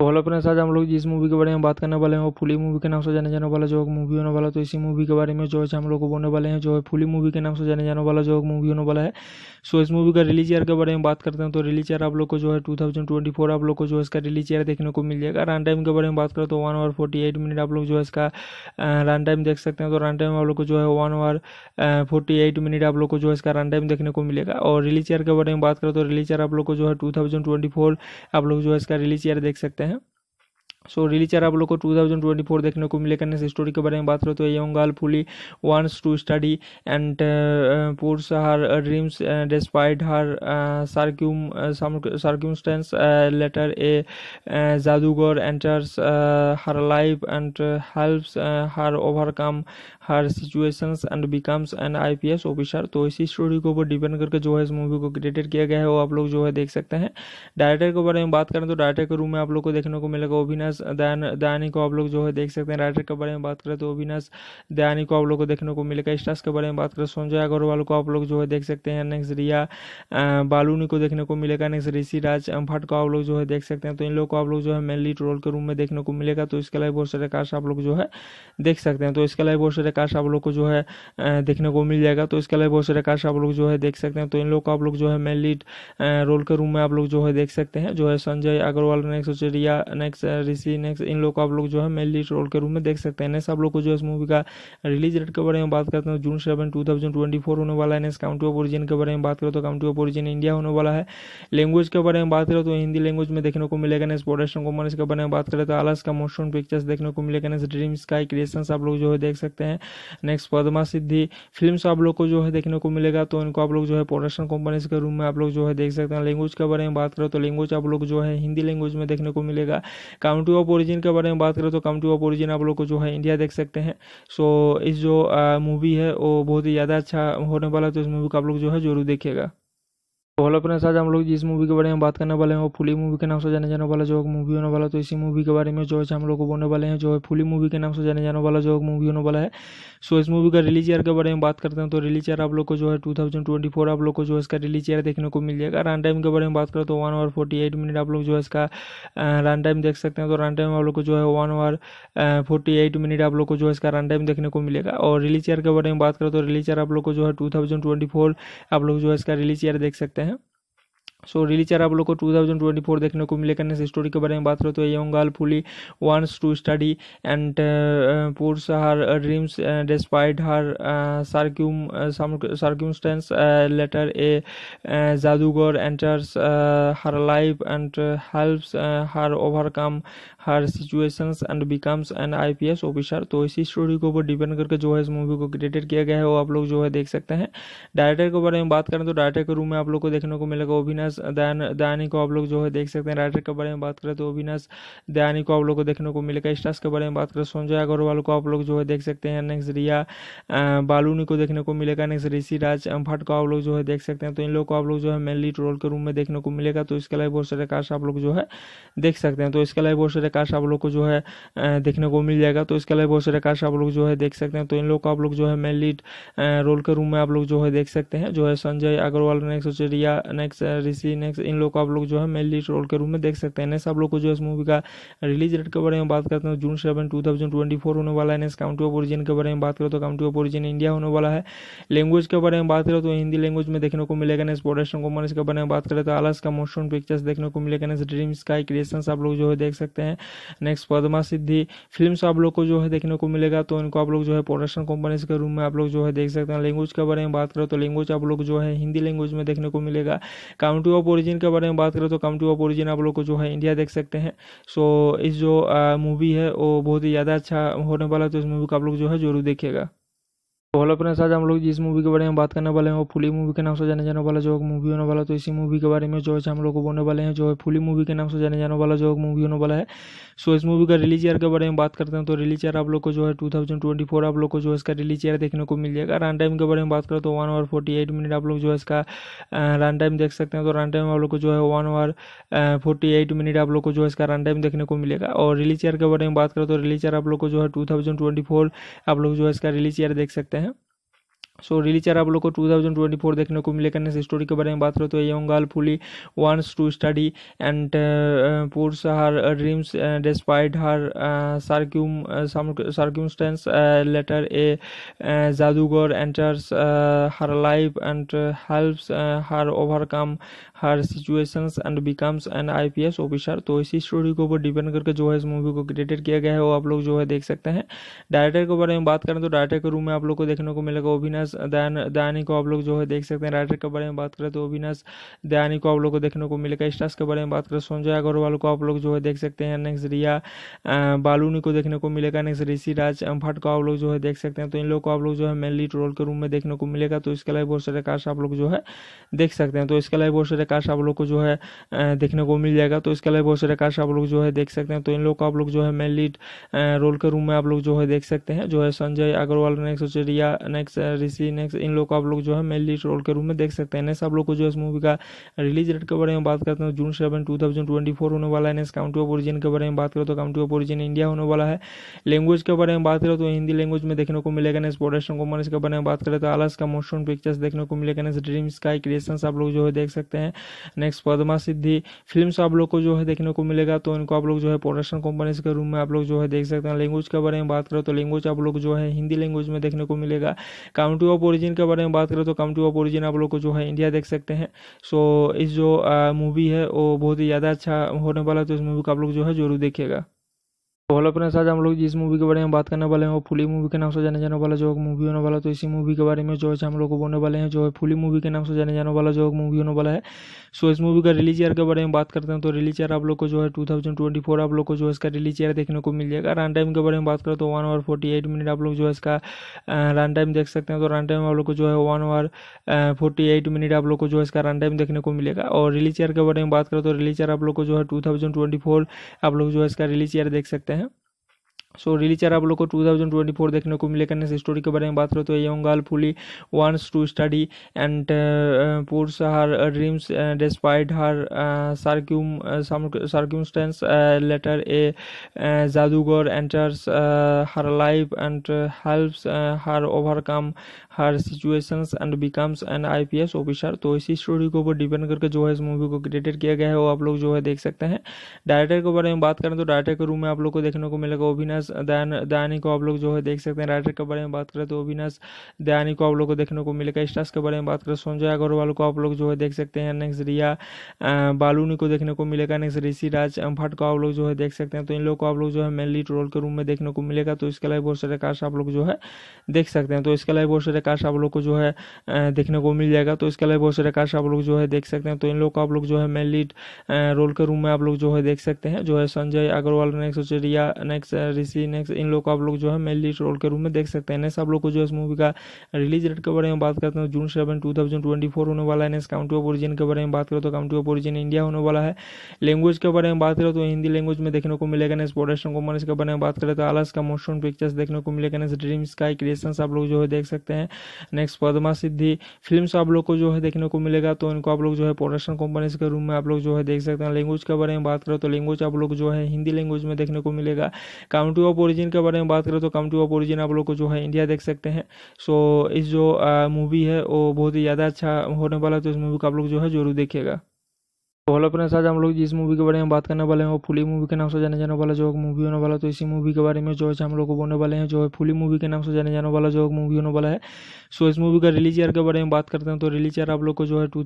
तो हेलो फ्रेंड्स आज हम लोग जिस मूवी के बारे में बात करने वाले हैं वो फुली मूवी के नाम से जाने जाने वाला जो है मूवी होने वाला तो इसी मूवी के बारे में जो है हम लोग को बोलने वाले हैं जो है फुली मूवी के नाम से जाने जाने वाला जो है मूवी होने वाला है सो इस मूवी का रिलीज ईयर के बारे में बात करते हैं तो रिलीज ईयर आप लोग को जो है टू आप लोग को जो है इसका रिलीज ईयर देखने को मिल जाएगा रन टाइम के बारे में बात करें तो वन आवर फोर्टी मिनट आप लोग जो है इसका रन टाइम देख सकते हैं तो रन टाइम आप लोग को जो है वन आवर फोर्टी मिनट आप लोग को जो है इसका रन टाइम देखने को मिलेगा और रिलीज ईयर के बारे में बात करें तो रिलीज ईयर आप लोग को जो है टू आप लोग जो है इसका रिलीज ईयर देख सकते हैं सो so, रिलीचर आप लोग को 2024 देखने को मिलेगा नेक्स्ट स्टोरी के बारे में बात करें तो young girl fully wants to study and pursue her dreams despite her सर्क्यूम सर्क्यूमस्टेंस later a जादूगर enters her life and helps her overcome her situation and becomes an I P S officer तो इसी story के ऊपर depend करके जो है इस movie को क्रिएटेड किया गया है वो आप लोग जो है देख सकते हैं डायरेक्टर के बारे में बात करें तो डायरेक्टर के रूम में आप लोग को देखने को मिलेगा ओबिनस दयानी को आप लोग जो है देख सकते हैं डायरेक्टर के बारे में बात करें तो ओबिनस दयानी को आप लोग को देखने को मिलेगा स्टार्स के बारे में बात करें तो संजय अग्रवाल को आप लोग जो है देख सकते हैं नेक्स्ट रिया बालूनी को देखने को मिलेगा नेक्स्ट ऋषि राज भट्ट को आप लोग जो है देख सकते हैं तो इन लोग को आप लोग जो है मेनली ट्रोल के रूम में देखने को मिलेगा तो इसके अलावा बहुत सारे कास्ट आप लोग जो है देख सकते हैं तो इसके अलावा बहुत सारे कार्स आप लोग को जो है देखने को मिल जाएगा तो इसके अलावा बहुत सारे कार्स आप लोग जो है देख सकते हैं तो इन लोग को आप लोग जो है मेन लीड रोल के रूम में आप लोग जो है देख सकते हैं जो है संजय अग्रवाल नेक्स्ट चिड़िया नेक्स्ट ऋषि नेक्स्ट इन लोग को आप लोग जो है मेन लीड रोल के रूम में देख सकते हैं नेक्स्ट आप लोग को जो है इस मूवी का रिलीज डेट के बारे में बात करते हैं June seven two thousand twenty four होने वाला है नेक्स्ट काउंटी ऑफ ओरिजिन के बारे में बात करें तो काउंटी ऑफ ओरिजिन इंडिया होने वाला है लैंग्वेज के बारे में बात करें तो हिंदी लैंग्वेज में देखने को मिलेगा नेक्स्ट प्रोडक्शन कॉमर्स के बारे में बात करें तो आलस का मोशन पिक्चर्स देखने को मिलेगा नेक्स्ट ड्रीम स्काई क्रिएशन आप लोग जो है देख सकते हैं नेक्स्ट पदमा सिद्धि फिल्म आप लोग को जो है देखने को मिलेगा तो इनको आप लोग जो है प्रोडक्शन कंपनीज के रूम में आप लोग जो है देख सकते हैं लैंग्वेज के बारे में बात करें तो लैंग्वेज आप लोग जो है हिंदी लैंग्वेज में देखने को मिलेगा काउंटी ऑफ ओरिजिन के बारे में बात करें तो काउंटी ऑफ ओरिजिन आप लोग को जो है इंडिया देख सकते हैं सो इस जो मूवी है वो बहुत ही ज़्यादा अच्छा होने वाला है तो इस मूवी को आप लोग जो है जरूर देखेगा तो हेलो फ्रेंड्स आज हम लोग जिस मूवी के बारे में बात करने वाले हैं वो फुली मूवी के नाम से जाने जाने वाला जो मूवी होने वाला तो इसी मूवी के बारे में जो है हम लोग को बोलने वाले हैं जो है फुली मूवी के नाम से जाने जाने वाला जो मूवी होने वाला है सो इस मूवी का रिलीज ईयर के बारे में बात करते हैं तो रिलीज ईयर आप लोग को जो है टू आप लोग को जो है इसका रिलीज ईयर देखने को मिल जाएगा रन टाइम के बारे में बात करें तो वन आवर फोर्टी मिनट आप लोग जो है इसका रन टाइम देख सकते हैं तो रन टाइम आप लोग को जो है वन आवर फोर्टी मिनट आप लोग को जो है इसका रन टाइम देखने को मिलेगा और रिलीज ईयर के बारे में बात करें तो रिलीज ईयर आप लोग को जो है टू आप लोग जो है इसका रिलीज ईयर देख सकते हैं सो रिलीज चार आप लोग को टू थाउजेंड ट्वेंटी फोर देखने को मिलेगा नेक्स्ट स्टोरी के बारे में बात करें तो young girl fully wants to study and pursue her dreams despite her सर्क्यूम सर्क्यूमस्टेंस later a जादूगर enters her life and helps her overcome her situation and becomes an IPS officer तो इसी स्टोरी के ऊपर डिपेंड करके जो है इस मूवी को क्रिएटेड किया गया है वो आप लोग जो है देख सकते हैं डायरेक्टर के बारे में बात करें तो डायरेक्टर के रूम में आप लोग को देखने को मिलेगा ओबिनास दयान दयानी को आप लोग जो है देख सकते हैं राइटर के बारे में बात करें तो ओबिनास दयानी को आप लोग को देखने को मिलेगा स्टार्स के बारे में बात करें संजय अग्रवाल को आप लोग जो है देख सकते हैं नेक्स्ट रिया बालूनी को देखने को मिलेगा नेक्स्ट ऋषि राज भट्ट को आप लोग जो है देख सकते हैं तो इन लोग को आप लोग जो है मेनली लीड रोल के रूम में देखने को मिलेगा तो इसके अलावा बहुत सारे कास्ट आप लोग जो है देख सकते हैं तो इसके अलावा बहुत सारे कार्स आप लोग को जो है देखने को मिल जाएगा तो इसके अलावा बहुत सारे कार्स आप लोग जो है देख सकते हैं तो इन लोग को आप लोग जो है मेन लीड रोल के रूम में आप लोग जो है देख सकते हैं जो है संजय अग्रवाल नेक्स्ट चिड़िया नेक्स्ट ऋषि नेक्स्ट इन लोग को आप लोग जो है मेन लीड रोल के रूम में देख सकते हैं नेक्स्ट आप लोग को जो है इस मूवी का रिलीज डेट के बारे में बात करते हैं June seven two thousand twenty four होने वाला है नेक्स्ट काउंटी ऑफ ओरिजिन के बारे में बात करें तो काउंटी ऑफ ओरिजिन इंडिया होने वाला है लैंग्वेज के बारे में बात करें तो हिंदी लैंग्वेज में देखने को मिलेगा नेक्स्ट प्रोडक्शन कॉमर्स के बारे में बात करें तो आलस का मोशन पिक्चर्स देखने को मिलेगा नेक्स्ट ड्रीम स्काई क्रिएशन आप लोग जो है देख सकते हैं नेक्स्ट पदमा सिद्धि फिल्म आप लोग को जो है देखने को मिलेगा तो इनको आप लोग जो है प्रोडक्शन कंपनीज के रूम में आप लोग जो है देख सकते हैं लैंग्वेज के बारे में बात करें तो लैंग्वेज आप लोग जो है हिंदी लैंग्वेज में देखने को मिलेगा काउंटी ऑफ ओरिजिन के बारे में बात करें तो काउंटी ऑफ ओरिजिन आप लोग को जो है इंडिया देख सकते हैं सो इस जो मूवी है वो बहुत ही ज़्यादा अच्छा होने वाला है तो इस मूवी को आप लोग जो है जरूर देखेगा तो हेलो फ्रेंड्स आज हम लोग जिस मूवी के बारे में बात करने वाले हैं वो फुली मूवी के नाम से जाने जाने वाला जो मूवी होने वाला तो इसी मूवी के बारे में जो है हम लोग को बोलने वाले हैं जो है फुली मूवी के नाम से जाने जाने वाला जो मूवी होने वाला है सो इस मूवी का रिलीज ईयर के बारे में बात करते हैं तो रिलीज ईयर आप लोग को जो है टू आप लोग को जो है इसका रिलीज ईयर देखने को मिल जाएगा रन टाइम के बारे में बात करें तो वन आवर फोर्टी मिनट आप लोग जो है इसका रन टाइम देख सकते हैं तो रन टाइम आप लोग को जो है वन आवर फोर्टी मिनट आप लोग को जो है इसका रन टाइम देखने को मिलेगा और रिलीज ईयर के बारे में बात करें तो रिलीज ईयर आप लोग को जो है टू आप लोग जो है इसका रिलीज ईयर देख सकते हैं सो so, रिलीचर really आप लोग को 2024 देखने को मिलेगा नेक्स्ट स्टोरी के बारे में बात करें तो young girl fully wants to study and pursue her dreams despite her सर्क्यूम सर्क्यूमस्टेंस later a जादूगर enters her life and helps her overcome her situation and becomes an I P S officer तो इसी story के ऊपर depend करके जो है इस movie को क्रिएटेड किया गया है वो आप लोग जो है देख सकते हैं डायरेक्टर के बारे में बात करें तो डायरेक्टर के रूम में आप लोग को देखने को मिलेगा ओविनास दयान दयानी को आप लोग जो है देख सकते हैं राइटर के बारे में बात करें तो ओविनास दयानी को आप लोग को देखने को मिलेगा स्टार्स के बारे में बात करें संजय अग्रवाल को आप लोग जो है देख सकते हैं नेक्स्ट रिया बालूनी को देखने को मिलेगा नेक्स्ट ऋषि राज भट्ट को आप लोग जो है देख सकते हैं तो इन लोग को आप लोग जो है मेनली रोल के रूम में देखने को मिलेगा तो इसके अलावा बहुत सारे कास्ट आप लोग जो है देख सकते हैं तो इसके अलावा बहुत सारे कास्ट आप लोग को जो है देखने को मिल जाएगा तो इसके अलावा बहुत सारे कास्ट आप लोग जो है देख सकते हैं तो इन लोग को आप लोग जो है मेन लीड रोल के रूम में आप लोग जो है देख सकते हैं जो है संजय अग्रवाल नेक्स्ट चेरिया नेक्स्ट ऋषि नेक्स्ट इन लोग को आप लोग जो है मेन लीड रोल के रूम में देख सकते हैं नेक्स्ट आप लोग को जो है इस मूवी का रिलीज डेट के बारे में बात करते हैं जून सेवन टू होने वाला है नेक्स्ट काउंटी ऑफ ओरिजिन के बारे में बात करें तो काउंटी ऑफ ओरिजिन इंडिया होने वाला है लैंग्वेज के बारे में बात करें तो हिंदी लैंग्वेज में देखने को मिलेगा नेक्स्ट प्रोडक्शन कॉमर्स के बारे में बात करें तो आलस का मोशन पिक्चर्स देखने को मिलेगा नेक्स्ट ड्रीम्स का क्रिएशन आप लोग जो है देख सकते हैं नेक्स्ट पदमा सिद्धि फिल्म आप लोग को जो है देखने को मिलेगा तो इनको आप लोग जो है प्रोडक्शन कंपनीज के रूम में आप लोग जो है देख सकते हैं लैंग्वेज के बारे में बात करें तो लैंग्वेज आप लोग जो है हिंदी लैंग्वेज में देखने को मिलेगा काउंटी ऑफ ओरिजिन के बारे में बात करें तो काउंटी ऑफ ओरिजिन आप लोग को जो है इंडिया देख सकते हैं सो इस जो मूवी है वो बहुत ही ज़्यादा अच्छा होने वाला है तो इस मूवी को आप लोग जो है जरूर देखिएगा तो हेलो फ्रेंड्स आज हम लोग जिस मूवी के बारे में बात करने वाले हैं वो फुली मूवी के नाम से जाने जाने वाला जो मूवी होने वाला तो इसी मूवी के बारे में जो है हम लोग को बोलने वाले हैं जो है फुली मूवी के नाम से जाने जाने वाला जो मूवी होने वाला है सो इस मूवी का रिलीज ईयर के बारे में बात करते हैं तो रिलीज ईयर आप लोग को जो है टू तो तो आप लोग को जो है इसका रिलीज ईयर देखने को मिल जाएगा रन टाइम के बारे में बात करें तो वन आवर फोर्टी मिनट आप लोग जो है इसका रन टाइम देख सकते हैं तो रन टाइम आप लोग को जो है वन आवर फोर्टी मिनट आप लोग को जो है इसका रन टाइम देखने को मिलेगा और रिलीज ईयर के बारे में बात करें तो रिलीज ईयर आप लोग को जो है टू आप लोग जो है इसका रिलीज ईयर देख सकते हैं सो so, रिलीचर आप लोग को टू थाउजेंड ट्वेंटी फोर देखने को मिलेगा नेक्स्ट स्टोरी के बारे में बात करें तो young girl fully wants to study and pursue her dreams despite her circum circumstances later a जादूगर enters her life and helps her overcome her situation and becomes an I P S officer तो इसी story के ऊपर depend करके जो है इस movie को क्रिएटेड किया गया है वो आप लोग जो है देख सकते हैं डायरेक्टर के बारे में बात करें तो डायरेक्टर के रूम में आप लोग को देखने को मिलेगा ओविनास दयानी को आप लोग जो है देख सकते हैं राइटर के बारे में बात करें तो ओविनास दयानी को आप लोग को देखने को मिलेगा स्टार्स के बारे में बात करें तो संजय अग्रवाल को आप लोग जो है देख सकते हैं नेक्स्ट रिया बालूनी को देखने को मिलेगा नेक्स्ट ऋषि राज भट्ट को आप लोग जो है देख सकते हैं तो इन लोग को आप लोग जो है मेनली ट्रोल रोल के रूम में देखने को मिलेगा तो इसके अलावा बहुत सारे कास्ट आप लोग जो है देख सकते हैं तो इसके अलावा बहुत सारे कार्ड्स आप लोग को जो है देखने को मिल जाएगा तो इसके अलावा बहुत सारे कार्ड्स आप लोग जो है देख सकते हैं तो इन लोग को आप लोग जो है मेन लीड रोल के रूम में आप लोग जो है देख सकते हैं जो है संजय अग्रवाल नेक्स्ट चिड़िया नेक्स्ट ऋषि नेक्स्ट इन लोग को आप लोग जो है मेन लीड रोल के रूम में देख सकते हैं नेक्स्ट आप लोग को जो है इस मूवी का रिलीज डेट के बारे में बात करते हैं June seven two twenty four होने वाला है नेक्स्ट काउंटी ऑफ ओरिजिन के बारे में बात करें तो काउंटी ऑफ ओरिजिन इंडिया होने वाला है लैंग्वेज के बारे में बात करें तो हिंदी लैंग्वेज में देखने को मिलेगा नेक्स्ट प्रोडक्शन कंपनीज के बारे में बात करें तो आलस का मोशन पिक्चर्स देखने को मिलेगा नेक्स्ट ड्रीम स्काई क्रिएशन आप लोग जो है देख सकते हैं नेक्स्ट पदमा सिद्धि फिल्म आप लोग को जो है देखने को मिलेगा तो इनको आप लोग जो है प्रोडक्शन कंपनीज के रूम में आप लोग जो है देख सकते हैं लैंग्वेज के बारे में बात करें तो लैंग्वेज आप लोग जो है हिंदी लैंग्वेज में देखने को मिलेगा काउंटी ऑफ ओरिजिन के बारे में बात करें तो काउंटी ऑफ ओरिजिन आप लोग को जो है इंडिया देख सकते हैं सो इस जो मूवी है वो बहुत ही ज़्यादा अच्छा होने वाला है तो इस मूवी को आप लोग जो है जरूर देखिएगा तो हेलो फ्रेंड्स आज हम लोग जिस मूवी के बारे में बात करने वाले हैं वो फुली मूवी के नाम से जाने जाने वाला जो मूवी होने वाला तो इसी मूवी के बारे में जो है हम लोग को बोलने वाले हैं जो है फुली मूवी के नाम से जाने जाने वाला जो मूवी होने वाला है सो इस मूवी का रिलीज ईयर के बारे में बात करते हैं तो रिलीज ईयर आप लोग को जो है टू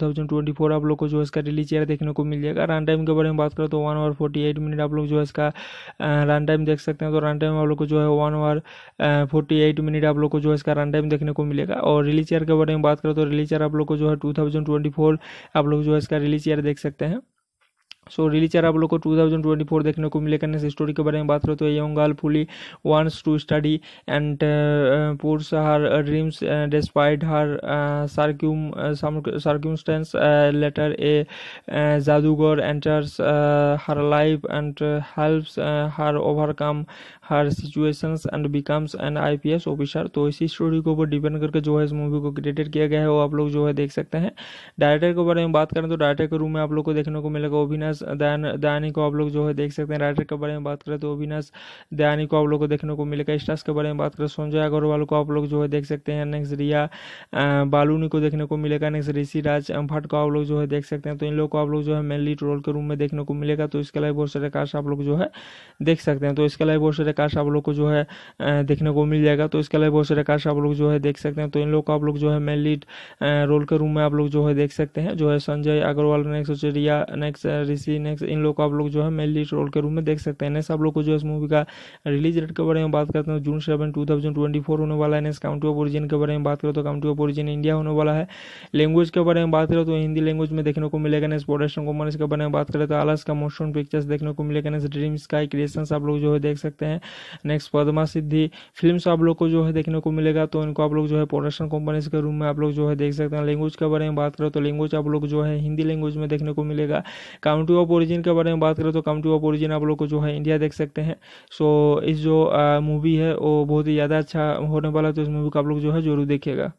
आप लोग को जो है इसका रिलीज ईयर देखने को मिल जाएगा रन टाइम के बारे में बात करें तो वन आवर फोर्टी मिनट आप लोग जो है इसका रन टाइम देख सकते हैं तो रन टाइम आप लोग को जो है वन आवर फोर्टी मिनट आप लोग को जो है इसका रन टाइम देखने को मिलेगा और रिलीज ईयर के बारे में बात करें तो रिलीज ईयर आप लोग को जो है टू आप लोग जो है इसका रिलीज ईयर देख सकते हैं सो so, रिलीचर आप लोग को 2024 देखने को मिलेगा नेक्स्ट स्टोरी के बारे में बात करें तो young girl fully wants to study and pursue her dreams despite her सर्क्यूम सर्क्यूमस्टेंस later a जादूगर enters her life and helps her overcome her situation and becomes an I P S officer तो इसी story के ऊपर depend करके जो है इस movie को क्रिएटेड किया गया है वो आप लोग जो है देख सकते हैं डायरेक्टर के बारे में बात करें तो डायरेक्टर के रूम में आप लोग को देखने को मिलेगा ओबिनस दयानी को आप लोग जो है देख सकते हैं डायरेक्टर के बारे में बात करें तो ओबिनस दयानी को आप लोग को देखने को मिलेगा स्टार्स के बारे में बात करें संजय अग्रवाल को आप लोग जो है देख सकते हैं नेक्स्ट रिया बालूनी को देखने को मिलेगा नेक्स्ट ऋषि राज भट्ट को आप लोग जो है देख सकते हैं तो इन लोग को आप लोग जो है मेनली लीड रोल के रूम में देखने को मिलेगा तो इसके अलावा बहुत सारे कास्ट आप लोग जो है देख सकते हैं तो इसके अलावा बहुत सारे कार्ड्स आप लोग को जो है देखने को मिल जाएगा तो इसके अलावा बहुत सारे कार्ड्स आप लोग जो है देख सकते हैं तो इन लोग को आप लोग जो है मेन लीड रोल के रूम में आप लोग जो है देख सकते हैं जो है संजय अग्रवाल नेक्स्ट चिड़िया नेक्स्ट ऋषि नेक्स्ट इन लोग को आप लोग जो है मेन लीड रोल के रूम में देख सकते हैं नेक्स्ट आप लोग को जो है इस मूवी का रिलीज डेट के बारे में बात करते हैं June seven two thousand twenty four होने वाला है नेक्स्ट काउंटी ऑफ ओरिजिन के बारे में बात करें तो काउंटी ऑफ ओरिजिन इंडिया होने वाला है लैंग्वेज के बारे में बात करें तो हिंदी लैंग्वेज में देखने को मिलेगा नेक्स्ट प्रोडक्शन कंपनीज के बारे में बात करें तो आलस का मोशन पिक्चर्स देखने को मिलेगा नेक्स्ट ड्रीम स्काई क्रिएशन आप लोग जो है देख सकते हैं नेक्स्ट पदमा सिद्धि फिल्म आप लोग को जो है देखने को मिलेगा तो इनको आप लोग जो है प्रोडक्शन कंपनीज के रूम में आप लोग जो है देख सकते हैं लैंग्वेज के बारे में बात करें तो लैंग्वेज आप लोग जो है हिंदी लैंग्वेज में देखने को मिलेगा काउंटी ऑफ ओरिजिन के बारे में बात करें तो काउंटी ऑफ ओरिजिन आप लोग को जो है इंडिया देख सकते हैं सो इस जो मूवी है वो बहुत ही ज़्यादा अच्छा होने वाला है तो इस मूवी को आप लोग जो है जरूर देखिएगा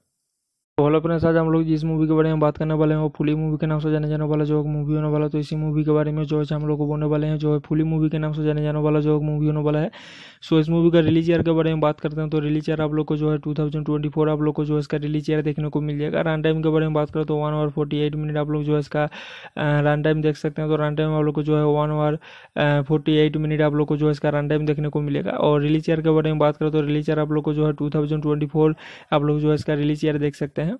तो हेलो फ्रेंड्स आज हम लोग जिस मूवी के बारे में बात करने वाले हैं वो फुली मूवी के नाम से जाने जाने वाला जो मूवी होने वाला तो इसी मूवी के बारे में जो है हम लोग को बोलने वाले हैं जो है फुली मूवी के नाम से जाने जाने वाला जो मूवी होने वाला है सो इस मूवी का रिलीज ईयर के बारे में बात करते हैं तो रिलीज ईयर आप लोग को जो है टू आप लोग को जो है इसका रिलीज ईयर देखने को मिल जाएगा रन टाइम के बारे में बात करें तो वन आवर फोर्टी मिनट आप लोग जो है इसका रन टाइम देख सकते हैं तो रन टाइम आप लोग को जो है वन आवर फोर्टी मिनट आप लोग को जो है इसका रन टाइम देखने को मिलेगा और रिलीज ईयर के बारे में बात करें तो रिलीज ईयर आप लोग को जो है टू आप लोग जो है इसका रिलीज ईयर देख सकते हैं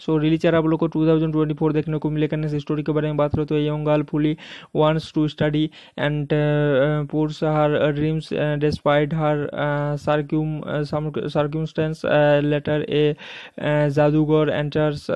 सो so, रिली आप लोग को 2024 देखने को मिलेगा नेक्स्ट स्टोरी के बारे में बात करो तो young girl fully wants to study and pursue her dreams despite her सर्क्यूम सर्क्यूमस्टेंस later a जादूगर enters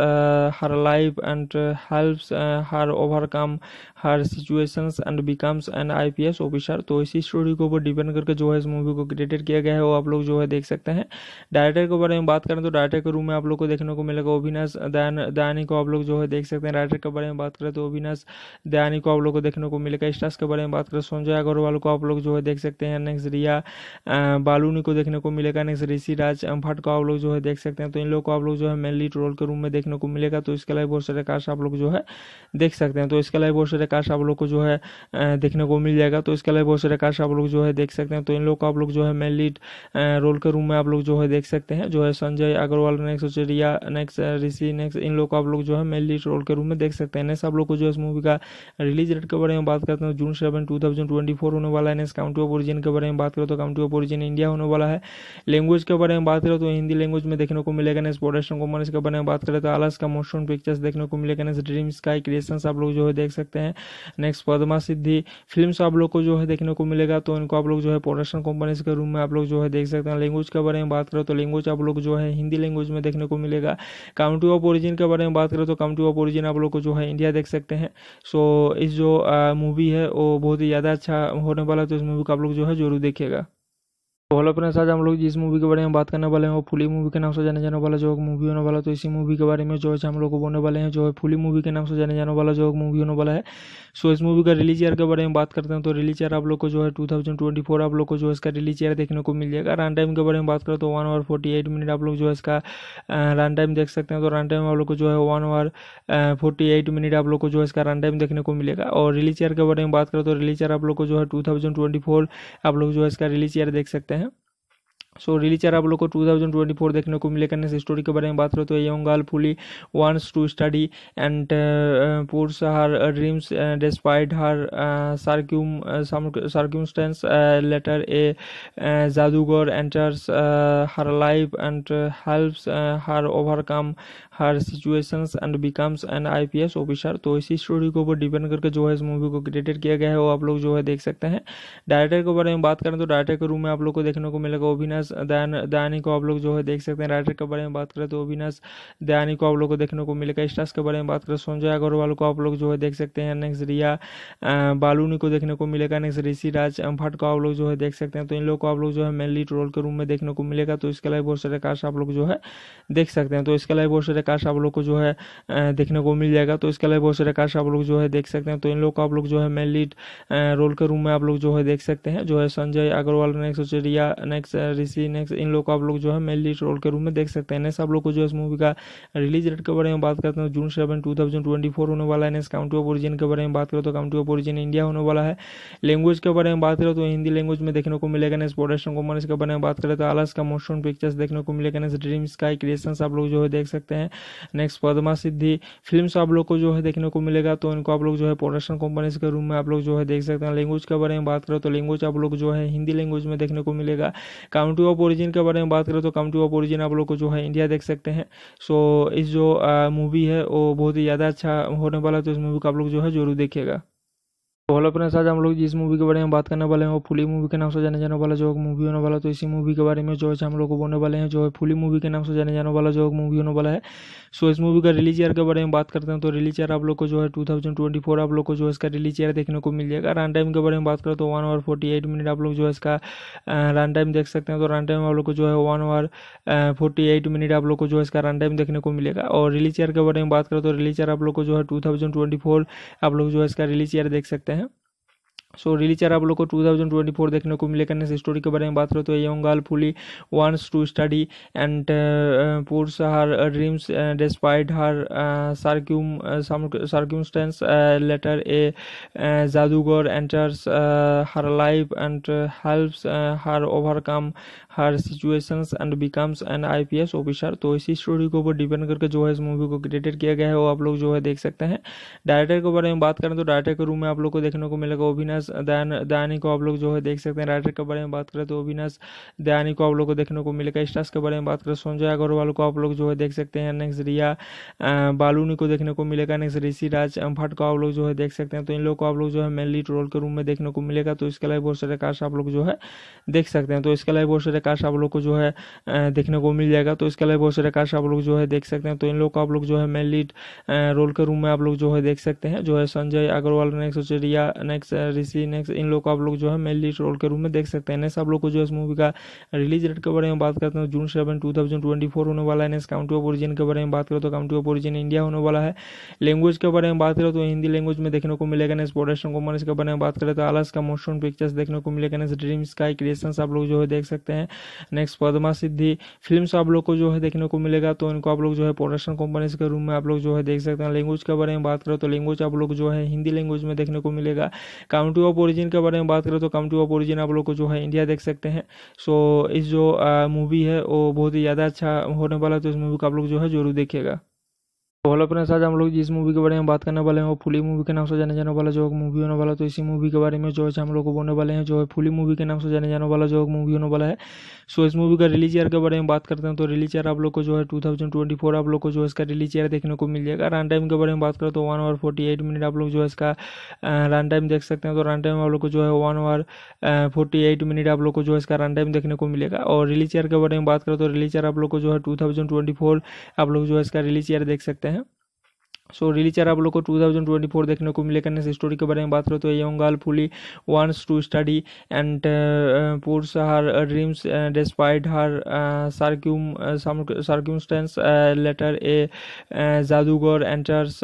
her life and helps her overcome her situations and becomes an IPS officer तो इसी स्टोरी के ऊपर डिपेंड करके जो है इस मूवी को क्रिएटेड किया गया है वो आप लोग जो है देख सकते हैं डायरेक्टर के बारे में बात करें तो डायरेक्टर के रूम में आप लोग को देखने को मिलेगा अभिनय अविनाश दयानी को आप लोग जो है देख सकते हैं राइटर के बारे में बात करें तो अविनाश दयानी को आप लोग को देखने को मिलेगा स्टार्स के बारे में बात करें संजय अग्रवाल को आप लोग जो है देख सकते हैं नेक्स्ट रिया बालूनी को देखने को मिलेगा नेक्स्ट ऋषि राज भट्ट को आप लोग जो है देख सकते हैं तो इन लोग को आप लोग जो है मेनली रोल के रूम में देखने को मिलेगा तो इसके अलावा बहुत सारे कार्ड्स आप लोग जो है देख सकते हैं तो इसके अलावा बहुत सारे कार्ड्स आप लोग को जो है देखने को मिल जाएगा तो इसके अलावा बहुत सारे कार्ड्स आप लोग जो है देख सकते हैं तो इन लोग को आप लोग जो है मेनली रोल के रूम में आप लोग जो है देख सकते हैं जो है संजय अग्रवाल नेक्स्ट रिया नेक्स्ट ऋषि सी नेक्स्ट इन लोग को आप लोग जो है मेन लीड रोल के रूप में देख सकते हैं नेक्स्ट आप लोग को जो है इस मूवी का रिलीज डेट के बारे में बात करते हैं June seven two thousand twenty four होने वाला है नेक्स्ट काउंटी ऑफ ओरिजिन के बारे में बात करें तो काउंटी ऑफ ओरिजिन इंडिया होने वाला है लैंग्वेज के बारे में बात करें तो हिंदी लैंग्वेज में देखने को मिलेगा नेक्स्ट प्रोडक्शन कंपनीज के बारे में बात करें तो आलस का मोशन पिक्चर्स देखने को मिलेगा नेक्स्ट ड्रीम स्काई क्रिएशन आप लोग जो है देख सकते हैं नेक्स्ट पदमा सिद्धि फिल्म आप लोग को जो है देखने को मिलेगा तो इनको आप लोग जो है प्रोडक्शन कंपनीज के रूम में आप लोग जो है देख सकते हैं लैंग्वेज के बारे में बात करें तो लैंग्वेज आप लोग जो है हिंदी लैंग्वेज में देखने को मिलेगा काउंटी कंट्री ऑफ ओरिजिन के बारे में बात करें तो कम टू ऑफ ओरिजिन आप लोग को जो है इंडिया देख सकते हैं सो इस जो मूवी है वो बहुत ही ज़्यादा अच्छा होने वाला है तो इस मूवी को आप लोग जो है जरूर देखिएगा तो हेलो फ्रेंड्स आज हम लोग जिस मूवी के बारे में बात करने वाले हैं वो फुली मूवी के नाम से जाने जाने वाला जो मूवी होने वाला तो इसी मूवी के बारे में जो है हम लोग को बोलने वाले हैं जो है फुली मूवी के नाम से जाने जाने वाला जो मूवी होने वाला है सो इस मूवी का रिलीज ईयर के बारे में बात करते हैं तो रिलीज ईयर आप लोग को जो है टू आप लोग को जो है इसका रिलीज ईयर देखने को मिल जाएगा रन टाइम के बारे में बात करें तो वन आवर फोर्टी मिनट आप लोग जो है इसका रन टाइम देख सकते हैं तो रन टाइम आप लोग को जो है वन आवर फोर्टी मिनट आप लोग को जो है इसका रन टाइम देखने को मिलेगा और रिलीज ईयर के बारे में बात करें तो रिलीज ईयर आप लोग को जो है टू आप लोग जो है इसका रिलीज ईयर देख सकते हैं सो so, रिलीचर आप लोग को टू थाउजेंड ट्वेंटी फोर देखने को मिलेगा नेक्स्ट स्टोरी के बारे में बात करें तो young girl fully wants to study and pursue her dreams despite her circum circumstances later a जादूगर enters her life and helps her overcome her situation and becomes an I P S officer तो इसी story के ऊपर depend करके जो है इस movie को क्रिएटेड किया गया है वो आप लोग जो है देख सकते हैं डायरेक्टर के बारे में बात करें तो डायरेक्टर के रूम में आप लोग को देखने को मिलेगा ओविनस दयानी को आप लोग जो है देख सकते हैं राइटर के बारे में बात करें तो ओविनस दयानी को आप लोग को देखने को मिलेगा स्टार्स के बारे में बात करें तो संजय अग्रवाल को आप लोग जो है देख सकते हैं नेक्स्ट रिया बालूनी को देखने को मिलेगा नेक्स्ट ऋषि राज भट्ट को आप लोग जो है देख सकते हैं तो इन लोग को आप लोग जो है मेनली ट्रोल रोल के रूम में देखने को मिलेगा तो इसके अलावा बहुत सारे कास्ट आप लोग जो है देख सकते हैं तो इसके अलावा बहुत सारे कार्स आप लोग को जो है देखने को मिल जाएगा तो इसके अलावा बहुत सारे कार्स आप लोग जो है देख सकते हैं तो इन लोग को आप लोग जो है मेन लीड रोल के रूम में आप लोग जो है देख सकते हैं जो है संजय अग्रवाल नेक्स्ट चिड़िया नेक्स्ट ऋषि नेक्स्ट इन लोग को आप लोग जो है मेन लीड रोल के रूम में देख सकते हैं नेक्स्ट आप लोग को जो है इस मूवी का रिलीज डेट के बारे में बात करते हैं June seven two thousand twenty four होने वाला है नेक्स्ट काउंटी ऑफ ओरिजिन के बारे में बात करें तो काउंटी ऑफ ओरिजिन इंडिया होने वाला है लैंग्वेज के बारे में बात करें तो हिंदी लैंग्वेज में देखने को मिलेगा नेक्स्ट प्रोडक्शन कॉमर्स के बारे में बात करें तो आलस का मोशन पिक्चर्स देखने को मिलेगा नेक्स्ट ड्रीम स्काई क्रिएशन आप लोग जो है देख सकते हैं नेक्स्ट पदमा सिद्धि फिल्म्स आप लोग को जो है देखने को मिलेगा तो इनको आप लोग जो है प्रोडक्शन कंपनीज के रूम में आप लोग जो है देख सकते हैं लैंग्वेज के बारे में बात करें तो लैंग्वेज आप लोग जो है हिंदी लैंग्वेज में देखने को मिलेगा काउंटी ऑफ ओरिजिन के बारे में बात करें तो काउंटी ऑफ ओरिजिन आप लोग को जो है इंडिया देख सकते हैं सो इस जो मूवी है वो बहुत ही ज़्यादा अच्छा होने वाला है तो इस मूवी को आप लोग जो है जरूर देखिएगा तो हेलो फ्रेंड्स आज हम लोग जिस मूवी के बारे में बात करने वाले हैं वो फुली मूवी के नाम से जाने जाने वाला जो मूवी होने वाला तो इसी मूवी के बारे में जो है हम लोग को बोलने वाले हैं जो है फुली मूवी के नाम से जाने जाने वाला जो मूवी होने वाला है सो इस मूवी का रिलीज ईयर के बारे में बात करते हैं तो रिलीज ईयर आप लोग को जो है टू आप लोग को जो है इसका रिलीज ईयर देखने को मिल जाएगा रन टाइम के बारे में बात करें तो वन आवर फोर्टी मिनट आप लोग जो है इसका रन टाइम देख सकते हैं तो रन टाइम आप लोग को जो है वन आवर फोर्टी मिनट आप लोग को जो है इसका रन टाइम देखने को मिलेगा और रिलीज ईयर के बारे में बात करें तो रिलीज ईयर आप लोग को जो है टू आप लोग जो है इसका रिलीज ईयर देख सकते हैं सो रिली चार आप लोग को 2024 देखने को मिलेगा नेक्स्ट स्टोरी के बारे में बात करें तो young girl fully wants to study and pursue her dreams despite her circum circumstances later a जादूगर enters her life and helps her overcome her situations and becomes and IPS officer तो इसी story के ऊपर डिपेंड करके जो है इस movie को क्रिएटेड किया गया है वो आप लोग जो है देख सकते हैं डायरेक्टर के बारे में बात करें तो डायरेक्टर के रूम में आप लोग को देखने को मिलेगा अभिनय अविनाश दयान दयानी को आप लोग जो है देख सकते हैं राइटर के बारे में बात करें तो अविनाश दयानी को आप लोग को देखने को मिलेगा स्टार्स के बारे में बात करें संजय अग्रवाल को आप लोग जो है देख सकते हैं नेक्स्ट रिया बालूनी को देखने को मिलेगा नेक्स्ट ऋषि राज भट्ट को आप लोग जो है देख सकते हैं तो इन लोग को आप लोग जो है मेनली ट्रोल के रूम में देखने को मिलेगा तो इसके अलावा बहुत सारे कास्ट आप लोग जो है देख सकते हैं तो इसके अलावा बहुत सारे कास्ट आप लोग को जो है देखने को मिल जाएगा तो इसके अलावा बहुत सारे कास्ट आप लोग जो है देख सकते हैं तो इन लोग को आप लोग जो है मेनली रोल के रूम में आप लोग जो है देख सकते हैं जो है संजय अग्रवाल नेक्स्ट रिया नेक्स्ट सी नेक्स्ट इन लोग को आप लोग जो है मेन लीड रोल के रूप में देख सकते हैं नेक्स्ट आप लोग को जो इस मूवी का रिलीज डेट के बारे में बात करते हैं June seven two thousand twenty four होने वाला है नेक्स्ट काउंटी ऑफ ओरिजिन के बारे में बात करें तो काउंटी ऑफ ओरिजिन इंडिया होने वाला है लैंग्वेज के बारे में बात करें तो हिंदी लैंग्वेज में देखने को मिलेगा नेक्स्ट प्रोडक्शन को के बारे में बात करें तो आलस का मोशन पिक्चर्स देखने को मिलेगा नेक्स्ट ड्रीम स्काई क्रिएशन आप लोग जो है देख सकते हैं नेक्स्ट पदमा सिद्धि फिल्म आप लोग को जो है देखने को मिलेगा तो इनको आप लोग जो है प्रोडक्शन कंपनीज के रूम में आप लोग जो है देख सकते हैं लैंग्वेज के बारे में बात करें तो लैंग्वेज आप लोग जो है हिंदी लैंग्वेज में देखने को मिलेगा काउंटी कंट्री ऑफ ओरिजिन के बारे में बात करें तो कम टू ऑफ ओरिजिन आप लोग को जो है इंडिया देख सकते हैं सो इस जो मूवी है वो बहुत ही ज़्यादा अच्छा होने वाला है तो इस मूवी को आप लोग जो है जरूर देखिएगा तो हेलो फ्रेंड्स आज हम लोग जिस मूवी के बारे में बात करने वाले हैं वो फुली मूवी के नाम से जाने जाने वाला जो मूवी होने वाला तो इसी मूवी के बारे में जो है हम लोग को बोलने वाले हैं जो है फुली मूवी के नाम से जाने जाने वाला जो मूवी होने वाला है सो इस मूवी का रिलीज ईयर के बारे में बात करते हैं तो रिलीज ईयर आप लोग को जो है टू आप लोग को जो है इसका रिलीज ईयर देखने को मिल जाएगा रन टाइम के बारे में बात करें तो वन आवर फोर्टी मिनट आप लोग जो है इसका रन टाइम देख सकते हैं तो रन टाइम आप लोग को जो है वन आवर फोर्टी मिनट आप लोग को जो है इसका रन टाइम देखने को मिलेगा और रिलीज ईयर के बारे में बात करें तो रिलीज ईयर आप लोग को जो है टू आप लोग जो है इसका रिलीज ईयर देख सकते हैं सो so, रिलीचर आप लोग को 2024 देखने को मिलेगा नेक्स्ट स्टोरी के बारे में बात करें तो young girl fully wants to study and pursue her dreams despite her सर्क्यूम सर्क्यूमस्टेंस later a जादूगर enters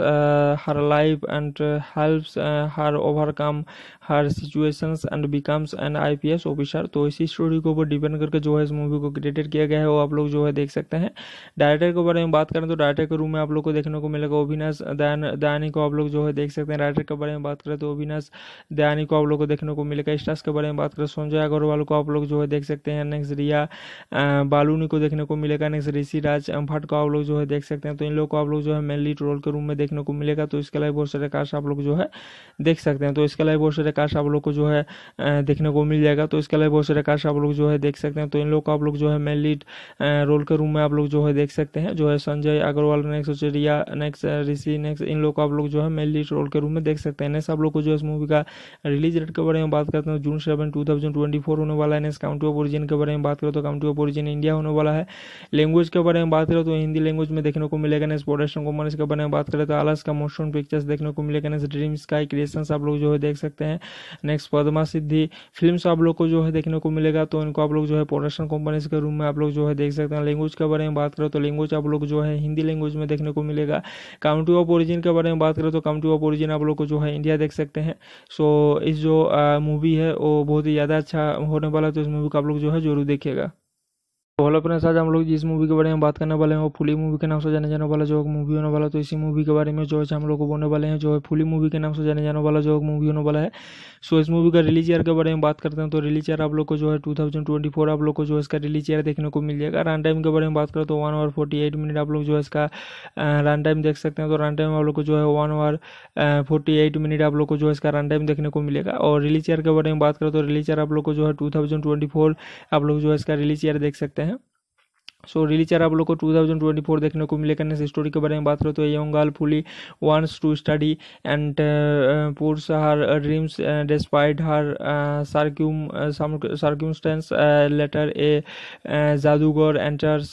her life and helps her overcome her situation and becomes an I P S officer तो इसी story के ऊपर depend करके जो है इस movie को क्रिएटेड किया गया है वो आप लोग जो है देख सकते हैं डायरेक्टर के बारे में बात करें तो डायरेक्टर के रूम में आप लोग को देखने को मिलेगा ओविनास दयान दयानी को आप लोग जो है देख सकते हैं राइटर के बारे में बात करें तो ओविनास दयानी को आप लोग को देखने को मिलेगा स्टार्स के बारे में बात करें संजय अग्रवाल को आप लोग जो है देख सकते हैं नेक्स्ट रिया बालूनी को देखने को मिलेगा नेक्स्ट ऋषि राज भट्ट को आप लोग जो है देख सकते हैं तो इन लोग को आप लोग जो है मेनली ट्रोल रोल के रूम में देखने को मिलेगा तो इसके अलावा बहुत सारे कास्ट आप लोग जो है देख सकते हैं तो इसके अलावा बहुत सारे कार्स आप लोग को जो है देखने को मिल जाएगा तो इसके अलावा बहुत सारे आकाश आप लोग जो है देख सकते हैं तो इन लोग को आप लोग जो है मेन लीड रोल के रूम में आप लोग जो है देख सकते हैं जो है संजय अग्रवाल नेक्स्ट उचरिया नेक्स्ट ऋषि नेक्स्ट इन लोग को आप लोग जो है मेन लीड रोल के रूम में देख सकते हैं नेक्स्ट आप लोग को जो है इस मूवी का रिलीज डेट के बारे में बात करते हैं June seven two twenty four होने वाला है नेक्स्ट काउंटी ऑफ ओरिजिन के बारे में बात करें तो काउंटी ऑफ ओरिजिन इंडिया होने वाला है लैंग्वेज के बारे में बात करें तो हिंदी लैंग्वेज में देखने को मिलेगा नेक्स्ट प्रोडक्शन कॉमर्स के बारे में बात करें तो आलस का मोशन पिक्चर्स देखने को मिलेगा नेक्स्ट ड्रीम्स का क्रिएशन आप लोग जो है देख सकते हैं नेक्स्ट पदमा सिद्धि फिल्म आप लोग को जो है देखने को मिलेगा तो इनको आप लोग जो है प्रोडक्शन कंपनीज के रूम में आप लोग जो है देख सकते हैं लैंग्वेज के बारे में बात करें तो लैंग्वेज आप लोग जो है हिंदी लैंग्वेज में देखने को मिलेगा काउंटी ऑफ ओरिजिन के बारे में बात करें तो काउंटी ऑफ ओरिजिन आप लोग को जो है इंडिया देख सकते हैं सो इस जो मूवी है वो बहुत ही ज़्यादा अच्छा होने वाला है तो इस मूवी को आप लोग जो है जरूर देखिएगा तो हेलो फ्रेंड्स आज हम लोग जिस मूवी के बारे में बात करने वाले हैं वो फुली मूवी के नाम से जाने जाने वाला जो मूवी होने वाला तो इसी मूवी के बारे में जो है हम लोग को बोलने वाले हैं जो है फुली मूवी के नाम से जाने जाने वाला जो मूवी होने वाला है सो इस मूवी का रिलीज ईयर के बारे में बात करते हैं तो रिलीज ईयर आप लोग को जो है टू आप लोग को जो है इसका रिलीज ईयर देखने को मिल जाएगा रन टाइम के बारे में बात करें तो वन आवर फोर्टी मिनट आप लोग जो है इसका रन टाइम देख सकते हैं तो रन टाइम आप लोग को जो है वन आवर फोर्टी मिनट आप लोग को जो है इसका रन टाइम देखने को मिलेगा और रिलीज ईयर के बारे में बात करें तो रिलीज ईयर आप लोग को जो है टू आप लोग जो है इसका रिलीज ईयर देख सकते हैं सो so, रिलीचर आप लोग को 2024 देखने को मिलेगा से स्टोरी के बारे में बात करें तो young girl fully wants to study and pursue her dreams despite her circum circumstances later a जादूगर enters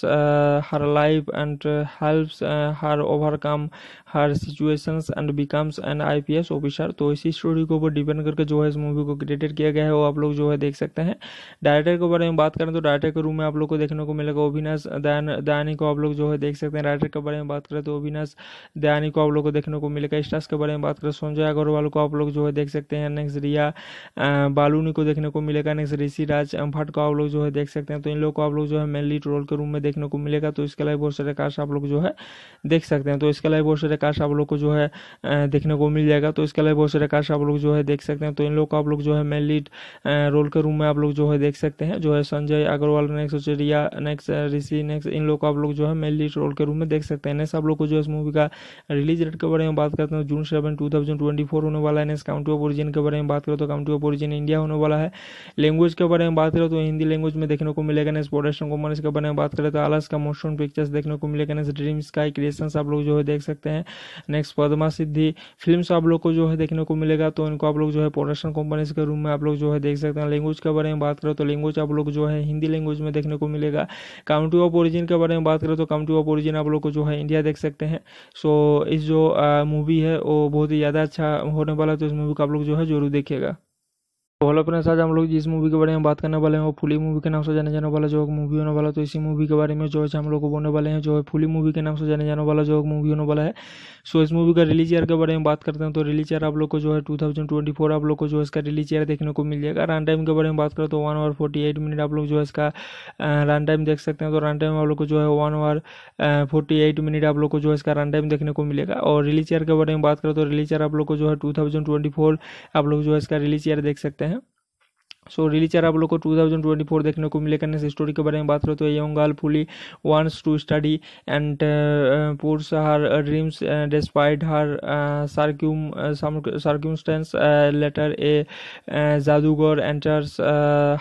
her life and helps her overcome her situations and becomes an IPS officer तो इसी story के ऊपर depend करके जो है इस movie को क्रिएटेड किया गया है वो आप लोग जो है देख सकते हैं डायरेक्टर के बारे में बात करें तो डायरेक्टर के रूम में आप लोग को देखने को मिलेगा ओबिनास अविनाश दयान दयानी को आप लोग जो है देख सकते हैं राइटर के बारे में बात करें तो अविनाश दयानी को आप लोग को देखने को मिलेगा स्टार्स के बारे में बात करें संजय अग्रवाल को आप लोग जो है देख सकते हैं नेक्स्ट रिया बालूनी को देखने को मिलेगा नेक्स्ट ऋषि राज भट्ट को आप लोग जो है देख सकते हैं तो इन लोग को आप लोग जो है मेनली ट्रोल के रूम में देखने को मिलेगा तो इसके अलावा बहुत सारे कार्ड्स आप लोग जो है देख सकते हैं तो इसके अलावा बहुत सारे कार्ड्स आप लोग को जो है देखने को मिल जाएगा तो इसके अलावा बहुत सारे कार्ड्स आप लोग जो है देख सकते हैं तो इन लोग को आप लोग जो है मेनली रोल के रूम में आप लोग जो है देख सकते हैं जो है संजय अग्रवाल नेक्स्ट रिया नेक्स्ट ऋषि सी नेक्स्ट इन लोग को आप लोग जो है मेन लीड रोल के रूप में देख सकते हैं नेक्स्ट आप लोग को जो है इस मूवी का रिलीज डेट के बारे में बात करते हैं June seven two thousand twenty four होने वाला है नेक्स्ट काउंटी ऑफ ओरिजिन के बारे में बात करें तो काउंटी ऑफ ओरिजिन इंडिया होने वाला है लैंग्वेज के बारे में बात करें तो हिंदी लैंग्वेज में देखने को मिलेगा नेक्स्ट प्रोडक्शन कंपनीज के बारे में बात करें तो आलस का मोशन पिक्चर्स देखने को मिलेगा नेक्स्ट ड्रीम स्काई क्रिएशन आप लोग जो है देख सकते हैं नेक्स्ट पदमा सिद्धि फिल्म आप लोग को जो है देखने को मिलेगा तो इनको आप लोग जो है प्रोडक्शन कंपनीज के रूम में आप लोग जो है देख सकते हैं लैंग्वेज के बारे में बात करें तो लैंग्वेज आप लोग जो है हिंदी लैंग्वेज में देखने को मिलेगा काउंट टू ऑफ ओरिजिन के बारे में बात करें तो कम टू ऑफ ओरिजिन आप लोग को जो है इंडिया देख सकते हैं सो इस जो मूवी है वो बहुत ही ज़्यादा अच्छा होने वाला है तो इस मूवी को आप लोग जो है जरूर देखिएगा तो हेलो फ्रेंड्स आज हम लोग जिस मूवी के बारे में बात करने वाले हैं वो फुली मूवी के नाम से जाने जाने वाला जो मूवी होने वाला तो इसी मूवी के बारे में जो है हम लोग को बोलने वाले हैं जो है फुली मूवी के नाम से जाने जाने वाला जो मूवी होने वाला है सो इस मूवी का रिलीज ईयर के बारे में बात करते हैं तो रिलीज ईयर आप लोग को जो है 2024 आप लोग को जो है इसका रिलीज ईयर देखने को मिल जाएगा रन टाइम के बारे में बात करें तो one hour forty eight minute आप लोग जो है इसका रन टाइम देख सकते हैं तो रन टाइम आप लोग को जो है one hour forty eight minute आप लोग को जो है इसका रन टाइम देखने को मिलेगा और रिलीज ईयर के बारे में बात करें तो रिलीज ईयर आप लोग को जो है टू आप लोग जो है इसका रिलीज ईयर देख सकते हैं सो रिली चार आप लोग को 2024 देखने को मिलेगा नेक्स्ट स्टोरी के बारे में बात करें तो young girl fully wants to study and pursue her dreams despite her सर्क्यूम सर्क्यूमस्टेंस later a जादूगर enters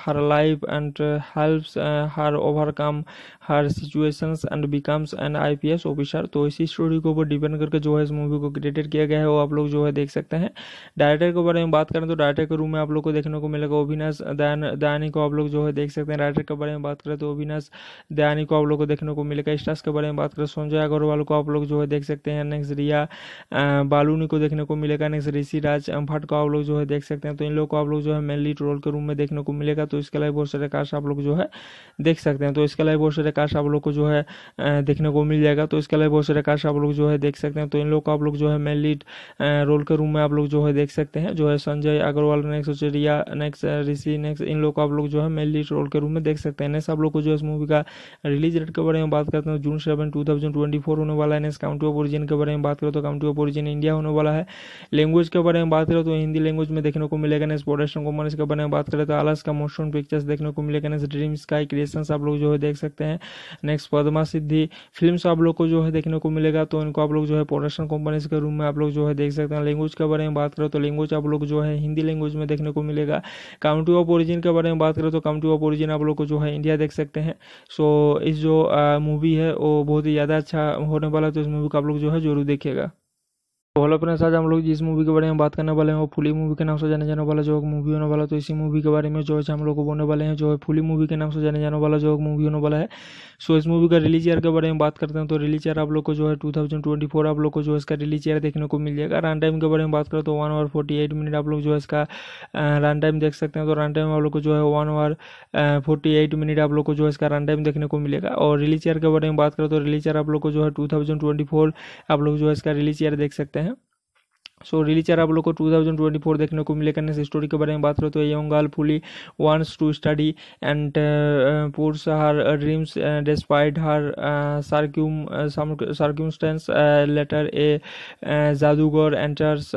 her life and helps her overcome her situation and becomes an I P S officer तो इसी story के ऊपर डिपेंड करके जो है इस movie को क्रिएटेड किया गया है वो आप लोग जो है देख सकते हैं डायरेक्टर के बारे में बात करें तो डायरेक्टर के रूम में आप लोग को देखने को मिलेगा अभिनाश दयान दयानी को आप लोग जो है देख सकते हैं डायरेक्टर के बारे में बात करें तो अभिनाश दयानी को आप लोग को देखने को मिलेगा स्टार्स के बारे में बात करें संजय अग्रवाल को आप लोग जो है देख सकते हैं नेक्स्ट रिया बालूनी को देखने को मिलेगा नेक्स्ट ऋषि राज भट्ट को आप लोग जो है देख सकते हैं तो इन लोग को आप लोग जो है मेनली ट्रोल रोल के रूम में देखने को मिलेगा तो इसके अलावा बहुत सारे कास्ट आप लोग जो है देख सकते हैं तो इसके अलावा बहुत सारे सारे कार्ड्स आप लोग को जो है देखने को मिल जाएगा तो इसके अलावा बहुत सारे कार्ड्स आप लोग जो है देख सकते हैं तो इन लोग को आप लोग जो है मेन लीड रोल के रूम में आप लोग जो है देख सकते हैं जो है Sanjay Agarwal next Riya next Rishi next इन लोग को आप लोग जो है मेन लीड रोल के रूम में देख सकते हैं नेक्स्ट आप लोग को जो है इस मूवी का रिलीज डेट के बारे में बात करते हैं June seven two thousand twenty four होने वाला है नेक्स्ट काउंटी ऑफ ओरिजिन के बारे में बात करें तो काउंटी ऑफ ओरिजिन इंडिया होने वाला है लैंग्वेज के बारे में बात करें तो हिंदी लैंग्वेज में देखने को मिलेगा नेक्स्ट प्रोडक्शन कॉमर्स के बारे में बात करें तो आलस का मोशन पिक्चर्स देखने को मिलेगा नेक्स्ट ड्रीम स्काई क्रिएशन आप लोग जो है देख सकते हैं नेक्स्ट पदमा सिद्धि फिल्म आप लोग को जो है देखने को मिलेगा तो इनको आप लोग जो है प्रोडक्शन कंपनीज के रूम में आप लोग जो है देख सकते हैं लैंग्वेज के बारे में बात करें तो लैंग्वेज आप लोग जो है हिंदी लैंग्वेज में देखने को मिलेगा काउंटी ऑफ ओरिजिन के बारे में बात करें तो काउंटी ऑफ ओरिजिन आप लोग को जो है इंडिया देख सकते हैं सो इस जो मूवी है वो बहुत ही ज़्यादा अच्छा होने वाला है तो इस मूवी को आप लोग जो है जरूर देखिएगा तो हेलो फ्रेंड्स आज हम लोग जिस मूवी के बारे में बात करने वाले हैं वो फुली मूवी के नाम से जाने जाने वाला जो मूवी होने वाला तो इसी मूवी के बारे में जो है हम लोग को बोलने वाले हैं जो है फुली मूवी के नाम से जाने जाने वाला जो मूवी होने वाला है सो इस मूवी का रिलीज ईयर के बारे में बात करते हैं तो रिलीज ईयर आप लोग को जो है टू आप लोग को जो है इसका रिलीज ईयर देखने को मिल जाएगा रन टाइम के बारे में बात करें तो वन आवर फोर्टी मिनट आप लोग जो है इसका रन टाइम देख सकते हैं तो रन टाइम आप लोग को जो है वन आवर फोर्टी मिनट आप लोग को जो है इसका रन टाइम देखने को मिलेगा और रिलीज ईयर के बारे में बात करें तो रिलीज ईयर आप लोग को जो है टू आप लोग जो है इसका रिलीज ईयर देख सकते हैं सो so, रिलीचर आप लोग को 2024 देखने को मिलेगा नेक्स्ट स्टोरी के बारे में बात करें तो young girl fully wants to study and pursue her dreams despite her सर्क्यूम सर्क्यूमस्टेंस later a जादूगर enters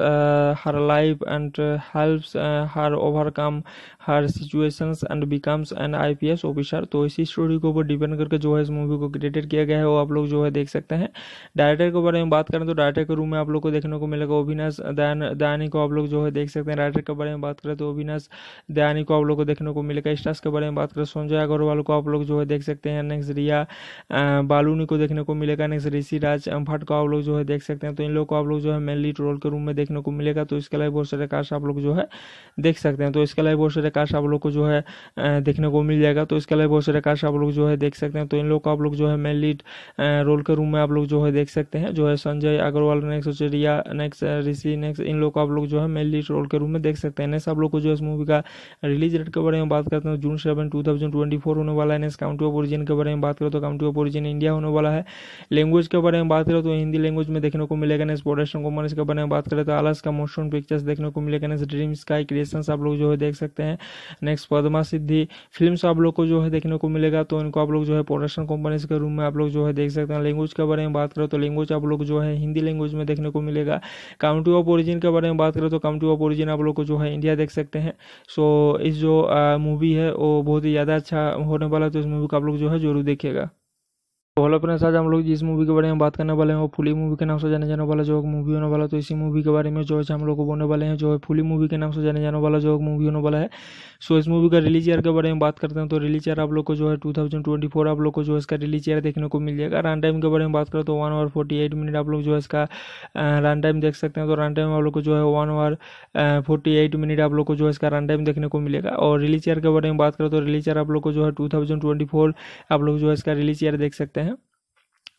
her life and helps her overcome her situation and becomes an I P S officer तो इसी story के ऊपर depend करके जो है इस movie को क्रिएटेड किया गया है वो आप लोग जो है देख सकते हैं डायरेक्टर के बारे में बात करें तो डायरेक्टर के रूम में आप लोग को देखने को मिलेगा ओबिनस दयान दयानी को आप लोग जो है देख सकते हैं राइटर के बारे में बात करें तो ओबिनस दयानी को आप लोग को देखने को मिलेगा स्टार्स के बारे में बात करें संजय अग्रवाल को आप लोग जो है देख सकते हैं नेक्स्ट रिया बालूनी को देखने को मिलेगा नेक्स्ट ऋषि राज भट्ट को आप लोग जो है देख सकते हैं तो इन लोग को आप लोग जो है मेनली रोल के रूम में देखने को मिलेगा तो इसके अलावा बहुत सारे कास्ट आप लोग जो है देख सकते हैं तो इसके अलावा बहुत सारे कार्स आप लोग को जो है देखने को मिल जाएगा तो इसके अलावा बहुत सारे कार्स आप लोग जो है देख सकते हैं तो इन लोग को आप लोग जो है मेन लीड रोल के रूम में आप लोग जो है देख सकते हैं जो है संजय अग्रवाल नेक्स्ट उचरिया नेक्स्ट ऋषि नेक्स्ट इन लोग को आप लोग जो है मेन लीड रोल के रूम में देख सकते हैं नेक्स्ट आप लोग को जो है इस मूवी का रिलीज डेट के बारे में बात करते हैं June seven two thousand twenty four होने वाला है नेक्स्ट काउंटी ऑफ ओरिजिन के बारे में बात करें तो काउंटी ऑफ ओरिजिन इंडिया होने वाला है लैंग्वेज के बारे में बात करें तो हिंदी लैंग्वेज में देखने को मिलेगा नेक्स्ट प्रोडक्शन कॉमर्स के बारे में बात करें तो आलस का मोशन पिक्चर्स देखने को मिलेगा नेक्स्ट ड्रीम्स का क्रिएशन आप लोग जो है देख सकते हैं नेक्स्ट पदमा सिद्धि फिल्म आप लोग को जो है देखने को मिलेगा तो इनको आप लोग जो है प्रोडक्शन कंपनीज के रूम में आप लोग जो है देख सकते हैं लैंग्वेज के बारे में बात करें तो लैंग्वेज आप लोग जो है हिंदी लैंग्वेज में देखने को मिलेगा काउंटी ऑफ ओरिजिन के बारे में बात करें तो काउंटी ऑफ ओरिजिन आप लोग को जो है इंडिया देख सकते हैं सो इस जो मूवी है वो बहुत ही ज़्यादा अच्छा होने वाला है तो इस मूवी को आप लोग जो है जरूर देखिएगा तो हेलो फ्रेंड्स आज हम लोग जिस मूवी के बारे में बात करने वाले हैं वो फुली मूवी के नाम से जाने जाने वाला जो मूवी होने वाला तो इसी मूवी के बारे में जो है हम लोग को बोलने वाले हैं जो है फुली मूवी के नाम से जाने जाने वाला जो मूवी होने वाला है सो इस मूवी का रिलीज ईयर के बारे में बात करते हैं तो रिलीज ईयर आप लोग को जो है 2024 आप लोग को जो है इसका रिलीज ईयर देखने को मिल जाएगा रन टाइम के बारे में बात करें तो one hour forty eight minute आप लोग जो है इसका रन टाइम देख सकते हैं तो रन टाइम आप लोग को जो है one hour forty eight minute आप लोग को जो है इसका रन टाइम देखने को मिलेगा और रिलीज ईयर के बारे में बात करें तो रिलीज ईयर आप लोग को जो है टू आप लोग जो है इसका रिलीज ईयर देख सकते हैं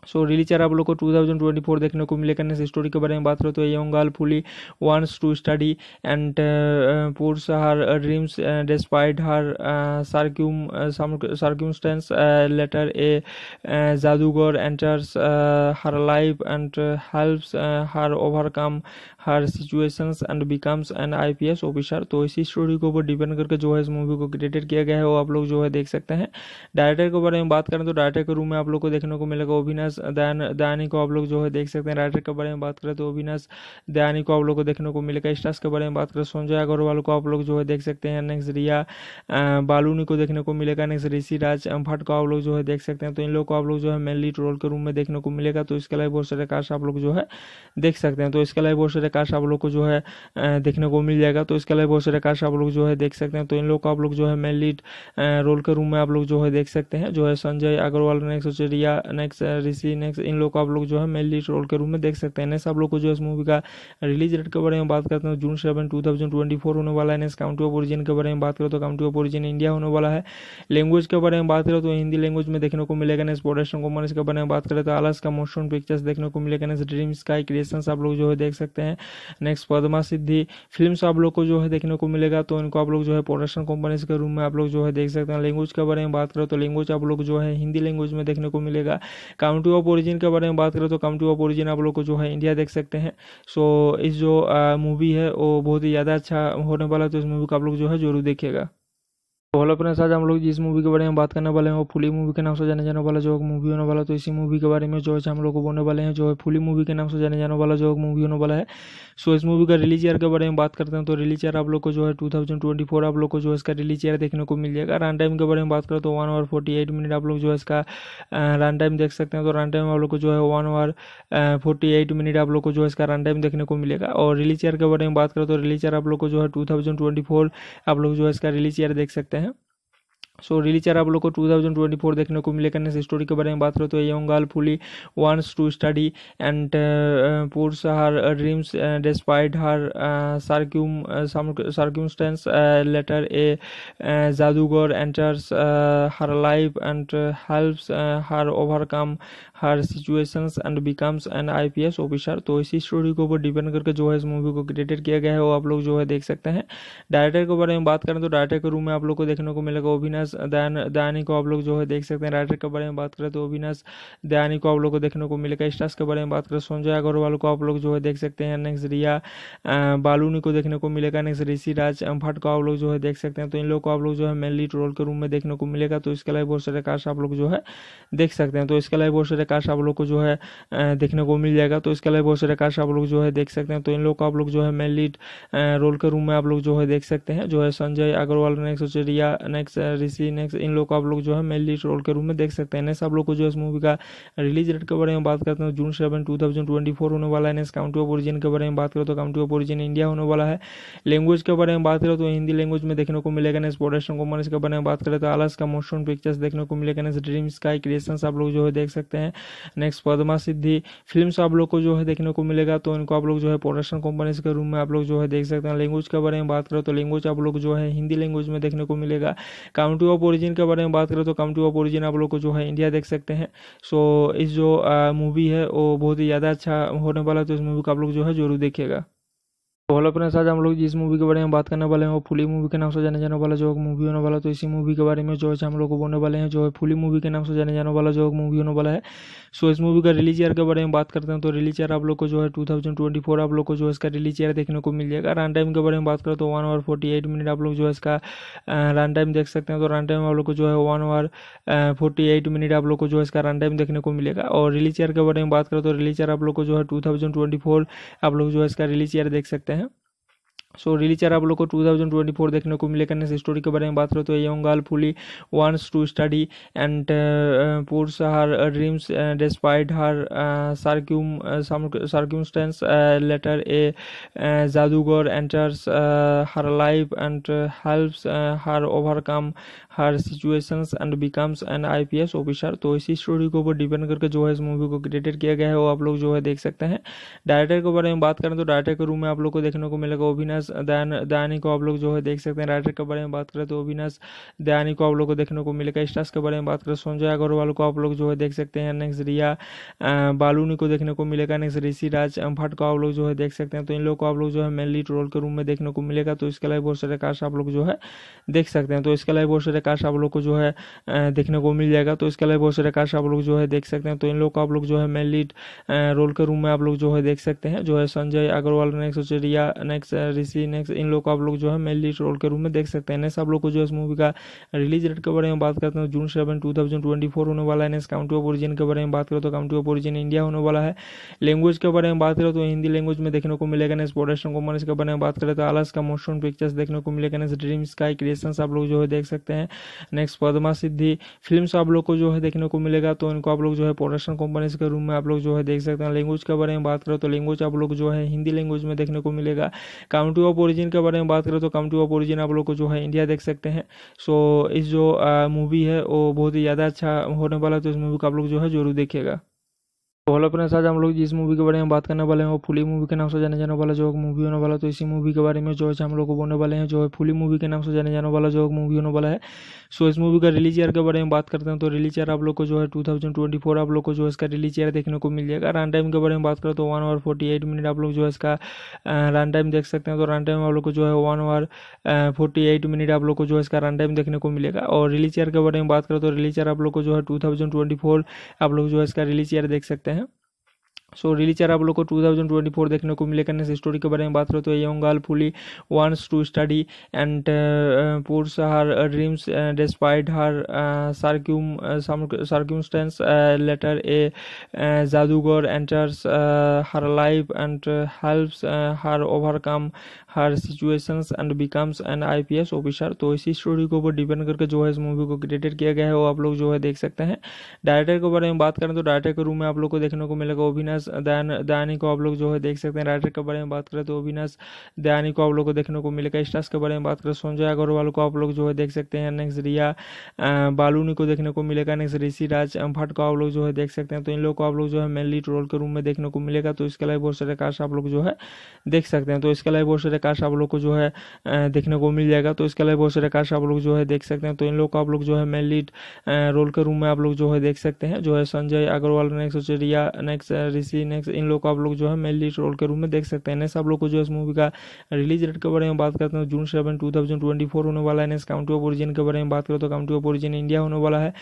सो so, रिलीचर आप लोग को 2024 देखने को मिलेगा नेक्स्ट स्टोरी के बारे में बात करें तो young girl fully wants to study and pursue her dreams despite her सर्क्यूम सर्क्यूमस्टेंस later a जादूगर enters her life and helps her overcome her situation and becomes an I P S officer तो इसी story के ऊपर depend करके जो है इस movie को क्रिएटेड किया गया है वो आप लोग जो है देख सकते हैं डायरेक्टर के बारे में बात करें तो डायरेक्टर के रूम में आप लोग को देखने को मिलेगा ओविनास दयानी को आप लोग जो है देख सकते हैं राइटर के बारे में बात करें तो ओविनास दयानी को आप लोग को देखने को मिलेगा स्टार्स के बारे में बात करें तो संजय अग्रवाल को आप लोग जो है देख सकते हैं नेक्स्ट रिया बालूनी को देखने को मिलेगा नेक्स्ट ऋषि राज भट्ट को आप लोग जो है देख सकते हैं तो इन लोग को आप लोग जो है मेनली ट्रोल के रूम में देखने को मिलेगा तो इसके अलावा बहुत सारे कास्ट आप लोग जो है देख सकते हैं तो इसके अलावा बहुत सारे कार्स आप लोग को जो है देखने को मिल जाएगा तो इसके अलावा बहुत सारे कार्स आप लोग जो है देख सकते हैं तो इन लोग को आप लोग जो है मेन लीड रोल के रूम में आप लोग जो है देख सकते हैं जो है संजय अग्रवाल नेक्स्ट चिड़िया नेक्स्ट ऋषि नेक्स्ट इन लोग को आप लोग जो है मेन लीड रोल के रूम में देख सकते हैं नेक्स्ट आप लोग को जो है इस मूवी का रिलीज डेट के बारे में बात करते हैं June seven two twenty four होने वाला है नेक्स्ट काउंटी ऑफ ओरिजिन के बारे में बात करें तो काउंटी ऑफ ओरिजिन इंडिया होने वाला है लैंग्वेज के बारे में बात करें तो हिंदी लैंग्वेज में देखने को मिलेगा नेक्स्ट प्रोडक्शन कंपनीज के बारे में बात करें तो आलस का मोशन पिक्चर्स देखने को मिलेगा नेक्स्ट ड्रीम स्काई क्रिएशन आप लोग जो है देख सकते हैं नेक्स्ट पदमा सिद्धि फिल्म आप लोग को जो है देखने को मिलेगा तो इनको आप लोग जो है प्रोडक्शन कंपनीज के रूम में आप लोग जो है देख सकते हैं लैंग्वेज के बारे में बात करें तो लैंग्वेज आप लोग जो है हिंदी लैंग्वेज में देखने को मिलेगा काउंटी ऑफ ओरिजिन के बारे में बात करें तो काउंटी ऑफ ओरिजिन आप लोग को जो है इंडिया देख सकते हैं सो इस जो मूवी है वो बहुत ही ज़्यादा अच्छा होने वाला है तो इस मूवी को आप लोग जो है जरूर देखिएगा तो हेलो फ्रेंड्स आज हम लोग जिस मूवी के बारे में बात करने वाले हैं वो फुली मूवी के नाम से जाने जाने वाला जो मूवी होने वाला तो इसी मूवी के बारे में जो है हम लोग को बोलने वाले हैं जो है फुली मूवी के नाम से जाने जाने वाला जो मूवी होने वाला है सो इस मूवी का रिलीज ईयर के बारे में बात करते हैं तो रिलीज ईयर आप लोग को जो है टू आप लोग को जो है इसका रिलीज ईयर देखने को मिल जाएगा रन टाइम के बारे में बात करें तो वन आवर फोर्टी मिनट आप लोग जो है इसका रन टाइम देख सकते हैं तो रन टाइम आप लोग को जो है वन आवर फोर्टी मिनट आप लोग को जो है इसका रन टाइम देखने को मिलेगा और रिलीज ईयर के बारे में बात करें तो रिलीज ईयर आप लोग को जो है टू आप लोग जो है इसका रिलीज ईयर देख सकते हैं सो so, रिलीज चार आप लोग को फोर देखने को मिलेगा नेक्स्ट स्टोरी के बारे में बात करें तो young girl fully wants to study and pursue her dreams despite her सर्क्यूम सर्क्यूमस्टेंस later a जादूगर enters her life and helps her overcome her situation and becomes an I P S officer तो इसी story के ऊपर depend करके जो है इस movie को क्रिएटेड किया गया है वो आप लोग जो है देख सकते हैं डायरेक्टर के बारे में बात करें तो डायरेक्टर के रूम में आप लोग को देखने को मिलेगा ओविनास दयान दयानी को आप लोग जो है देख सकते हैं डायरेक्टर के बारे में बात करें तो ओविनास दयानी को आप लोग को देखने को मिलेगा स्टार्स के बारे में बात करें संजय अग्रवाल को आप लोग जो है देख सकते हैं नेक्स्ट रिया बालूनी को देखने को मिलेगा नेक्स्ट ऋषि राज भट्ट को आप लोग जो है देख सकते हैं तो इन लोग को आप लोग जो है मेनली ट्रोल रोल के रूम में देखने को मिलेगा तो इसके अलावा बहुत सारे कास्ट आप लोग जो है देख सकते हैं तो इसके अलावा बहुत सारे कार्ड्स आप लोग को जो है देखने को मिल जाएगा तो इसके अलावा बहुत सारे कार्ड्स आप लोग जो है देख सकते हैं तो इन लोग को आप लोग जो है मेन लीड रोल के रूम में आप लोग जो है देख सकते हैं जो है Sanjay Agarwal next Riya next Rishi next इन लोग को आप लोग जो है मेन लीड रोल के रूम में देख सकते हैं नेक्स्ट आप लोग को जो है इस मूवी का रिलीज डेट के बारे में बात करते हैं June seven two thousand twenty four होने वाला है नेक्स्ट काउंटी ऑफ ओरिजिन के बारे में बात करें तो काउंटी ऑफ ओरिजिन इंडिया होने वाला है लैंग्वेज के बारे में बात करें तो हिंदी लैंग्वेज में देखने को मिलेगा नेक्स्ट प्रोडक्शन कंपनीज के बारे में बात करें तो आलस का मोशन पिक्चर्स देखने को मिलेगा नेक्स्ट ड्रीम स्काई क्रिएशन आप लोग जो है देख सकते हैं नेक्स्ट पदमा सिद्धि फिल्म आप लोग को जो है देखने को मिलेगा तो इनको आप लोग जो है प्रोडक्शन कंपनीज के रूम में आप लोग जो है देख सकते हैं लैंग्वेज के बारे में बात करें तो लैंग्वेज आप लोग जो है हिंदी लैंग्वेज में देखने को मिलेगा काउंटी ऑफ ओरिजिन के बारे में बात करें तो काउंटी ऑफ ओरिजिन आप लोग को जो है इंडिया देख सकते हैं सो इस जो मूवी है वो बहुत ही ज़्यादा अच्छा होने वाला है तो इस मूवी को आप लोग जो है जरूर देखिएगा तो हेलो फ्रेंड्स आज हम लोग जिस मूवी के बारे में बात करने वाले हैं वो फुली मूवी के नाम से जाने जाने वाला जो मूवी होने वाला तो इसी मूवी के बारे में जो है हम लोग को बोलने वाले हैं जो है फुली मूवी के नाम से जाने जाने वाला जो मूवी होने वाला है सो इस मूवी का रिलीज ईयर के बारे में बात करते हैं तो रिलीज ईयर आप लोग को जो है टू आप लोग को जो है इसका रिलीज ईयर देखने को मिल जाएगा रन टाइम के बारे में बात करें तो वन आवर फोर्टी मिनट आप लोग जो है इसका रन टाइम देख सकते हैं तो रन टाइम आप लोग को जो है वन आवर फोर्टी मिनट आप लोग को जो है इसका रन टाइम देखने को मिलेगा और रिलीज ईयर के बारे में बात करें तो रिलीज ईयर आप लोग को जो है टू आप लोग जो है इसका रिलीज ईयर देख सकते हैं सो so, रिलीचर आप लोग को फोर देखने को मिलेगा नेक्स्ट स्टोरी के बारे में बात करें तो young girl fully wants to study and pursue her dreams despite her सर्क्यूम सर्क्यूमस्टेंस later a जादूगर enters her life and helps her overcome her situation and becomes an I P S officer तो इसी story के ऊपर depend करके जो है इस movie को क्रिएटेड किया गया है वो आप लोग जो है देख सकते हैं डायरेक्टर के बारे में बात करें तो डायरेक्टर के रूम में आप लोग को देखने को मिलेगा ओबिनास दयान दयानी को आप लोग जो है देख सकते हैं डायरेक्टर के बारे में बात करें तो ओबिनास दयानी को आप लोग को देखने को मिलेगा स्टार्स के बारे में बात करें संजय अग्रवाल को आप लोग जो है देख सकते हैं नेक्स्ट रिया बालूनी को देखने को मिलेगा नेक्स्ट ऋषि राज भट्ट को आप लोग जो है देख सकते हैं तो इन लोग को आप लोग जो है मेनली रोल के रूम में देखने को मिलेगा तो इसके अलावा बहुत सारे कास्ट आप लोग जो है देख सकते हैं तो इसके अलावा बहुत सारे कार्स आप लोग को जो है देखने को मिल जाएगा तो इसके अलावा बहुत सारे कार्स आप लोग जो है देख सकते हैं तो इन लोग को आप लोग जो है मेन लीड रोल के रूम में आप लोग जो है देख सकते हैं जो है Sanjay Agarwal next Riya next Rishi next इन लोग को आप लोग जो है मेन लीड रोल के रूम में देख सकते हैं नेक्स्ट आप लोग को जो है इस मूवी का रिलीज डेट के बारे में बात करते हैं June seven two thousand twenty four होने वाला है नेक्स्ट काउंटी ऑफ ओरिजिन के बारे में बात करें तो काउंटी ऑफ ओरिजिन इंडिया होने वाला है लैंग्वेज के बारे में बात करें तो हिंदी लैंग्वेज में देखने को मिलेगा नेक्स्ट प्रोडक्शन कॉमर्स के बारे में बात करें तो आलस का मोशन पिक्चर्स देखने को मिलेगा नेक्स्ट ड्रीम्स का क्रिएशन आप लोग जो है देख सकते हैं नेक्स्ट पदमा सिद्धि फिल्म आप लोग को जो है देखने को मिलेगा तो इनको आप लोग जो है प्रोडक्शन कंपनीज के रूम में आप लोग जो है देख सकते हैं लैंग्वेज के बारे में बात करें तो लैंग्वेज आप लोग जो है हिंदी लैंग्वेज में देखने को मिलेगा काउंटी ऑफ ओरिजिन के बारे में बात करें तो काउंटी ऑफ ओरिजिन आप लोग को जो है इंडिया देख सकते हैं सो इस जो मूवी है वो बहुत ही ज़्यादा अच्छा होने वाला है तो इस मूवी को आप लोग जो है जरूर देखिएगा तो हेलो फ्रेंड्स आज हम लोग जिस मूवी के बारे में बात करने वाले हैं वो फुली मूवी के नाम से जाने जाने वाला जो मूवी होने वाला तो इसी मूवी के बारे में जो है हम लोग को बोलने वाले हैं जो है फुली मूवी के नाम से जाने जाने वाला जो मूवी होने वाला है सो इस मूवी का रिलीज ईयर के बारे में बात करते हैं तो रिलीज ईयर आप लोग को जो है टू तो तो आप लोग को जो है इसका रिलीज ईयर देखने को मिल जाएगा रन टाइम के बारे में बात करें तो वन आवर फोर्टी मिनट आप लोग जो है इसका रन टाइम देख सकते हैं तो रन टाइम आप लोग को जो है वन आवर फोर्टी मिनट आप लोग को जो है इसका रन टाइम देखने को मिलेगा और रिलीज ईयर के बारे में बात करें तो रिलीज ईयर आप लोग को जो है टू आप लोग जो है इसका रिलीज ईयर देख सकते हैं सो so, रिलीचर आप लोग को 2024 देखने को मिलेगा नेक्स्ट स्टोरी के बारे में बात करें तो young girl fully wants to study and pursue her dreams despite her सर्क्यूम सर्क्यूमस्टेंस later a जादूगर enters her life and helps her overcome her situation and becomes an I P S officer तो इसी story के ऊपर depend करके जो है इस movie को क्रिएटेड किया गया है वो आप लोग जो है देख सकते हैं डायरेक्टर के बारे में बात करें तो डायरेक्टर के रूम में आप लोग को देखने को मिलेगा अभिनाश दयानी को आप लोग जो है देख सकते हैं राइटर के बारे में बात करें तो अभिनाश दयानी को आप लोग को देखने को मिलेगा स्टार्स के बारे में बात करें तो संजय अग्रवाल को आप लोग जो है देख सकते हैं नेक्स्ट रिया बालूनी को देखने को मिलेगा नेक्स्ट ऋषि राज भट्ट को आप लोग जो है देख सकते हैं तो इन लोग को आप लोग जो है मेनली ट्रोल रोल के रूम में देखने को मिलेगा तो इसके अलावा बहुत सारे कास्ट आप लोग जो है देख सकते हैं तो इसके अलावा बहुत सारे कार्स आप लोग को जो है देखने को मिल जाएगा तो इसके अलावा बहुत सारे कार्स आप लोग जो है देख सकते हैं तो इन लोग को आप लोग जो है मेन लीड रोल के रूम में आप लोग जो है देख सकते हैं जो है संजय अग्रवाल नेक्स्ट चिड़िया नेक्स्ट ऋषि नेक्स्ट इन लोग को आप लोग जो है मेन लीड रोल के रूम में देख सकते हैं नेक्स्ट आप लोग को जो है इस मूवी का रिलीज डेट के बारे में बात करते हैं June seven two thousand twenty four होने वाला है नेक्स्ट काउंटी ऑफ ओरिजिन के बारे में बात करें तो काउंटी ऑफ ओरिजिन इंडिया होने वाला है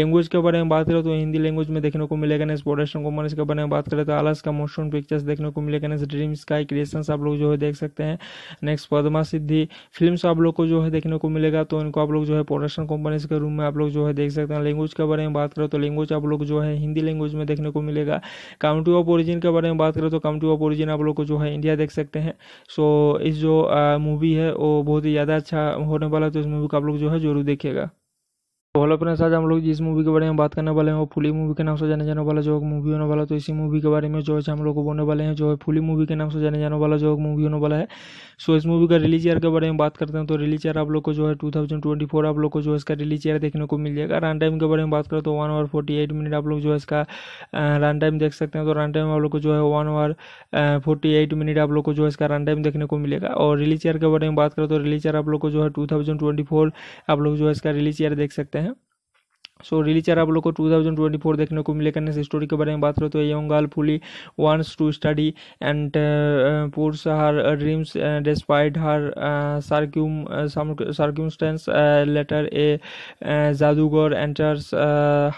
लैंग्वेज के बारे में बात करें तो हिंदी लैंग्वेज में देखने को मिलेगा नेक्स्ट प्रोडक्शन कंपनीज के बारे में बात करें तो आलस का मोशन पिक्चर्स देखने को मिलेगा नेक्स्ट ड्रीम स्काई क्रिएशन आप लोग जो है देख सकते हैं नेक्स्ट पदमा सिद्धि फिल्म आप लोग को जो है देखने को मिलेगा तो इनको आप लोग जो है प्रोडक्शन कंपनीज के रूम में आप लोग जो है देख सकते हैं लैंग्वेज के बारे में बात करें तो लैंग्वेज आप लोग जो है हिंदी लैंग्वेज में देखने को मिलेगा काउंटी ऑफ ओरिजिन के बारे में बात करें तो काउंटी ऑफ ओरिजिन आप लोग को जो है इंडिया देख सकते हैं सो इस जो मूवी है वो बहुत ही ज़्यादा अच्छा होने वाला है तो इस मूवी को आप लोग जो है जरूर देखेगा हेलो फ्रेंड्स आज हम लोग जिस मूवी के बारे में बात करने वाले हैं वो फुली मूवी के नाम से जाने जाने वाला जो मूवी होने वाला तो इसी मूवी के बारे में जो है हम लोग को बोलने वाले हैं जो है फुली मूवी के नाम से जाने जाने वाला जो मूवी होने वाला है सो इस मूवी का रिलीज ईयर के बारे में बात करते हैं तो रिलीज ईयर आप लोग को जो है टू आप लोग को जो है इसका रिलीज ईयर देखने को मिल जाएगा रन टाइम के बारे में बात करें तो वन आवर फोर्टी मिनट आप लोग जो है इसका रन टाइम देख सकते हैं तो रन टाइम आप लोग को जो है वन आवर फोर्टी मिनट आप लोग को जो है इसका रन टाइम देखने को मिलेगा और रिलीज ईयर के बारे में बात करें तो रिलीज ईयर आप लोग को जो है टू आप लोग जो है इसका रिलीज ईयर देख सकते हैं सो so, रिलीज आप लोग को 2024 देखने को मिलेगा नेक्स्ट स्टोरी के बारे में बात करें तो young girl fully wants to study and pursue her dreams despite her circum circumstances later a जादूगर enters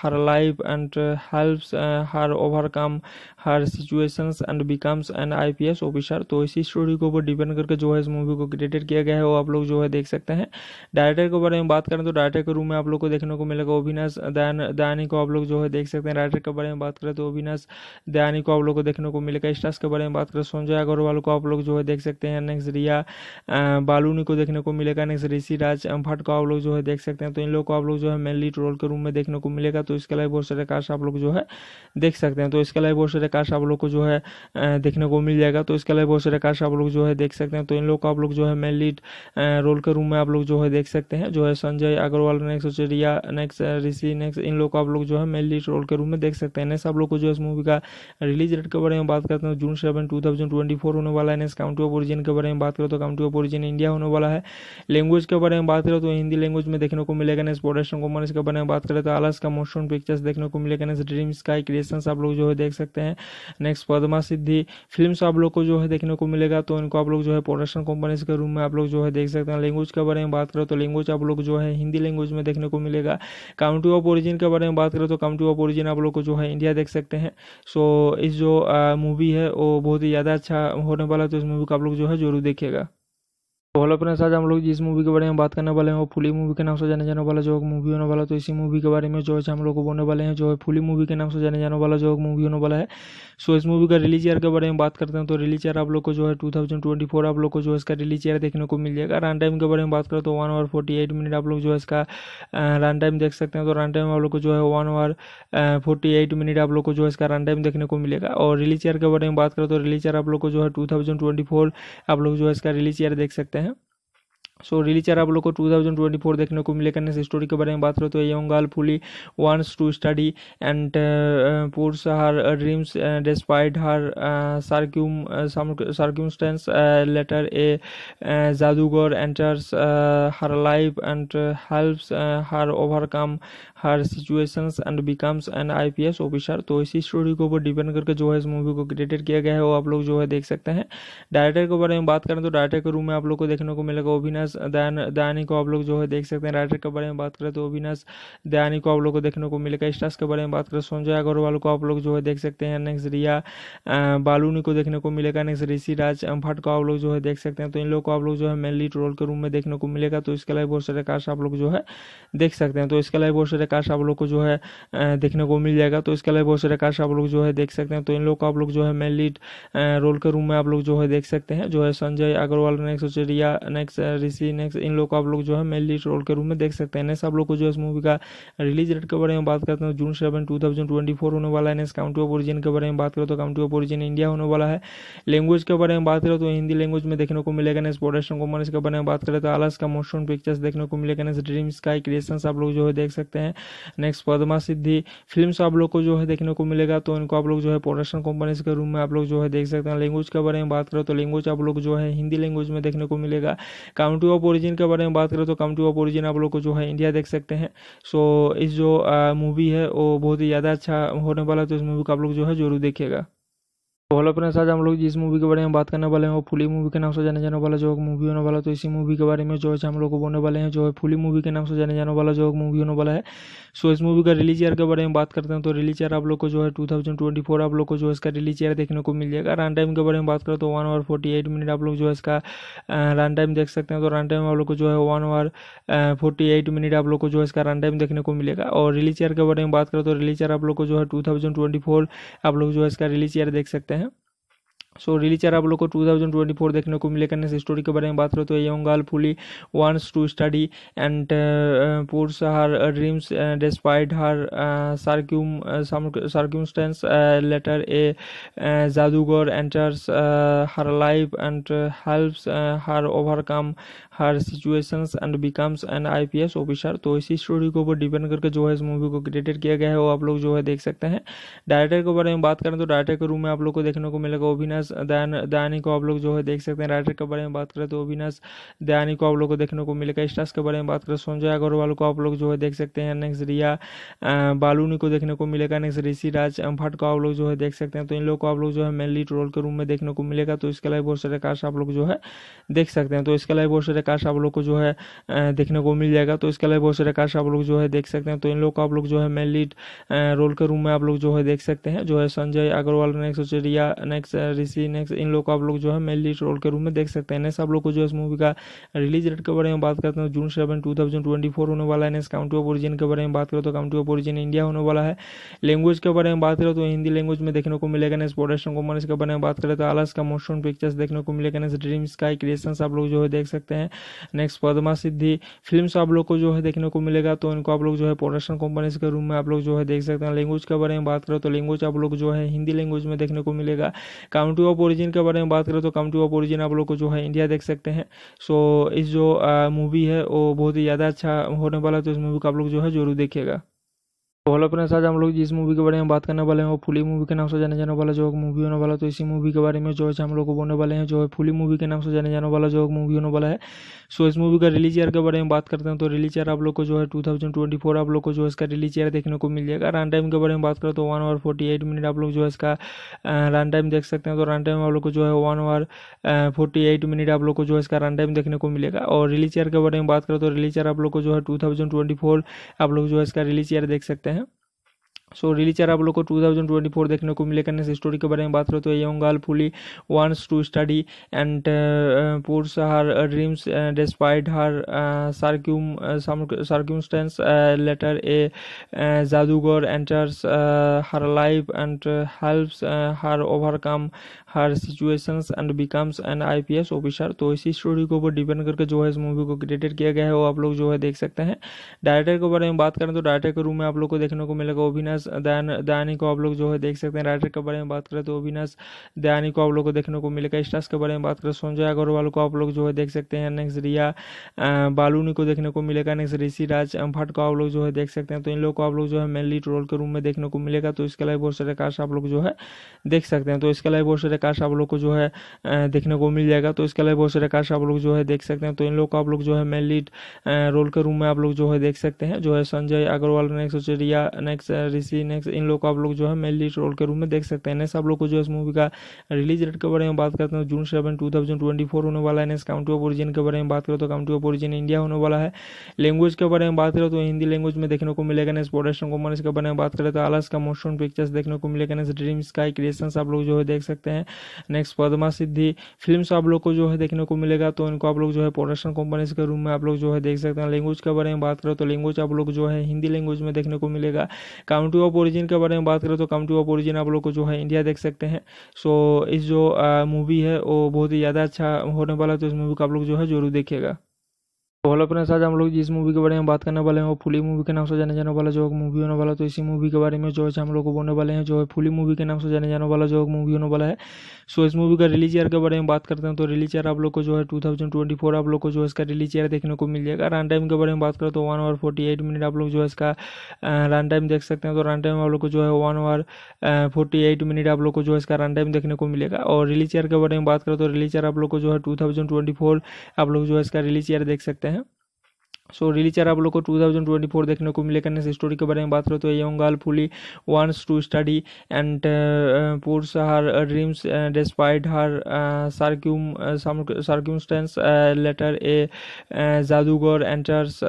her life and helps her overcome her situations and becomes an IPS officer तो इसी story के ऊपर depend करके जो है इस movie को क्रिएटेड किया गया है वो आप लोग जो है देख सकते हैं डायरेक्टर के बारे में बात करें तो डायरेक्टर के रूम में आप लोग को देखने को मिलेगा अभिनय अविनाश दयान दयानी को आप लोग जो है देख सकते हैं राइटर के बारे में बात करें तो अविनाश दयानी को आप लोग को देखने को मिलेगा स्टार्स के बारे में बात करें संजय अग्रवाल को आप लोग जो है देख सकते हैं नेक्स्ट रिया बालूनी को देखने को मिलेगा नेक्स्ट ऋषि राज भट्ट को आप लोग जो है देख सकते हैं तो इन लोग को आप लोग जो है मेनली ट्रोल के रूम में देखने को मिलेगा तो इसके अलावा बहुत सारे कास्ट आप लोग जो है देख सकते हैं तो इसके अलावा बहुत सारे कास्ट आप लोग को जो है देखने को मिल जाएगा तो इसके अलावा बहुत सारे कास्ट आप लोग जो है देख सकते हैं तो इन लोग को आप लोग जो है मेनली रोल के रूम में आप लोग जो है देख सकते हैं जो है संजय अग्रवाल नेक्स्ट रिया नेक्स्ट ऋषि सी नेक्स्ट इन लोग को आप लोग जो है मेन लीड रोल के रूप में देख सकते हैं नेक्स्ट आप लोग को जो इस मूवी का रिलीज डेट के बारे में बात करते हैं June seven two thousand twenty four होने वाला है नेक्स्ट काउंटी ऑफ ओरिजिन के बारे में बात करें तो काउंटी ऑफ ओरिजिन इंडिया होने वाला है लैंग्वेज के बारे में बात करें तो हिंदी लैंग्वेज में देखने को मिलेगा नेक्स्ट प्रोडक्शन कॉमर्स के बारे में बात करें तो आलस का मोशन पिक्चर्स देखने को मिलेगा नेक्स्ट ड्रीम स्काई क्रिएशन आप लोग जो है देख सकते हैं नेक्स्ट पदमा सिद्धि फिल्म आप लोग को जो है देखने को मिलेगा तो इनको आप लोग जो है प्रोडक्शन कंपनीज के रूम में आप लोग जो है देख सकते हैं लैंग्वेज के बारे में बात करें तो लैंग्वेज आप लोग जो है हिंदी लैंग्वेज में देखने को मिलेगा काउंटी कंट्री ऑफ ओरिजिन के बारे में बात करें तो कम टू ऑफ ओरिजिन आप लोग को जो है इंडिया देख सकते हैं सो इस जो मूवी है वो बहुत ही ज़्यादा अच्छा होने वाला है तो इस मूवी को आप लोग जो है जरूर देखिएगा तो हेलो फ्रेंड्स आज हम लोग जिस मूवी के बारे में बात करने वाले हैं वो फुली मूवी के नाम से जाने जाने वाला जो मूवी होने वाला तो इसी मूवी के बारे में जो है हम लोग को बोलने वाले हैं जो है फुली मूवी के नाम से जाने जाने वाला जो मूवी होने वाला है सो इस मूवी का रिलीज ईयर के बारे में बात करते हैं तो रिलीज ईयर आप लोग को जो है टू आप लोग को जो है इसका रिलीज ईयर देखने को मिल जाएगा रन टाइम के बारे में बात करें तो वन आवर फोर्टी मिनट आप लोग जो है इसका रन टाइम देख सकते हैं तो रन टाइम आप लोग को जो है वन आवर फोर्टी मिनट आप लोग को जो है इसका रन टाइम देखने को मिलेगा और रिलीज ईयर के बारे में बात करें तो रिलीज ईयर आप लोग को जो है टू आप लोग जो है इसका रिलीज ईयर देख सकते हैं सो so, रिलीचर आप लोग को 2024 देखने को मिलेगा नेक्स्ट स्टोरी के बारे में बात करें तो young girl fully wants to study and puts her dreams despite her सर्क्यूम सर्क्यूमस्टेंस later a जादूगर enters her life and helps her overcome her situation and becomes an I P S officer तो इसी story के ऊपर depend करके जो है इस movie को क्रिएटेड किया गया है वो आप लोग जो है देख सकते हैं डायरेक्टर के बारे में बात करें तो डायरेक्टर के रूम में आप लोग को देखने को मिलेगा ओविनास दयान दयानी को आप लोग जो है देख सकते हैं राइटर के बारे में बात करें तो ओविनास दयानी को आप लोग को देखने को मिलेगा स्टार्स के बारे में बात करें संजय अग्रवाल को आप लोग जो है देख सकते हैं नेक्स्ट रिया बालूनी को देखने को मिलेगा नेक्स्ट ऋषि राज भट्ट को आप लोग जो है देख सकते हैं तो इन लोग को आप लोग जो है मेनली रोल के रूम में देखने को मिलेगा तो इसके अलावा बहुत सारे कास्ट आप लोग जो है देख सकते हैं तो इसके अलावा बहुत सारे कार्ड्स आप लोग को जो है देखने को मिल जाएगा तो इसके अलावा बहुत सारे कार्ड्स आप लोग जो है देख सकते हैं तो इन लोग को आप लोग जो है मेन लीड रोल के रूम में आप लोग जो है देख सकते हैं जो है संजय अग्रवाल नेक्स्ट उचरिया नेक्स्ट ऋषि नेक्स्ट इन लोग को आप लोग जो है मेन लीड रोल के रूम में देख सकते हैं नेक्स्ट आप लोग को जो है इस मूवी का रिलीज डेट के बारे में बात करते हैं June seven two thousand twenty four होने वाला है नेक्स्ट काउंटी ऑफ ओरिजिन के बारे में बात करें तो काउंटी ऑफ ओरिजिन इंडिया होने वाला है लैंग्वेज के बारे में बात करें तो हिंदी लैंग्वेज में देखने को मिलेगा नेक्स्ट प्रोडक्शन कॉमर्स के बारे में बात करें तो आलस का मोशन पिक्चर्स देखने को मिलेगा नेक्स्ट ड्रीम्स का क्रिएशन आप लोग जो है देख सकते हैं नेक्स्ट पदमा सिद्धि फिल्म आप लोग को जो है देखने को मिलेगा तो इनको आप लोग जो है प्रोडक्शन कंपनीज के रूम में आप लोग जो है देख सकते हैं लैंग्वेज के बारे में बात करें तो लैंग्वेज आप लोग जो है हिंदी लैंग्वेज में देखने को मिलेगा काउंटी ऑफ ओरिजिन के बारे में बात करें तो काउंटी ऑफ ओरिजिन आप लोग को जो है इंडिया देख सकते हैं सो इस जो मूवी है वो बहुत ही ज़्यादा अच्छा होने वाला है तो इस मूवी को आप लोग जो है जरूर देखिएगा तो हेलो फ्रेंड्स आज हम लोग जिस मूवी के बारे में बात करने वाले हैं वो फुली मूवी के नाम से जाने जाने वाला जो मूवी होने वाला तो इसी मूवी के बारे में जो है हम लोग को बोलने वाले हैं जो है फुली मूवी के नाम से जाने जाने वाला जो मूवी होने वाला है सो इस मूवी का रिलीज ईयर के बारे में बात करते हैं तो रिलीज ईयर आप लोग को जो है टू आप लोग को जो है इसका रिलीज ईयर देखने को मिल जाएगा रन टाइम के बारे में बात करें तो वन आवर फोर्टी मिनट आप लोग जो है इसका रन टाइम देख सकते हैं तो रन टाइम आप लोग को जो है वन आवर फोर्टी मिनट आप लोग को जो है इसका रन टाइम देखने को मिलेगा और रिलीज ईयर के बारे में बात करें तो रिलीज ईयर आप लोग को जो है टू आप लोग जो है इसका रिलीज ईयर देख सकते हैं सो रिलीज आप लोग को 2024 देखने को मिलेगा नेक्स्ट स्टोरी के बारे में बात करें तो young girl fully wants to study and pursue her dreams despite her सर्क्यूम सर्क्यूमस्टेंस later a जादूगर enters her life and helps her overcome her situations and becomes an IPS officer तो इसी स्टोरी के ऊपर डिपेंड करके जो है इस मूवी को क्रिएटेड किया गया है वो आप लोग जो है देख सकते हैं डायरेक्टर के बारे में बात करें तो डायरेक्टर के रूम में आप लोग को देखने को मिलेगा अभिनय अविनाश दयान दयानी को आप लोग जो है देख सकते हैं राइटर के बारे में बात करें तो अविनाश दयानी को आप लोग को देखने को मिलेगा स्टार्स के बारे में बात करें संजय अग्रवाल को आप लोग जो है देख सकते हैं नेक्स्ट रिया बालूनी को देखने को मिलेगा नेक्स्ट ऋषि राज भट्ट को आप लोग जो है देख सकते हैं तो इन लोग को आप लोग जो है मेनली लीड रोल के रूम में देखने को मिलेगा तो इसके अलावा बहुत सारे कार्ड्स आप लोग जो है देख सकते हैं तो इसके अलावा बहुत सारे कार्ड्स आप लोग को जो है देखने को मिल जाएगा तो इसके अलावा बहुत सारे कार्ड्स आप लोग जो है देख सकते हैं तो इन लोग को आप लोग जो है मेन रोल के रूम में आप लोग जो है देख सकते हैं जो है संजय अग्रवाल नेक्स्ट रिया नेक्स्ट इसलिए नेक्स्ट इन लोग को आप लोग जो है मेन लीड रोल के रूप में देख सकते हैं नेक्स्ट आप लोग को जो इस मूवी का रिलीज डेट के बारे में बात करते हैं June seven two thousand twenty four होने वाला है नेक्स्ट काउंटी ऑफ ओरिजिन के बारे में बात करें तो काउंटी ऑफ ओरिजिन इंडिया होने वाला है लैंग्वेज के बारे में बात करें तो हिंदी लैंग्वेज में देखने को मिलेगा नेक्स्ट प्रोडक्शन को के बारे में बात करें तो आलस का मोशन पिक्चर्स देखने को मिलेगा नेक्स्ट ड्रीम स्काई क्रिएशन आप लोग जो है देख सकते हैं नेक्स्ट पदमा सिद्धि फिल्म आप लोग को जो है देखने को मिलेगा तो इनको आप लोग जो है प्रोडक्शन कंपनीज के रूम में आप लोग जो है देख सकते हैं लैंग्वेज के बारे में बात करें तो लैंग्वेज आप लोग जो है हिंदी लैंग्वेज में देखने को मिलेगा काउंट कंट्री ऑफ ओरिजिन के बारे में बात करें तो कंट्री ऑफ ओरिजिन आप लोग को जो है इंडिया देख सकते हैं सो so, इस जो मूवी है वो बहुत ही ज़्यादा अच्छा होने वाला है तो इस मूवी को आप लोग जो है जरूर देखिएगा तो हेलो फ्रेंड्स आज हम लोग जिस मूवी के बारे में बात करने वाले हैं वो फुली मूवी के नाम से जाने जाने वाला जो मूवी होने वाला तो इसी मूवी के बारे में जो है हम लोग को बोलने वाले हैं जो है फुली मूवी के नाम से जाने जाने वाला जो मूवी होने वाला है सो इस मूवी का रिलीज ईयर के बारे में बात करते हैं तो रिलीज ईयर आप लोग को जो है टू थाउजेंड ट्वेंटी फोर आप लोग को जो है इसका रिलीज ईयर देखने को मिल जाएगा रन टाइम के बारे में बात करें तो one hour forty eight minute आप लोग जो है इसका रन टाइम देख सकते हैं तो रन टाइम आप लोग को जो है one hour forty eight minute आप लोग को जो है इसका रन टाइम देखने को मिलेगा और रिलीज ईयर के बारे में बात करें तो रिलीज ईयर आप लोग को जो है टू थाउजेंड ट्वेंटी फोर आप लोग जो है इसका रिलीज ईयर देख सकते हैं सो so, रिलीचर really आप लोग को 2024 देखने को मिलेगा नेक्स्ट स्टोरी के बारे में बात करें तो young girl fully wants to study and pursue her dreams despite her सर्क्यूम सर्क्यूमस्टेंस later a जादूगर enters her life and helps her overcome her situations and becomes an IPS officer तो इसी स्टोरी के ऊपर डिपेंड करके जो है इस मूवी को क्रिएटेड किया गया है वो आप लोग जो है देख सकते हैं डायरेक्टर के बारे में बात करें तो डायरेक्टर के रूम में आप लोग को देखने को मिलेगा ओबिनस दयान दयानी को आप लोग जो है देख सकते हैं राइटर के बारे में बात करें तो ओबिनस दयानी को आप लोग को देखने को मिलेगा स्टार्स के बारे में बात करें संजय अग्रवाल को आप लोग जो है देख सकते हैं नेक्स्ट रिया बालूनी को देखने को मिलेगा नेक्स्ट ऋषि राज भट्ट को आप लोग जो है देख सकते हैं तो इन लोग को आप लोग जो है मेनली रोल के रूम में देखने को मिलेगा तो इसके अलावा बहुत सारे कास्ट आप लोग जो है देख सकते हैं तो इसके अलावा बहुत सारे कास्ट आप लोग को जो है देखने को मिल जाएगा तो इसके अलावा बहुत सारे कास्ट आप लोग जो है देख सकते हैं तो इन लोग को आप लोग जो है मेन लीड रोल के रूम में आप लोग जो है देख सकते हैं जो है Sanjay Agarwal next Riya next Rishi next इन लोग को आप लोग जो है मेन लीड रोल के रूम में देख सकते हैं आप लोग को जो है इस मूवी का रिलीज डेट के बारे में बात करते हैं June seven two thousand twenty four होने वाला है काउंटी ऑफ ओरिजिन के बारे में बात करें तो काउंटी ऑफ ओरिजिन इंडिया होने वाला है लैंग्वेज के बारे में बात करें तो हिंदी लैंग्वेज में देखने को मिलेगा नेक्स्ट प्रोडक्शन कॉमर्स के बारे में बात करें तो आलस का मोशन पिक्चर्स देखने को मिलेगा नेक्स्ट ड्रीम्स का क्रिएशन आप लोग जो है देख सकते हैं नेक्स्ट पदमा सिद्धि फिल्म आप लोग को जो है देखने को मिलेगा तो इनको आप लोग जो है प्रोडक्शन कंपनीज के रूम में आप लोग जो है देख सकते हैं लैंग्वेज के बारे में बात करो तो लैंग्वेज आप लोग जो है हिंदी लैंग्वेज में देखने को मिलेगा काउंटी ऑफ ओरिजिन के बारे में बात करो तो काउंटी ऑफ ओरिजिन आप लोग को जो है इंडिया देख सकते हैं सो इस जो मूवी है वो बहुत ही ज़्यादा अच्छा होने वाला है तो इस मूवी को आप लोग जो है जरूर देखिएगा तो हेलो फ्रेंड्स आज हम लोग जिस मूवी के बारे में बात करने वाले हैं वो फुली मूवी के नाम से जाने जाने वाला जो मूवी होने वाला तो इसी मूवी के बारे में जो है हम लोग को बोलने वाले हैं जो है फुली मूवी के नाम से जाने जाने वाला जो मूवी होने वाला है सो इस मूवी का रिलीज ईयर के बारे में बात करते हैं तो रिलीज ईयर आप लोग को जो है टू आप लोग को जो है इसका रिलीज ईयर देखने को मिल जाएगा रन टाइम के बारे में बात करें तो वन आवर फोर्टी मिनट आप लोग जो है इसका रन टाइम देख सकते हैं तो रन टाइम आप लोग को जो है वन आवर फोर्टी मिनट आप लोग को जो है इसका रन टाइम देखने को मिलेगा और रिलीज ईयर के बारे में बात करें तो रिलीज ईयर आप लोग को जो है टू आप लोग जो है इसका रिलीज ईयर देख सकते हैं him सो so, रिलीचर आप लोग को 2024 देखने को मिलेगा नेक्स्ट स्टोरी के बारे में बात करो तो young girl fully wants to study and pursue her dreams despite her सर्क्यूम सर्क्यूमस्टेंस later a जादूगर enters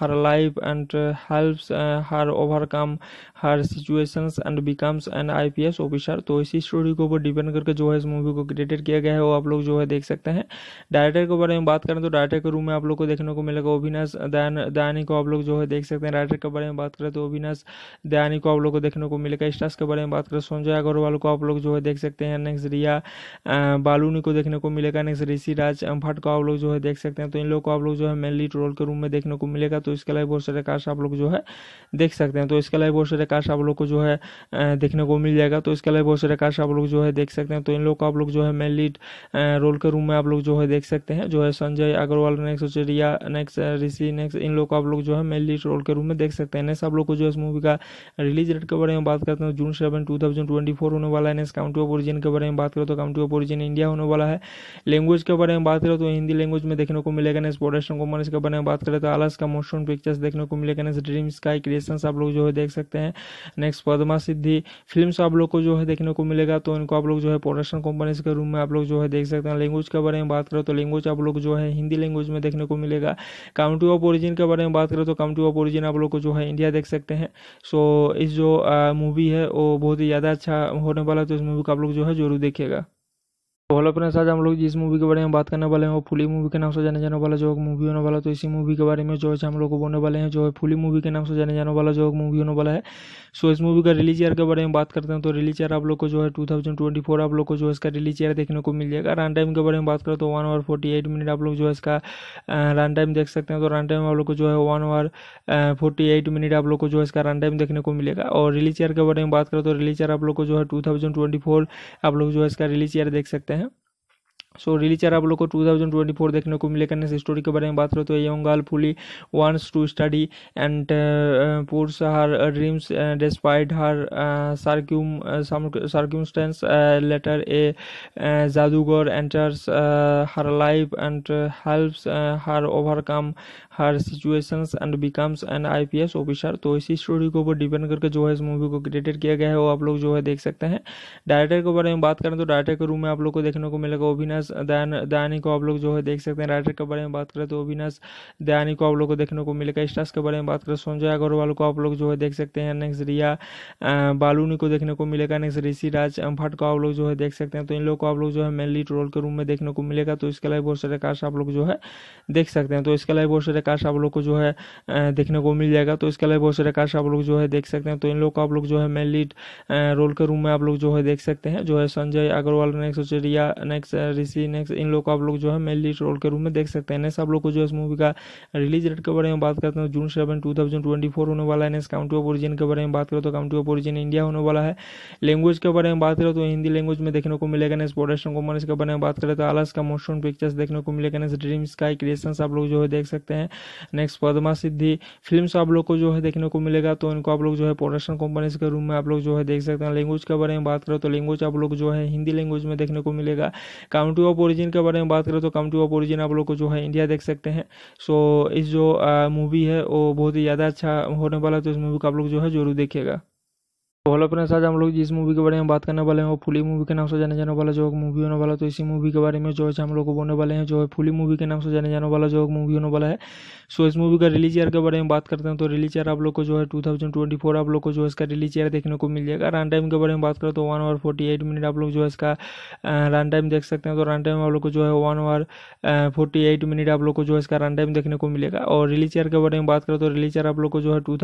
her life and helps her overcome her situations and becomes an IPS officer तो इसी स्टोरी के ऊपर डिपेंड करके जो है इस मूवी को क्रिएटेड किया गया है वो आप लोग जो है देख सकते हैं डायरेक्टर के बारे में बात करें तो डायरेक्टर के रूम में आप लोग को देखने को मिलेगा अभिनय अविनाश दयान दयानी को आप लोग जो है देख सकते हैं राइटर तो के बारे में बात करें तो अविनाश दयानी को आप लोग को देखने को मिलेगा स्टार्स के बारे में बात करें संजय अग्रवाल को आप लोग जो है देख सकते हैं नेक्स्ट रिया बालूनी को देखने को मिलेगा नेक्स्ट ऋषि राज भट्ट को आप लोग जो है देख सकते हैं तो इन लोग को आप लोग जो है मेनली लीड रोल के रूम में देखने को मिलेगा तो इसके अलावा बहुत सारे कार्ड्स आप लोग जो है देख सकते हैं तो इसके अलावा बहुत सारे कार्ड्स आप लोग को जो है देखने को मिल जाएगा तो इसके अलावा बहुत सारे कार्ड्स आप लोग जो है देख सकते हैं तो इन लोग को आप लोग जो है मेनली रोल के रूम में आप लोग जो है देख सकते हैं जो है संजय अग्रवाल नेक्स्ट रिया नेक्स्ट ऋषि सी नेक्स्ट इन लोग को आप लोग जो है मेन लीड रोल के रूप में देख सकते हैं नेक्स्ट आप लोग को जो है इस मूवी का रिलीज डेट के बारे में बात करते हैं June seven two thousand twenty four होने वाला है नेक्स्ट काउंटी ऑफ ओरिजिन के बारे में बात करें तो काउंटी ऑफ ओरिजिन इंडिया होने वाला है लैंग्वेज के बारे में बात करें तो हिंदी लैंग्वेज में देखने को मिलेगा नेक्स्ट प्रोडक्शन कॉमर्स के बारे में बात करें तो आलस का मोशन पिक्चर्स देखने को मिलेगा नेक्स्ट ड्रीम स्काई क्रिएशन आप लोग जो है देख सकते हैं नेक्स्ट पदमा सिद्धि फिल्म आप लोग को जो है देखने को मिलेगा तो इनको आप लोग जो है प्रोडक्शन कंपनीज के रूम में आप लोग जो है देख सकते हैं लैंग्वेज के बारे में बात करें तो लैंग्वेज आप लोग जो है हिंदी लैंग्वेज में देखने को मिलेगा काउंटी कंट्री ऑफ ओरिजिन के बारे में बात करें तो कम टू ऑफ ओरिजिन आप लोग को जो है इंडिया देख सकते हैं सो इस जो मूवी है वो बहुत ही ज़्यादा अच्छा होने वाला है तो इस मूवी को आप लोग जो है जरूर देखिएगा तो हेलो फ्रेंड्स आज हम लोग जिस मूवी के बारे में बात करने वाले हैं वो फुली मूवी के नाम से जाने जाने वाला जो मूवी होने वाला तो इसी मूवी के बारे में जो है हम लोग को बोलने वाले हैं जो है फुली मूवी के नाम से जाने जाने वाला जो मूवी होने वाला है सो इस मूवी का रिलीज ईयर के बारे में बात करते हैं तो रिलीज ईयर आप लोग को जो है टू आप लोग को जो है इसका रिलीज ईयर देखने को मिल जाएगा रन टाइम के बारे में बात करें तो वन आवर फोर्टी मिनट आप लोग जो है इसका रन टाइम देख सकते हैं तो रन टाइम आप लोग को जो है वन आवर फोर्टी मिनट आप लोग को जो है इसका रन टाइम देखने को मिलेगा और रिलीज ईयर के बारे में बात करें तो रिलीज ईयर आप लोग को जो है टू आप लोग जो है इसका रिलीज ईयर देख सकते हैं सो रिली चार आप लोग को 2024 देखने को मिलेगा नेक्स्ट स्टोरी के बारे में बात करें तो young girl fully wants to study and pursue her dreams despite her सर्क्यूम सर्क्यूमस्टेंस later a जादूगर enters her life and helps her overcome her situation and becomes an S officer तो इसी स्टोरी के ऊपर डिपेंड करके जो है इस मूवी को क्रिएटेड किया गया है वो आप लोग जो है देख सकते हैं डायरेक्टर के बारे में बात करें तो डायरेक्टर के रूम में आप लोग को देखने को मिलेगा ओबिनास दयान दयानी को आप लोग जो है देख सकते हैं डायरेक्टर के बारे में बात करें तो ओबिनास दयानी को आप लोग को देखने को मिलेगा स्टार्स के बारे में बात करें संजय अग्रवाल को आप लोग जो है देख सकते हैं नेक्स्ट रिया बालूनी को देखने को मिलेगा नेक्स्ट ऋषि राज भट्ट को आप लोग जो है देख सकते हैं तो इन लोग को आप लोग जो है मेनली ट्रोल रोल के रूम में देखने को मिलेगा तो इसके अलावा बहुत सारे कार्स आप लोग जो है देख सकते हैं तो इसके अलावा बहुत सारे कार्स आप लोग को जो है देखने को मिल जाएगा तो इसके अलावा बहुत सारे कार्स आप लोग जो है देख सकते हैं तो इन लोग को आप लोग जो है मेन लीड रोल के रूम में आप लोग जो है देख सकते हैं जो है संजय अग्रवाल नेक्स्ट चिड़िया नेक्स्ट ऋषि नेक्स्ट इन लोग को आप लोग जो है मेन लीड रोल के रूम में देख सकते हैं नेक्स्ट आप लोग को जो है इस मूवी का रिलीज डेट के बारे में बात करते हैं June seven two thousand twenty four होने वाला है नेक्स्ट काउंटी ऑफ ओरिजिन के बारे में बात करें तो काउंटी ऑफ ओरिजिन इंडिया होने वाला है लैंग्वेज के बारे में बात करें तो हिंदी लैंग्वेज में देखने को मिलेगा नेक्स्ट प्रोडक्शन कंपनीज के बारे में बात करें तो आलस का मोशन पिक्चर्स देखने को मिलेगा नेक्स्ट ड्रीम्स का क्रिएशन आप लोग जो है देख सकते हैं नेक्स्ट पदमा सिद्धि फिल्म आप लोग को जो है देखने को मिलेगा तो इनको आप लोग जो है प्रोडक्शन कंपनीज के रूम में आप लोग जो है देख सकते हैं लैंग्वेज के बारे में बात करें तो लैंग्वेज आप लोग जो है हिंदी लैंग्वेज में देखने को मिलेगा काउंटी ऑफ ओरिजिन के बारे में बात करें तो काउंटी ऑफ ओरिजिन आप लोग को जो है इंडिया देख सकते हैं सो इस जो मूवी है वो बहुत ही ज़्यादा अच्छा होने वाला है तो इस मूवी को आप लोग जो है जरूर देखेगा तो हेलो फ्रेंड्स आज हम लोग जिस मूवी के बारे में बात करने वाले हैं वो फुली मूवी के नाम से जाने जाने वाला जो मूवी होने वाला तो इसी मूवी के बारे में जो है हम लोग को बोलने वाले हैं जो है फुली मूवी के नाम से जाने जाने वाला जो मूवी होने वाला है सो इस मूवी का रिलीज ईयर के बारे में बात करते हैं तो रिलीज ईयर आप लोग को जो है टू आप लोग को जो इसका रिलीज ईयर देखने को मिल जाएगा रन टाइम के बारे में बात करें तो वन आवर फोर्टी मिनट आप लोग जो है इसका रन टाइम देख सकते हैं तो रन टाइम आप लोग को जो है वन आवर फोर्टी मिनट आप लोग को जो है इसका रन टाइम देखने को मिलेगा और रिलीज ईयर के बारे में बात करें तो रिलीज ईयर आप लोग को जो है टू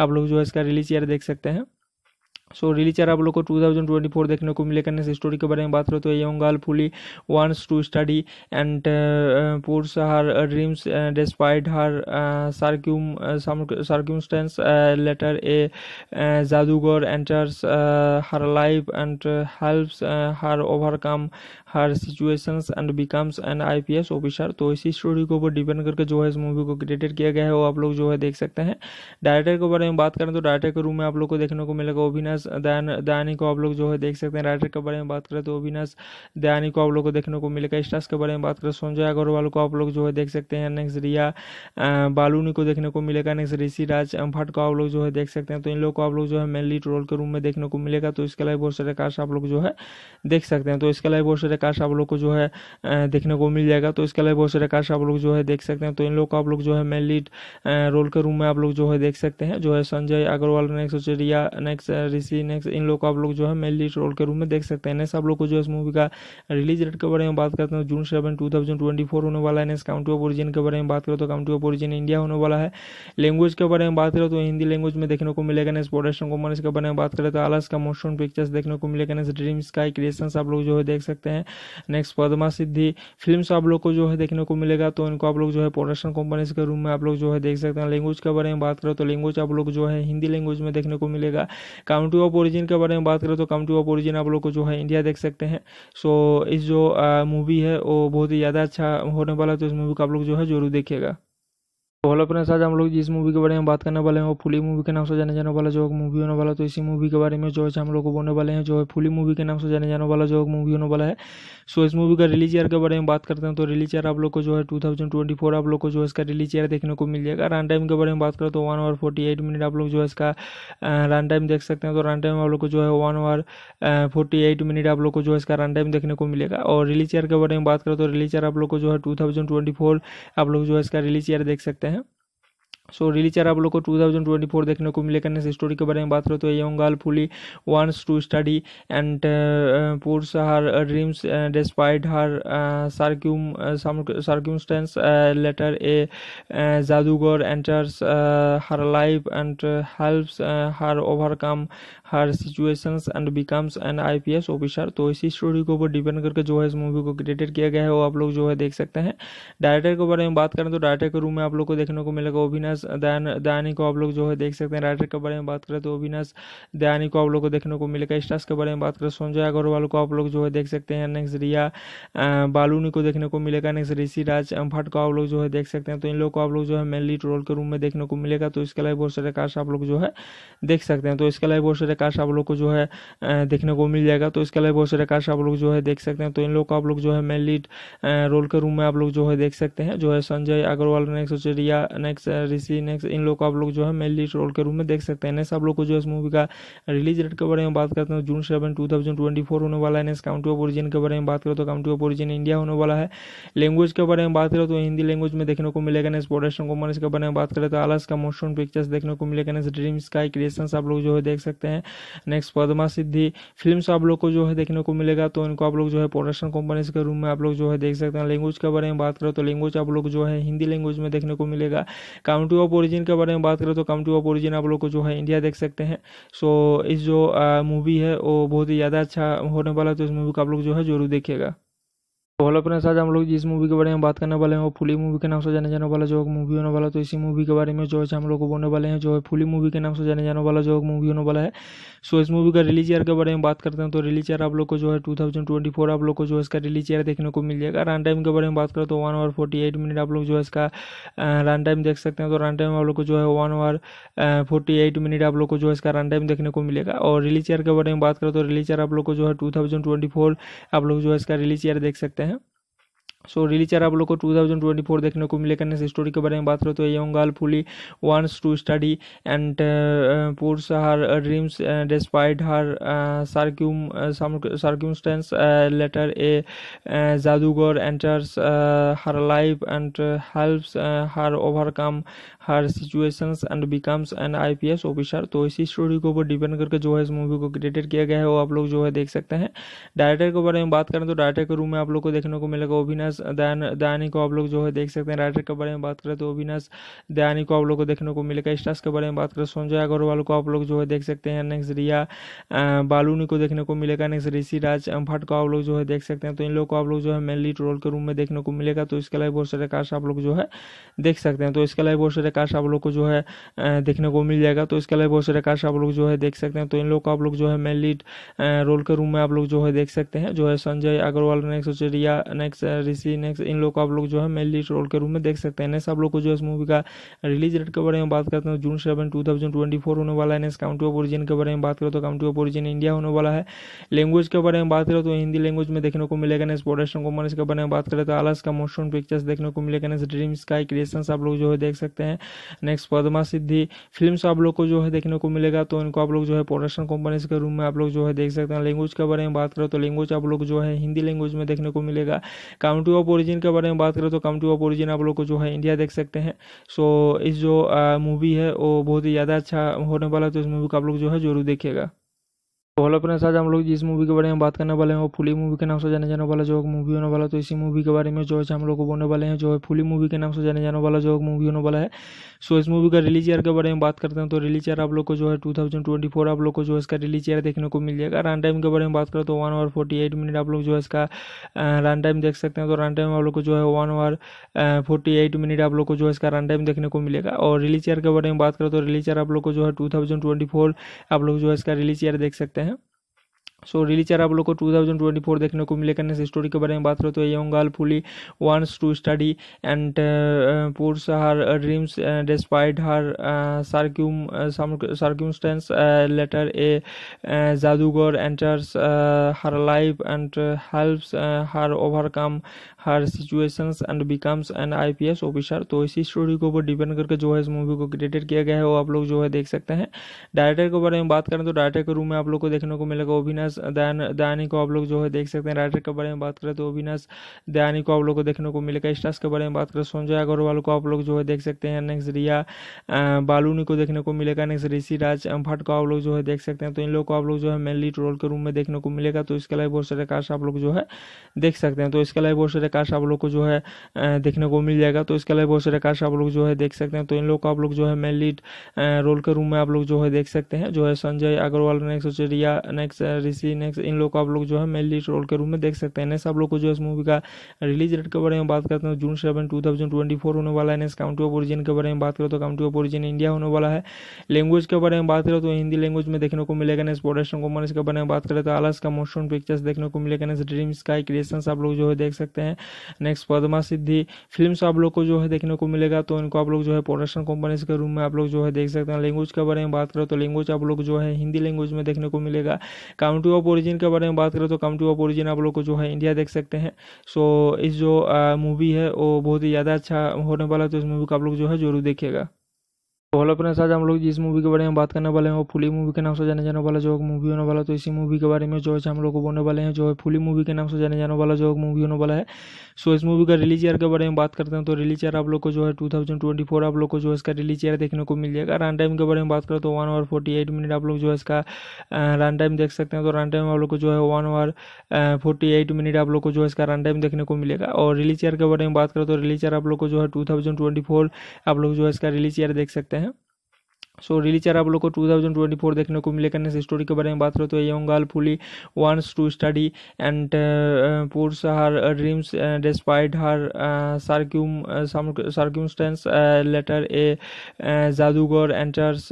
आप लोग जो है इसका रिलीज ईयर देख सकते हैं सो so, रिली चार आप लोग को 2024 देखने को मिलेगा नेक्स्ट स्टोरी के बारे में बात करें तो young girl fully wants to study and pursue her dreams despite her सर्क्यूम सर्क्यूमस्टेंस later a जादूगर enters her life and helps her overcome her situation and becomes an I P S officer तो इसी story के ऊपर depend करके जो है इस movie को क्रिएटेड किया गया है वो आप लोग जो है देख सकते हैं डायरेक्टर के बारे में बात करें तो डायरेक्टर के रूम में आप लोग को देखने को मिलेगा ओविनास दयान दयानी को आप लोग जो है देख सकते हैं राइटर के बारे में बात करें तो ओविनास दयानी को आप लोग को देखने को मिलेगा स्टार्स के बारे में बात करें संजय अग्रवाल को आप लोग जो है देख सकते हैं नेक्स्ट रिया बालूनी को देखने को मिलेगा नेक्स्ट ऋषि राज भट्ट को आप लोग जो है देख सकते हैं तो इन लोग को आप लोग जो है मेनली रोल के रूम में देखने को मिलेगा तो इसके अलावा बहुत सारे कास्ट आप लोग जो है देख सकते हैं तो इसके अलावा बहुत सारे कास्ट आप लोग को जो है देखने को मिल जाएगा तो इसके अलावा बहुत सारे आकाश आप लोग जो है देख सकते हैं तो इन लोग को आप लोग जो है मेन लीड रोल के रूम में आप लोग जो है देख सकते हैं जो है संजय अग्रवाल नेक्स्ट चेरिया नेक्स्ट ऋषि नेक्स्ट इन लोग को आप लोग जो है मेन लीड रोल के रूम में देख सकते हैं नेक्स्ट आप लोग को जो है इस मूवी का रिलीज डेट के बारे में बात करते हैं June seven two thousand twenty four होने वाला है नेक्स्ट काउंटी ऑफ ओरिजिन के बारे में बात करें तो काउंटी ऑफ ओरिजिन इंडिया होने वाला है लैंग्वेज के बारे में बात करें तो हिंदी लैंग्वेज में देखने को मिलेगा नेक्स्ट प्रोडक्शन कंपनीज के बारे में बात करें तो आलस का मोशन पिक्चर्स देखने को मिलेगा नेक्स्ट ड्रीम्स का क्रिएशन आप लोग जो है देख सकते हैं नेक्स्ट पदमा सिद्धि फिल्म आप लोग को जो है देखने को मिलेगा तो इनको आप लोग जो है प्रोडक्शन कंपनीज के रूम में आप लोग जो है देख सकते हैं लैंग्वेज के बारे में बात करें तो लैंग्वेज आप लोग जो है हिंदी लैंग्वेज में देखने को मिलेगा काउंटी ऑफ ओरिजिन के बारे में बात करें तो काउंटी ऑफ ओरिजिन आप लोग को जो है इंडिया देख सकते हैं सो इस जो मूवी है वो बहुत ही ज़्यादा अच्छा होने वाला है तो इस मूवी को आप लोग जो है जरूर देखिएगा तो हेलो फ्रेंड्स आज हम लोग जिस मूवी के बारे में बात करने वाले हैं वो फुली मूवी के नाम से जाने जाने वाला जो मूवी होने वाला तो इसी मूवी के बारे में जो है हम लोग को बोलने वाले हैं जो है फुली मूवी के नाम से जाने जाने वाला जो मूवी होने वाला है सो इस मूवी का रिलीज ईयर के बारे में बात करते हैं तो रिलीज ईयर आप लोग को जो है टू आप लोग को जो है इसका रिलीज ईयर देखने को मिल जाएगा रन टाइम के बारे में बात करें तो वन आवर फोर्टी मिनट आप लोग जो है इसका रन टाइम देख सकते हैं तो रन टाइम आप लोग को जो है वन आवर फोर्टी मिनट आप लोग को जो है इसका रन टाइम देखने को मिलेगा और रिलीज ईयर के बारे में बात करें तो रिलीज ईयर आप लोग को जो है टू आप लोग जो है इसका रिलीज ईयर देख सकते हैं सो so, रिलीचर आप लोग को 2024 देखने को मिलेगा नेक्स्ट स्टोरी के बारे में बात करें तो young girl fully wants to study and pursue her dreams despite her सर्क्यूम सर्क्यूमस्टेंस later a जादूगर enters her life and helps her overcome her situation and becomes an I P S officer तो इसी story के ऊपर depend करके जो है इस movie को क्रिएटेड किया गया है वो आप लोग जो है देख सकते हैं डायरेक्टर के बारे में बात करें तो डायरेक्टर के रूम में आप लोग को देखने को मिलेगा ओबिनस दयान दयानी को आप लोग जो है देख सकते हैं डायरेक्टर के बारे में बात करें तो ओबिनस दयानी को आप लोग को देखने को मिलेगा स्टार्स के बारे में बात करें संजय अग्रवाल को आप लोग जो है देख सकते हैं नेक्स्ट रिया बालूनी को देखने को मिलेगा नेक्स्ट ऋषि राज भट्ट को आप लोग जो है देख सकते हैं तो इन लोग को आप लोग जो है मेनली रोल के रूम में देखने को मिलेगा तो इसके अलावा बहुत सारे कास्ट आप लोग जो है देख सकते हैं तो इसके अलावा बहुत सारे कार्ड्स आप लोग को जो है देखने को मिल जाएगा तो इसके अलावा बहुत सारे कार्ड्स आप लोग जो है देख सकते हैं तो इन लोग को आप लोग जो है मेन लीड रोल के रूम में आप लोग जो है देख सकते हैं जो है संजय अग्रवाल नेक्स्ट उचरिया नेक्स्ट ऋषि नेक्स्ट इन लोग को आप लोग जो है मेन लीड रोल के रूम में देख सकते हैं नेक्स्ट आप लोग को जो है इस मूवी का रिलीज डेट के बारे में बात करते हैं June seven two twenty four होने वाला है नेक्स्ट काउंटी ऑफ ओरिजिन के बारे में बात करें तो काउंटी ऑफ ओरिजिन इंडिया होने वाला है लैंग्वेज के बारे में बात करें तो हिंदी लैंग्वेज में देखने को मिलेगा नेक्स्ट प्रोडक्शन कॉमर्स के बारे में बात करें तो आलस का मोशन पिक्चर्स देखने को मिलेगा नेक्स्ट ड्रीम्स का क्रिएशन आप लोग जो है देख सकते हैं नेक्स्ट पदमा सिद्धि फिल्म आप लोग को जो है देखने को मिलेगा तो इनको आप लोग जो है प्रोडक्शन कंपनीज के रूम में आप लोग जो है देख सकते हैं लैंग्वेज के बारे में बात करें तो लैंग्वेज आप लोग जो है हिंदी लैंग्वेज में देखने को मिलेगा काउंटी ऑफ ओरिजिन के बारे में बात करें तो काउंटी ऑफ ओरिजिन आप लोग को जो है इंडिया देख सकते हैं सो इस जो मूवी है वो बहुत ही ज़्यादा अच्छा होने वाला है तो इस मूवी को आप लोग जो है जरूर देखिएगा तो हेलो फ्रेंड्स आज हम लोग जिस मूवी के बारे में बात करने वाले हैं वो फुली मूवी के नाम से जाने जाने वाला जो मूवी होने वाला तो इसी मूवी के बारे में जो है हम लोग को बोलने वाले हैं जो है फुली मूवी के नाम से जाने जाने वाला जो मूवी होने वाला है सो इस मूवी का रिलीज ईयर के बारे में बात करते हैं तो रिलीज ईयर आप लोग को जो है टू आप लोग को जो है इसका रिलीज ईयर देखने को मिल जाएगा रन टाइम के बारे में बात करें तो वन आवर फोर्टी मिनट आप लोग जो है इसका रन टाइम देख सकते हैं तो रन टाइम आप लोग को जो है वन आवर फोर्टी मिनट आप लोग को जो है इसका रन टाइम देखने को मिलेगा और रिलीज ईयर के बारे में बात करें तो रिलीज ईयर आप लोग को जो है टू आप लोग जो है इसका रिलीज ईयर देख सकते हैं सो रिली चार आप लोग को 2024 देखने को मिलेगा नेक्स्ट स्टोरी के बारे में बात करें तो young girl fully wants to study and pursue her dreams despite her सर्क्यूम सर्क्यूमस्टेंस later a जादूगर enters her life and helps her overcome her situation and becomes an I P S officer तो इसी story के ऊपर depend करके जो है इस movie को क्रिएटेड किया गया है वो आप लोग जो है देख सकते हैं डायरेक्टर के बारे में बात करें तो डायरेक्टर के रूम में आप लोग को देखने को मिलेगा ओबिनास दयान दयानी को आप लोग जो है देख सकते हैं डायरेक्टर के बारे में बात करें तो ओबिनास दयानी को आप लोग को देखने को मिलेगा स्टार्स के बारे में बात करें संजय अग्रवाल को आप लोग जो है देख सकते हैं नेक्स्ट रिया बालूनी को देखने को मिलेगा नेक्स्ट ऋषि राज भट्ट को आप लोग जो है देख सकते हैं तो इन लोग को आप लोग जो है मेनली रोल के रूम में देखने को मिलेगा तो इसके अलावा बहुत सारे कास्ट आप लोग जो है देख सकते हैं तो इसके अलावा बहुत सारे कार्स आप लोग को जो है देखने को मिल जाएगा तो इसके अलावा बहुत सारे कार्स आप लोग जो है देख सकते हैं तो इन लोग को आप लोग जो है मेन लीड रोल के रूम में आप लोग जो है देख सकते हैं जो है संजय अग्रवाल नेक्स्ट चिड़िया नेक्स्ट ऋषि नेक्स्ट इन लोग को आप लोग जो है मेन लीड रोल के रूम में देख सकते हैं नेक्स्ट आप लोग को जो है इस मूवी का रिलीज डेट के बारे में बात करते हैं जून सेवन टू थाउजेंड होने वाला है नेक्स्ट काउंटी ऑफ ओरिजिन के बारे में बात करें तो काउंटी ऑफ ओरिजिन इंडिया होने वाला है लैंग्वेज के बारे में बात करें तो हिंदी लैंग्वेज में देखने को मिलेगा नेक्स्ट प्रोडक्शन कॉमर्स के बारे में बात करें तो आलस का मोशन पिक्चर्स देखने को मिलेगा नेक्स्ट ड्रीम स्काई क्रिएशन आप लोग जो है देख सकते हैं नेक्स्ट पदमा सिद्धि फिल्म आप लोग को जो है देखने को मिलेगा तो इनको आप लोग जो है प्रोडक्शन कंपनीज के रूम में आप लोग जो है देख सकते हैं लैंग्वेज के बारे में बात करें तो लैंग्वेज आप लोग जो है हिंदी लैंग्वेज में देखने को मिलेगा काउंटी ऑफ ओरिजिन के बारे में बात करें तो काउंटी ऑफ ओरिजिन आप लोग को जो है इंडिया देख सकते हैं सो इस जो मूवी है वो बहुत ही ज़्यादा अच्छा होने वाला है तो इस मूवी को आप लोग जो है जरूर देखिएगा तो हेलो फ्रेंड्स आज हम लोग जिस मूवी के बारे में बात करने वाले हैं वो फुली मूवी के नाम से जाने जाने वाला जो मूवी होने वाला तो इसी मूवी के बारे में जो है हम लोग को बोलने वाले हैं जो है फुली मूवी के नाम से जाने जाने वाला जो मूवी होने वाला है सो इस मूवी का रिलीज ईयर के बारे में बात करते हैं तो रिलीज ईयर आप लोग को जो है टू आप लोग को जो है इसका रिलीज ईयर देखने को मिल जाएगा रन टाइम के बारे में बात करें तो वन आवर फोर्टी मिनट आप लोग जो है इसका रन टाइम देख सकते हैं तो रन टाइम आप लोग को जो है वन आवर फोर्टी मिनट आप लोग को जो है इसका रन टाइम देखने को मिलेगा और रिलीज ईयर के बारे में बात करें तो रिलीज ईयर आप लोग को जो है टू आप लोग जो है इसका रिलीज ईयर देख सकते हैं सकते हैं सो so, रिलीज आप लोग को 2024 देखने को मिलेगा नेक्स्ट स्टोरी के बारे में बात करें तो young girl fully wants to study and pursue her dreams despite her circum circumstances later a जादूगर enters her life and helps her overcome her situations and becomes an IPS officer तो इसी story के ऊपर depend करके जो है इस movie को क्रिएटेड किया गया है वो आप लोग जो है देख सकते हैं डायरेक्टर के बारे में बात करें तो डायरेक्टर के रूम में आप लोग को देखने को मिलेगा अभिनय अविनाश दयान दयानी को आप लोग जो है देख सकते हैं राइटर के बारे में बात करें तो अविनाश दयानी को आप लोग को देखने को मिलेगा स्टार्स के बारे में बात करें संजय अग्रवाल को आप लोग जो है देख सकते हैं नेक्स्ट रिया बालूनी को देखने को मिलेगा नेक्स्ट ऋषि राज भट्ट को आप लोग जो है देख सकते हैं तो इन लोग को आप लोग जो है मेनली ट्रोल के रूम में देखने को मिलेगा तो इसके अलावा बहुत सारे कास्ट आप लोग जो है देख सकते हैं तो इसके अलावा बहुत सारे कास्ट आप लोग को जो है देखने को मिल जाएगा तो इसके अलावा बहुत सारे कास्ट आप लोग जो है देख सकते हैं तो इन लोग को आप लोग जो है मेनली रोल के रूम में आप लोग जो है देख सकते हैं जो है Sanjay Agarwal next Riya next NSV next इन लोग को आप लोग जो है मेन लीड रोल के रूप में देख सकते हैं नेक्स्ट आप लोग को जो इस मूवी का रिलीज डेट के बारे में बात करते हैं June seven two thousand twenty four होने वाला है नेक्स्ट काउंटी ऑफ ओरिजिन के बारे में बात करें तो काउंटी ऑफ ओरिजिन इंडिया होने वाला है लैंग्वेज के बारे में बात करें तो हिंदी लैंग्वेज में देखने को मिलेगा नेक्स्ट प्रोडक्शन कंपनी इसके बारे में बात करें तो आलस का मोशन पिक्चर्स देखने को मिलेगा नेक्स्ट ड्रीम स्काई क्रिएशन आप लोग जो है देख सकते हैं नेक्स्ट पदमा सिद्धि फिल्म आप लोग को जो है देखने को मिलेगा तो इनको आप लोग जो है प्रोडक्शन कंपनीज के रूम में आप लोग जो है देख सकते हैं लैंग्वेज के बारे में बात करें तो लैंग्वेज आप लोग जो है हिंदी लैंग्वेज में देखने को मिलेगा काउंटी कंट्री ऑफ ओरिजिन के बारे में बात करें तो कम टू ऑफ ओरिजिन आप लोग को जो है इंडिया देख सकते हैं सो इस जो मूवी है वो बहुत ही ज़्यादा अच्छा होने वाला है तो इस मूवी को आप लोग जो है जरूर देखिएगा तो हेलो फ्रेंड्स आज हम लोग जिस मूवी के बारे में बात करने वाले हैं वो फुली मूवी के नाम से जाने जाने वाला जो मूवी होने वाला तो इसी मूवी के बारे में जो है हम लोग को बोलने वाले हैं जो है फुली मूवी के नाम से जाने जाने वाला जो मूवी होने वाला है सो इस मूवी का रिलीज ईयर के बारे में बात करते हैं तो रिलीज ईयर आप लोग को जो है टू आप लोग को जो है इसका रिलीज ईयर देखने को मिल जाएगा रन टाइम के बारे में बात करें तो वन आवर फोर्टी मिनट आप लोग जो है इसका रन टाइम देख सकते हैं तो रन टाइम आप लोग को जो है वन आवर फोर्टी मिनट आप लोग को जो है इसका रन टाइम देखने को मिलेगा और रिलीज ईयर के बारे में बात करें तो रिलीज ईयर आप लोग को जो है टू आप लोग जो है इसका रिलीज ईयर देख सकते हैं सो so, रिलीचर आप लोग को 2024 देखने को मिलेगा नेक्स्ट स्टोरी के बारे में बात करें तो young girl fully wants to study and pursue her dreams despite her सर्क्यूम सर्क्यूमस्टेंस later a जादूगर enters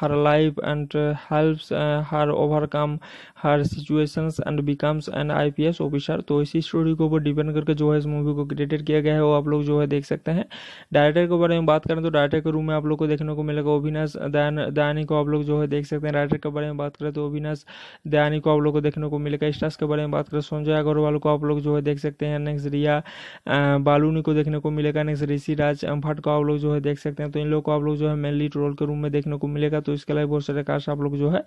her life and helps her overcome her situation and becomes an I P S officer तो इसी story के ऊपर depend करके जो है इस movie को क्रिएटेड किया गया है वो आप लोग जो है देख सकते हैं डायरेक्टर के बारे में बात करें तो डायरेक्टर के रूम में आप लोग को देखने को मिलेगा ओबिनास दयान दयानी को आप लोग जो है देख सकते हैं डायरेक्टर के बारे में बात करें तो ओबिनास दयानी को आप लोग को देखने को मिलेगा स्टार्स के बारे में बात करें संजय अग्रवाल को आप लोग जो है देख सकते हैं नेक्स्ट रिया बालूनी को देखने को मिलेगा नेक्स्ट ऋषि राज भट्ट को आप लोग जो है देख सकते हैं तो इन लोग को आप लोग जो है मेनली रोल के रूम में देखने को मिलेगा तो इसके अलावा बहुत सारे कास्ट आप लोग जो है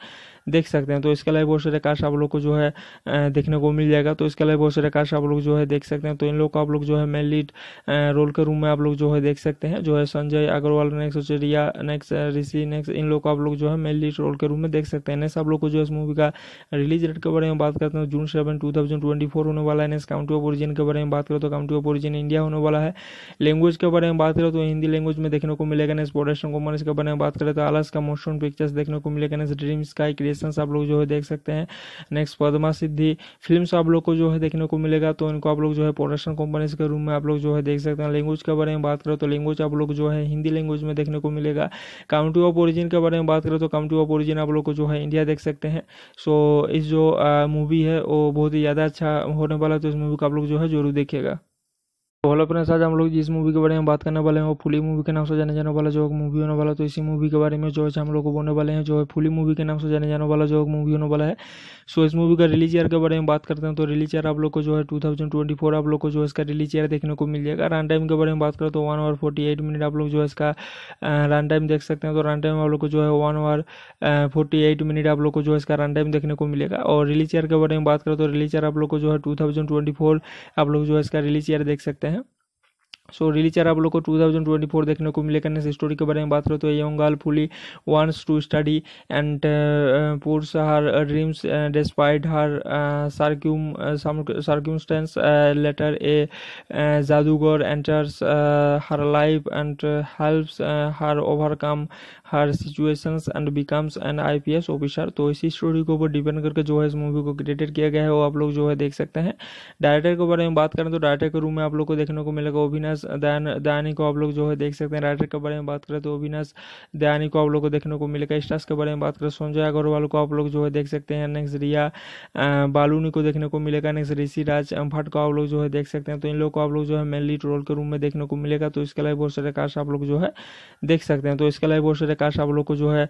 देख सकते हैं तो इसके अलावा बहुत सारे कार्स आप लोग को जो है देखने को मिल जाएगा तो इसके अलावा बहुत सारे कार्स आप लोग जो है देख सकते हैं तो इन लोग को आप लोग जो है मेन लीड रोल के रूम में आप लोग जो है देख सकते हैं जो है Sanjay Agarwal next Riya next Rishi next इन लोग को आप लोग जो है मेन लीड रोल के रूम में देख सकते हैं नेक्स्ट आप लोग को जो है इस मूवी का रिलीज डेट के बारे में बात करते हैं June seven two thousand twenty four होने वाला है नेक्स्ट काउंटी ऑफ ओरिजिन के बारे में बात करें तो काउंटी ऑफ ओरिजिन इंडिया होने वाला है लैंग्वेज के बारे में बात करें तो हिंदी लैंग्वेज में देखने को मिलेगा नेक्स्ट प्रोडक्शन कॉमर्स के बारे में बात करें तो आलस का मोशन पिक्चर्स देखने को मिलेगा नेक्स्ट ड्रीम स्काई क्रिएशन आप लोग जो है देख सकते हैं नेक्स्ट पदमा सिद्धि फिल्म आप लोग को जो है देखने को मिलेगा तो इनको आप लोग जो है प्रोडक्शन कंपनीज के रूम में आप लोग जो है देख सकते हैं लैंग्वेज के बारे में बात करें तो लैंग्वेज आप लोग जो है हिंदी लैंग्वेज में देखने को मिलेगा काउंटी ऑफ ओरिजिन के बारे में बात करें तो काउंटी ऑफ ओरिजिन आप लोग को जो है इंडिया देख सकते हैं सो इस जो मूवी है वो बहुत ही ज़्यादा अच्छा होने वाला है तो इस मूवी को आप लोग जो है जरूर देखिएगा तो हेलो फ्रेंड्स आज हम लोग जिस मूवी के बारे में बात करने वाले हैं वो फुली मूवी के नाम से जाने जाने वाला जो मूवी होने वाला तो इसी मूवी के बारे में जो है हम लोग को बोलने वाले हैं जो है फुली मूवी के नाम से जाने जाने वाला जो मूवी होने वाला है सो इस मूवी का रिलीज ईयर के बारे में बात करते हैं तो रिलीज ईयर आप लोग को जो है टू आप लोग को जो है इसका रिलीज ईयर देखने को मिल जाएगा रन टाइम के बारे में बात करें तो वन आवर फोर्टी मिनट आप लोग जो है इसका रन टाइम देख सकते हैं तो रन टाइम आप लोग को जो है वन आवर फोर्टी मिनट आप लोग को जो है इसका रन टाइम देखने को मिलेगा और रिलीज ईयर के बारे में बात करें तो रिलीज ईयर आप लोग को जो है टू आप लोग जो है इसका रिलीज ईयर देख सकते हैं सो रिली चार आप लोग को 2024 देखने को मिलेगा नेक्स्ट स्टोरी के बारे में बात करें तो young girl fully wants to study and pursue her dreams despite her circum circumstances later a जादूगर enters her life and helps her overcome her situations and becomes an IPS officer तो इसी story के ऊपर डिपेंड करके जो है इस movie को क्रिएटेड किया गया है वो आप लोग जो है देख सकते हैं डायरेक्टर के बारे में बात करें तो डायरेक्टर के रूम में आप लोग को देखने को मिलेगा अभिनय अविनाश दयान दयानी को आप लोग जो है देख सकते हैं राइटर के बारे में बात करें तो अविनाश दयानी को आप लोग को देखने को मिलेगा स्टार्स के बारे में बात करें संजय अग्रवाल को आप लोग जो है देख सकते हैं नेक्स्ट रिया बालूनी को देखने को मिलेगा नेक्स्ट ऋषि राज भट्ट को आप लोग जो है देख सकते हैं तो इन लोग को आप लोग जो है मेनली ट्रोल के रूम में देखने को मिलेगा तो इसके अलावा बहुत सारे कास्ट आप लोग जो है देख सकते हैं तो इसके अलावा बहुत सारे कास्ट आप लोग को जो है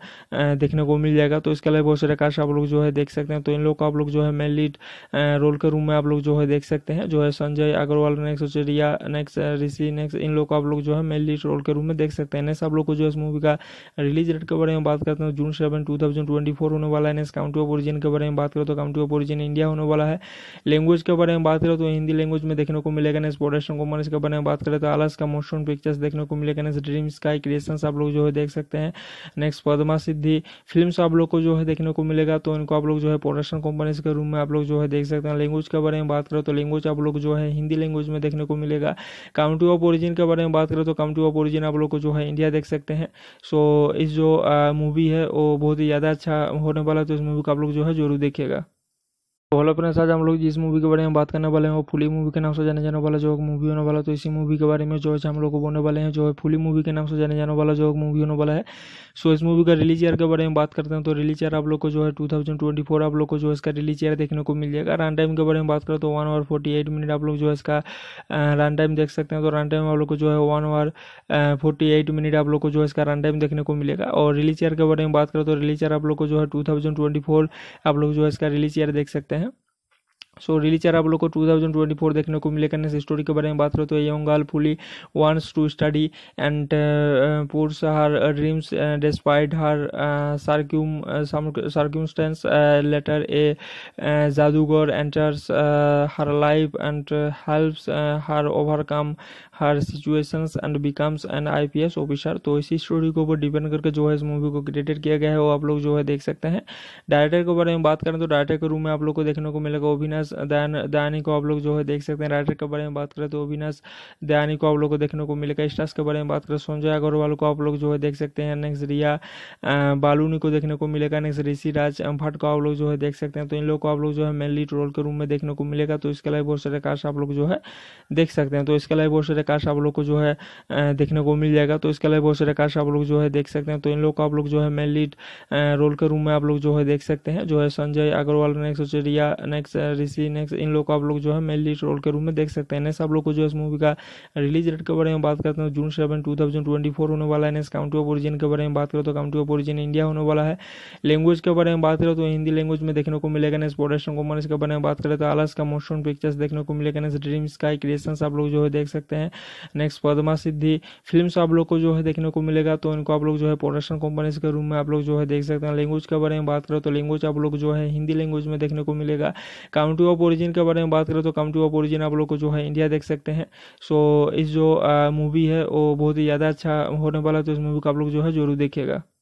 देखने को मिल जाएगा तो इसके अलावा बहुत सारे कास्ट आप लोग जो है देख सकते हैं तो इन लोग को आप लोग जो है मेनली रोल के रूम में आप लोग जो है देख सकते हैं जो है संजय अग्रवाल नेक्स्ट रिया नेक्स्ट सी नेक्स्ट इन लोग को आप लोग जो है मेन लीड रोल के रूप में देख सकते हैं नेक्स्ट आप लोग को जो इस मूवी का रिलीज डेट के बारे में बात करते हैं June seven two thousand twenty four होने वाला है नेक्स्ट काउंटी ऑफ ओरिजिन के बारे में बात करें तो काउंटी ऑफ ओरिजिन इंडिया होने वाला है लैंग्वेज के बारे में बात करें तो हिंदी लैंग्वेज में देखने को मिलेगा नेक्स्ट प्रोडक्शन कंपनी इसके बारे में बात करें तो आलस का मोशन पिक्चर्स देखने को मिलेगा नेक्स्ट ड्रीम स्काई क्रिएशन आप लोग जो है देख सकते हैं नेक्स्ट पदमा सिद्धि फिल्म आप लोग को जो है देखने को मिलेगा तो इनको आप लोग जो है प्रोडक्शन कंपनीज के रूम में आप लोग जो है देख सकते हैं लैंग्वेज के बारे में बात करें तो लैंग्वेज आप लोग जो है हिंदी लैंग्वेज में देखने को मिलेगा काउंटी कंट्री ऑफ ओरिजिन के बारे में बात करें तो कम टू ऑफ ओरिजिन आप लोग को जो है इंडिया देख सकते हैं सो इस जो मूवी है वो बहुत ही ज़्यादा अच्छा होने वाला है तो इस मूवी को आप लोग जो है जरूर देखिएगा तो हेलो फ्रेंड्स आज हम लोग जिस मूवी के बारे में बात करने वाले हैं वो फुली मूवी के नाम से जाने जाने वाला जो मूवी होने वाला तो इसी मूवी के बारे में जो है हम लोग को बोलने वाले हैं जो है फुली मूवी के नाम से जाने जाने वाला जो मूवी होने वाला है सो इस मूवी का रिलीज ईयर के बारे में बात करते हैं तो रिलीज ईयर आप लोग को जो है टू आप लोग को जो है इसका रिलीज ईयर देखने को मिल जाएगा रन टाइम के बारे में बात करें तो वन आवर फोर्टी मिनट आप लोग जो है इसका रन टाइम देख सकते हैं तो रन टाइम आप लोग को जो है वन आवर फोर्टी मिनट आप लोग को जो है इसका रन टाइम देखने को मिलेगा और रिलीज ईयर के बारे में बात करें तो रिलीज ईयर आप लोग को जो है टू आप लोग जो है इसका रिलीज ईयर देख सकते हैं सो so, रिलीचर really आप लोग को 2024 देखने को मिलेगा नेक्स्ट स्टोरी के बारे में बात करें तो young girl fully wants to study and pursue her dreams despite her सर्क्यूम सर्क्यूमस्टेंस later a जादूगर enters her life and helps her overcome her situations and becomes an IPS officer तो इसी स्टोरी के ऊपर डिपेंड करके जो है इस मूवी को क्रिएटेड किया गया है वो आप लोग जो है देख सकते हैं डायरेक्टर के बारे में बात करें तो डायरेक्टर के रूम में आप लोग को देखने को मिलेगा ओविनास दयानी को आप लोग जो है देख सकते हैं राइटर के बारे में बात करें तो अविनाश दयानी को आप लोग को देखने को मिलेगा स्टार्स के बारे में बात करें संजय अग्रवाल को आप लोग जो है देख सकते हैं नेक्स्ट रिया बालूनी को देखने को मिलेगा नेक्स्ट ऋषि राज भट्ट को आप लोग जो है देख सकते हैं तो इन लोग को आप लोग जो है मेनली ट्रोल के रूम में देखने को मिलेगा तो इसके अलावा बहुत सारे कास्ट आप लोग जो है देख सकते हैं तो इसके लिए बहुत सारे कार्ड्स आप लोग को जो है देखने को मिल जाएगा तो इसके अलावा बहुत सारे कार्ड्स आप लोग जो है देख सकते हैं तो इन लोग को आप लोग जो है मेन लीड रोल के रूम में आप लोग जो है देख सकते हैं जो है संजय अग्रवाल नेक्स्ट जो नेक्स्ट ऋषि नेक्स्ट इन लोग को आप लोग जो है मेन लीड रोल के रूम में देख सकते हैं नेक्स्ट आप लोग को जो है इस मूवी का रिलीज डेट के बारे में बात करते हैं June seven two thousand twenty four होने वाला है नेक्स्ट काउंटी ऑफ ओरिजिन के बारे में बात करें तो काउंटी ऑफ ओरिजिन इंडिया होने वाला है लैंग्वेज के बारे में बात करें तो हिंदी लैंग्वेज में देखने को मिलेगा नेक्स्ट प्रोडक्शन कॉमर्स के बारे में बात करें तो आलस का मोशन पिक्चर्स देखने को मिलेगा नेक्स्ट ड्रीम्स का क्रिएशन आप लोग जो है देख सकते हैं नेक्स्ट पदमा सिद्धि फिल्म आप लोग को जो है देखने को मिलेगा तो इनको आप लोग जो है प्रोडक्शन कंपनीज के रूम में आप लोग जो है देख सकते हैं लैंग्वेज के बारे में बात करें तो लैंग्वेज आप लोग जो है हिंदी लैंग्वेज में देखने को मिलेगा काउंटी ऑफ ओरिजिन के बारे में बात करें तो काउंटी ऑफ ओरिजिन आप लोग को जो है इंडिया देख सकते हैं सो इस जो मूवी है वो बहुत ही ज़्यादा अच्छा होने वाला है तो इस मूवी को आप लोग जो है जरूर देखिएगा